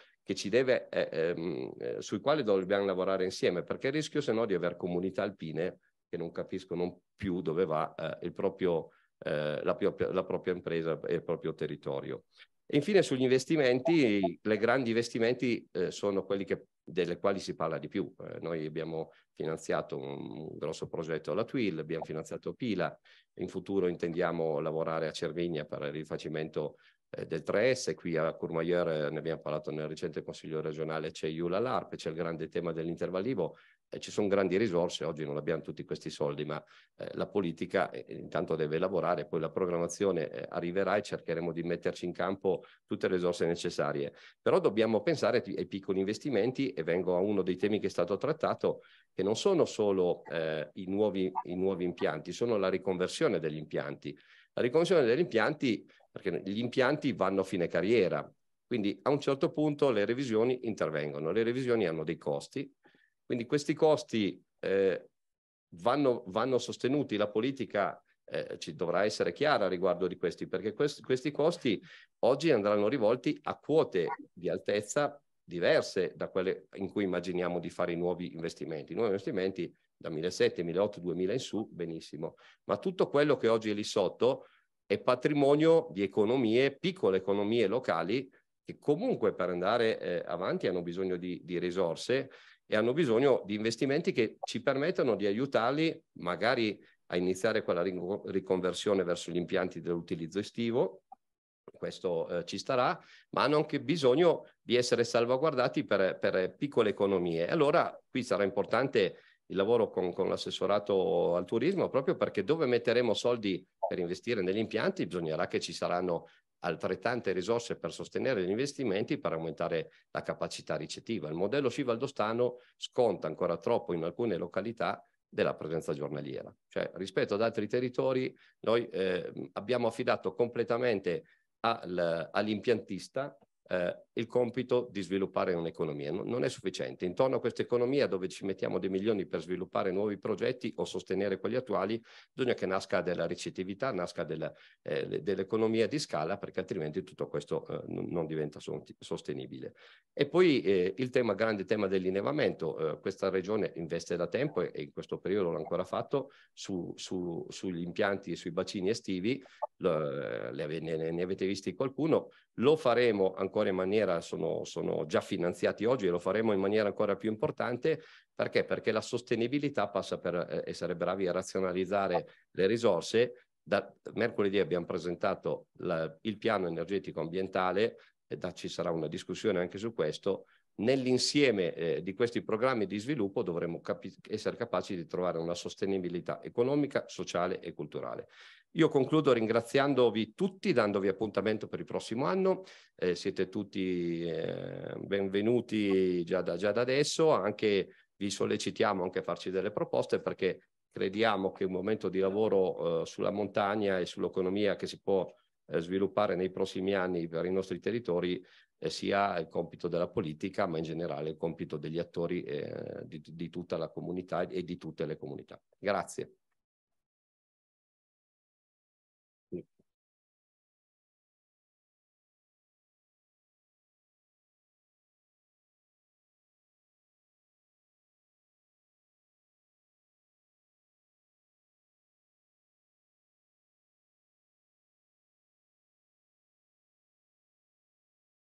deve, ehm, sui quali dobbiamo lavorare insieme, perché il rischio se no di avere comunità alpine che non capiscono più dove va il proprio eh, la, più, la, propria impresa e il proprio territorio. E infine sugli investimenti, le grandi investimenti eh, sono quelli che, delle quali si parla di più. Eh, noi abbiamo finanziato un, un grosso progetto alla TWIL, abbiamo finanziato Pila, in futuro intendiamo lavorare a Cervigna per il rifacimento eh, del 3S, qui a Courmayeur eh, ne abbiamo parlato nel recente Consiglio regionale, c'è IULA LARP, c'è il grande tema dell'intervallivo, eh, ci sono grandi risorse, oggi non abbiamo tutti questi soldi, ma eh, la politica eh, intanto deve lavorare, poi la programmazione eh, arriverà e cercheremo di metterci in campo tutte le risorse necessarie. Però dobbiamo pensare ai piccoli investimenti e vengo a uno dei temi che è stato trattato, che non sono solo eh, i nuovi, i nuovi impianti, sono la riconversione degli impianti. La riconversione degli impianti, perché gli impianti vanno a fine carriera, quindi a un certo punto le revisioni intervengono, le revisioni hanno dei costi, quindi questi costi eh, vanno, vanno, sostenuti, la politica eh, ci dovrà essere chiara riguardo di questi, perché questi, questi costi oggi andranno rivolti a quote di altezza diverse da quelle in cui immaginiamo di fare i nuovi investimenti. I nuovi investimenti da 1.700, 1.800, 2.000 in su, benissimo. Ma tutto quello che oggi è lì sotto è patrimonio di economie, piccole economie locali, che comunque per andare eh, avanti hanno bisogno di, di risorse e hanno bisogno di investimenti che ci permettano di aiutarli magari a iniziare quella riconversione verso gli impianti dell'utilizzo estivo, questo eh, ci starà, ma hanno anche bisogno di essere salvaguardati per, per piccole economie. Allora qui sarà importante il lavoro con, con l'assessorato al turismo proprio perché dove metteremo soldi per investire negli impianti bisognerà che ci saranno altrettante risorse per sostenere gli investimenti per aumentare la capacità ricettiva. Il modello scivaldostano sconta ancora troppo in alcune località della presenza giornaliera. Cioè, rispetto ad altri territori, noi eh, abbiamo affidato completamente all'impiantista eh, il compito di sviluppare un'economia. No, non è sufficiente. Intorno a questa economia dove ci mettiamo dei milioni per sviluppare nuovi progetti o sostenere quelli attuali, bisogna che nasca della ricettività, nasca della, eh, dell'economia di scala, perché altrimenti tutto questo eh, non diventa sostenibile. E poi eh, il tema, grande tema dell'innevamento. Eh, questa regione investe da tempo e, in questo periodo l'ha ancora fatto su, su, sugli impianti e sui bacini estivi. L- ne, ne avete visti qualcuno. Lo faremo ancora ancora in maniera, sono, sono già finanziati oggi e lo faremo in maniera ancora più importante. Perché? Perché la sostenibilità passa per essere eh, bravi a razionalizzare le risorse. Da mercoledì abbiamo presentato la, il piano energetico ambientale, e da, ci sarà una discussione anche su questo, nell'insieme eh, di questi programmi di sviluppo dovremo capi- essere capaci di trovare una sostenibilità economica, sociale e culturale. Io concludo ringraziandovi tutti, dandovi appuntamento per il prossimo anno. Eh, siete tutti eh, benvenuti già da, già da adesso, anche, vi sollecitiamo anche a farci delle proposte perché crediamo che un momento di lavoro eh, sulla montagna e sull'economia che si può eh, sviluppare nei prossimi anni per i nostri territori eh, sia il compito della politica, ma in generale il compito degli attori eh, di, di tutta la comunità e di tutte le comunità. Grazie.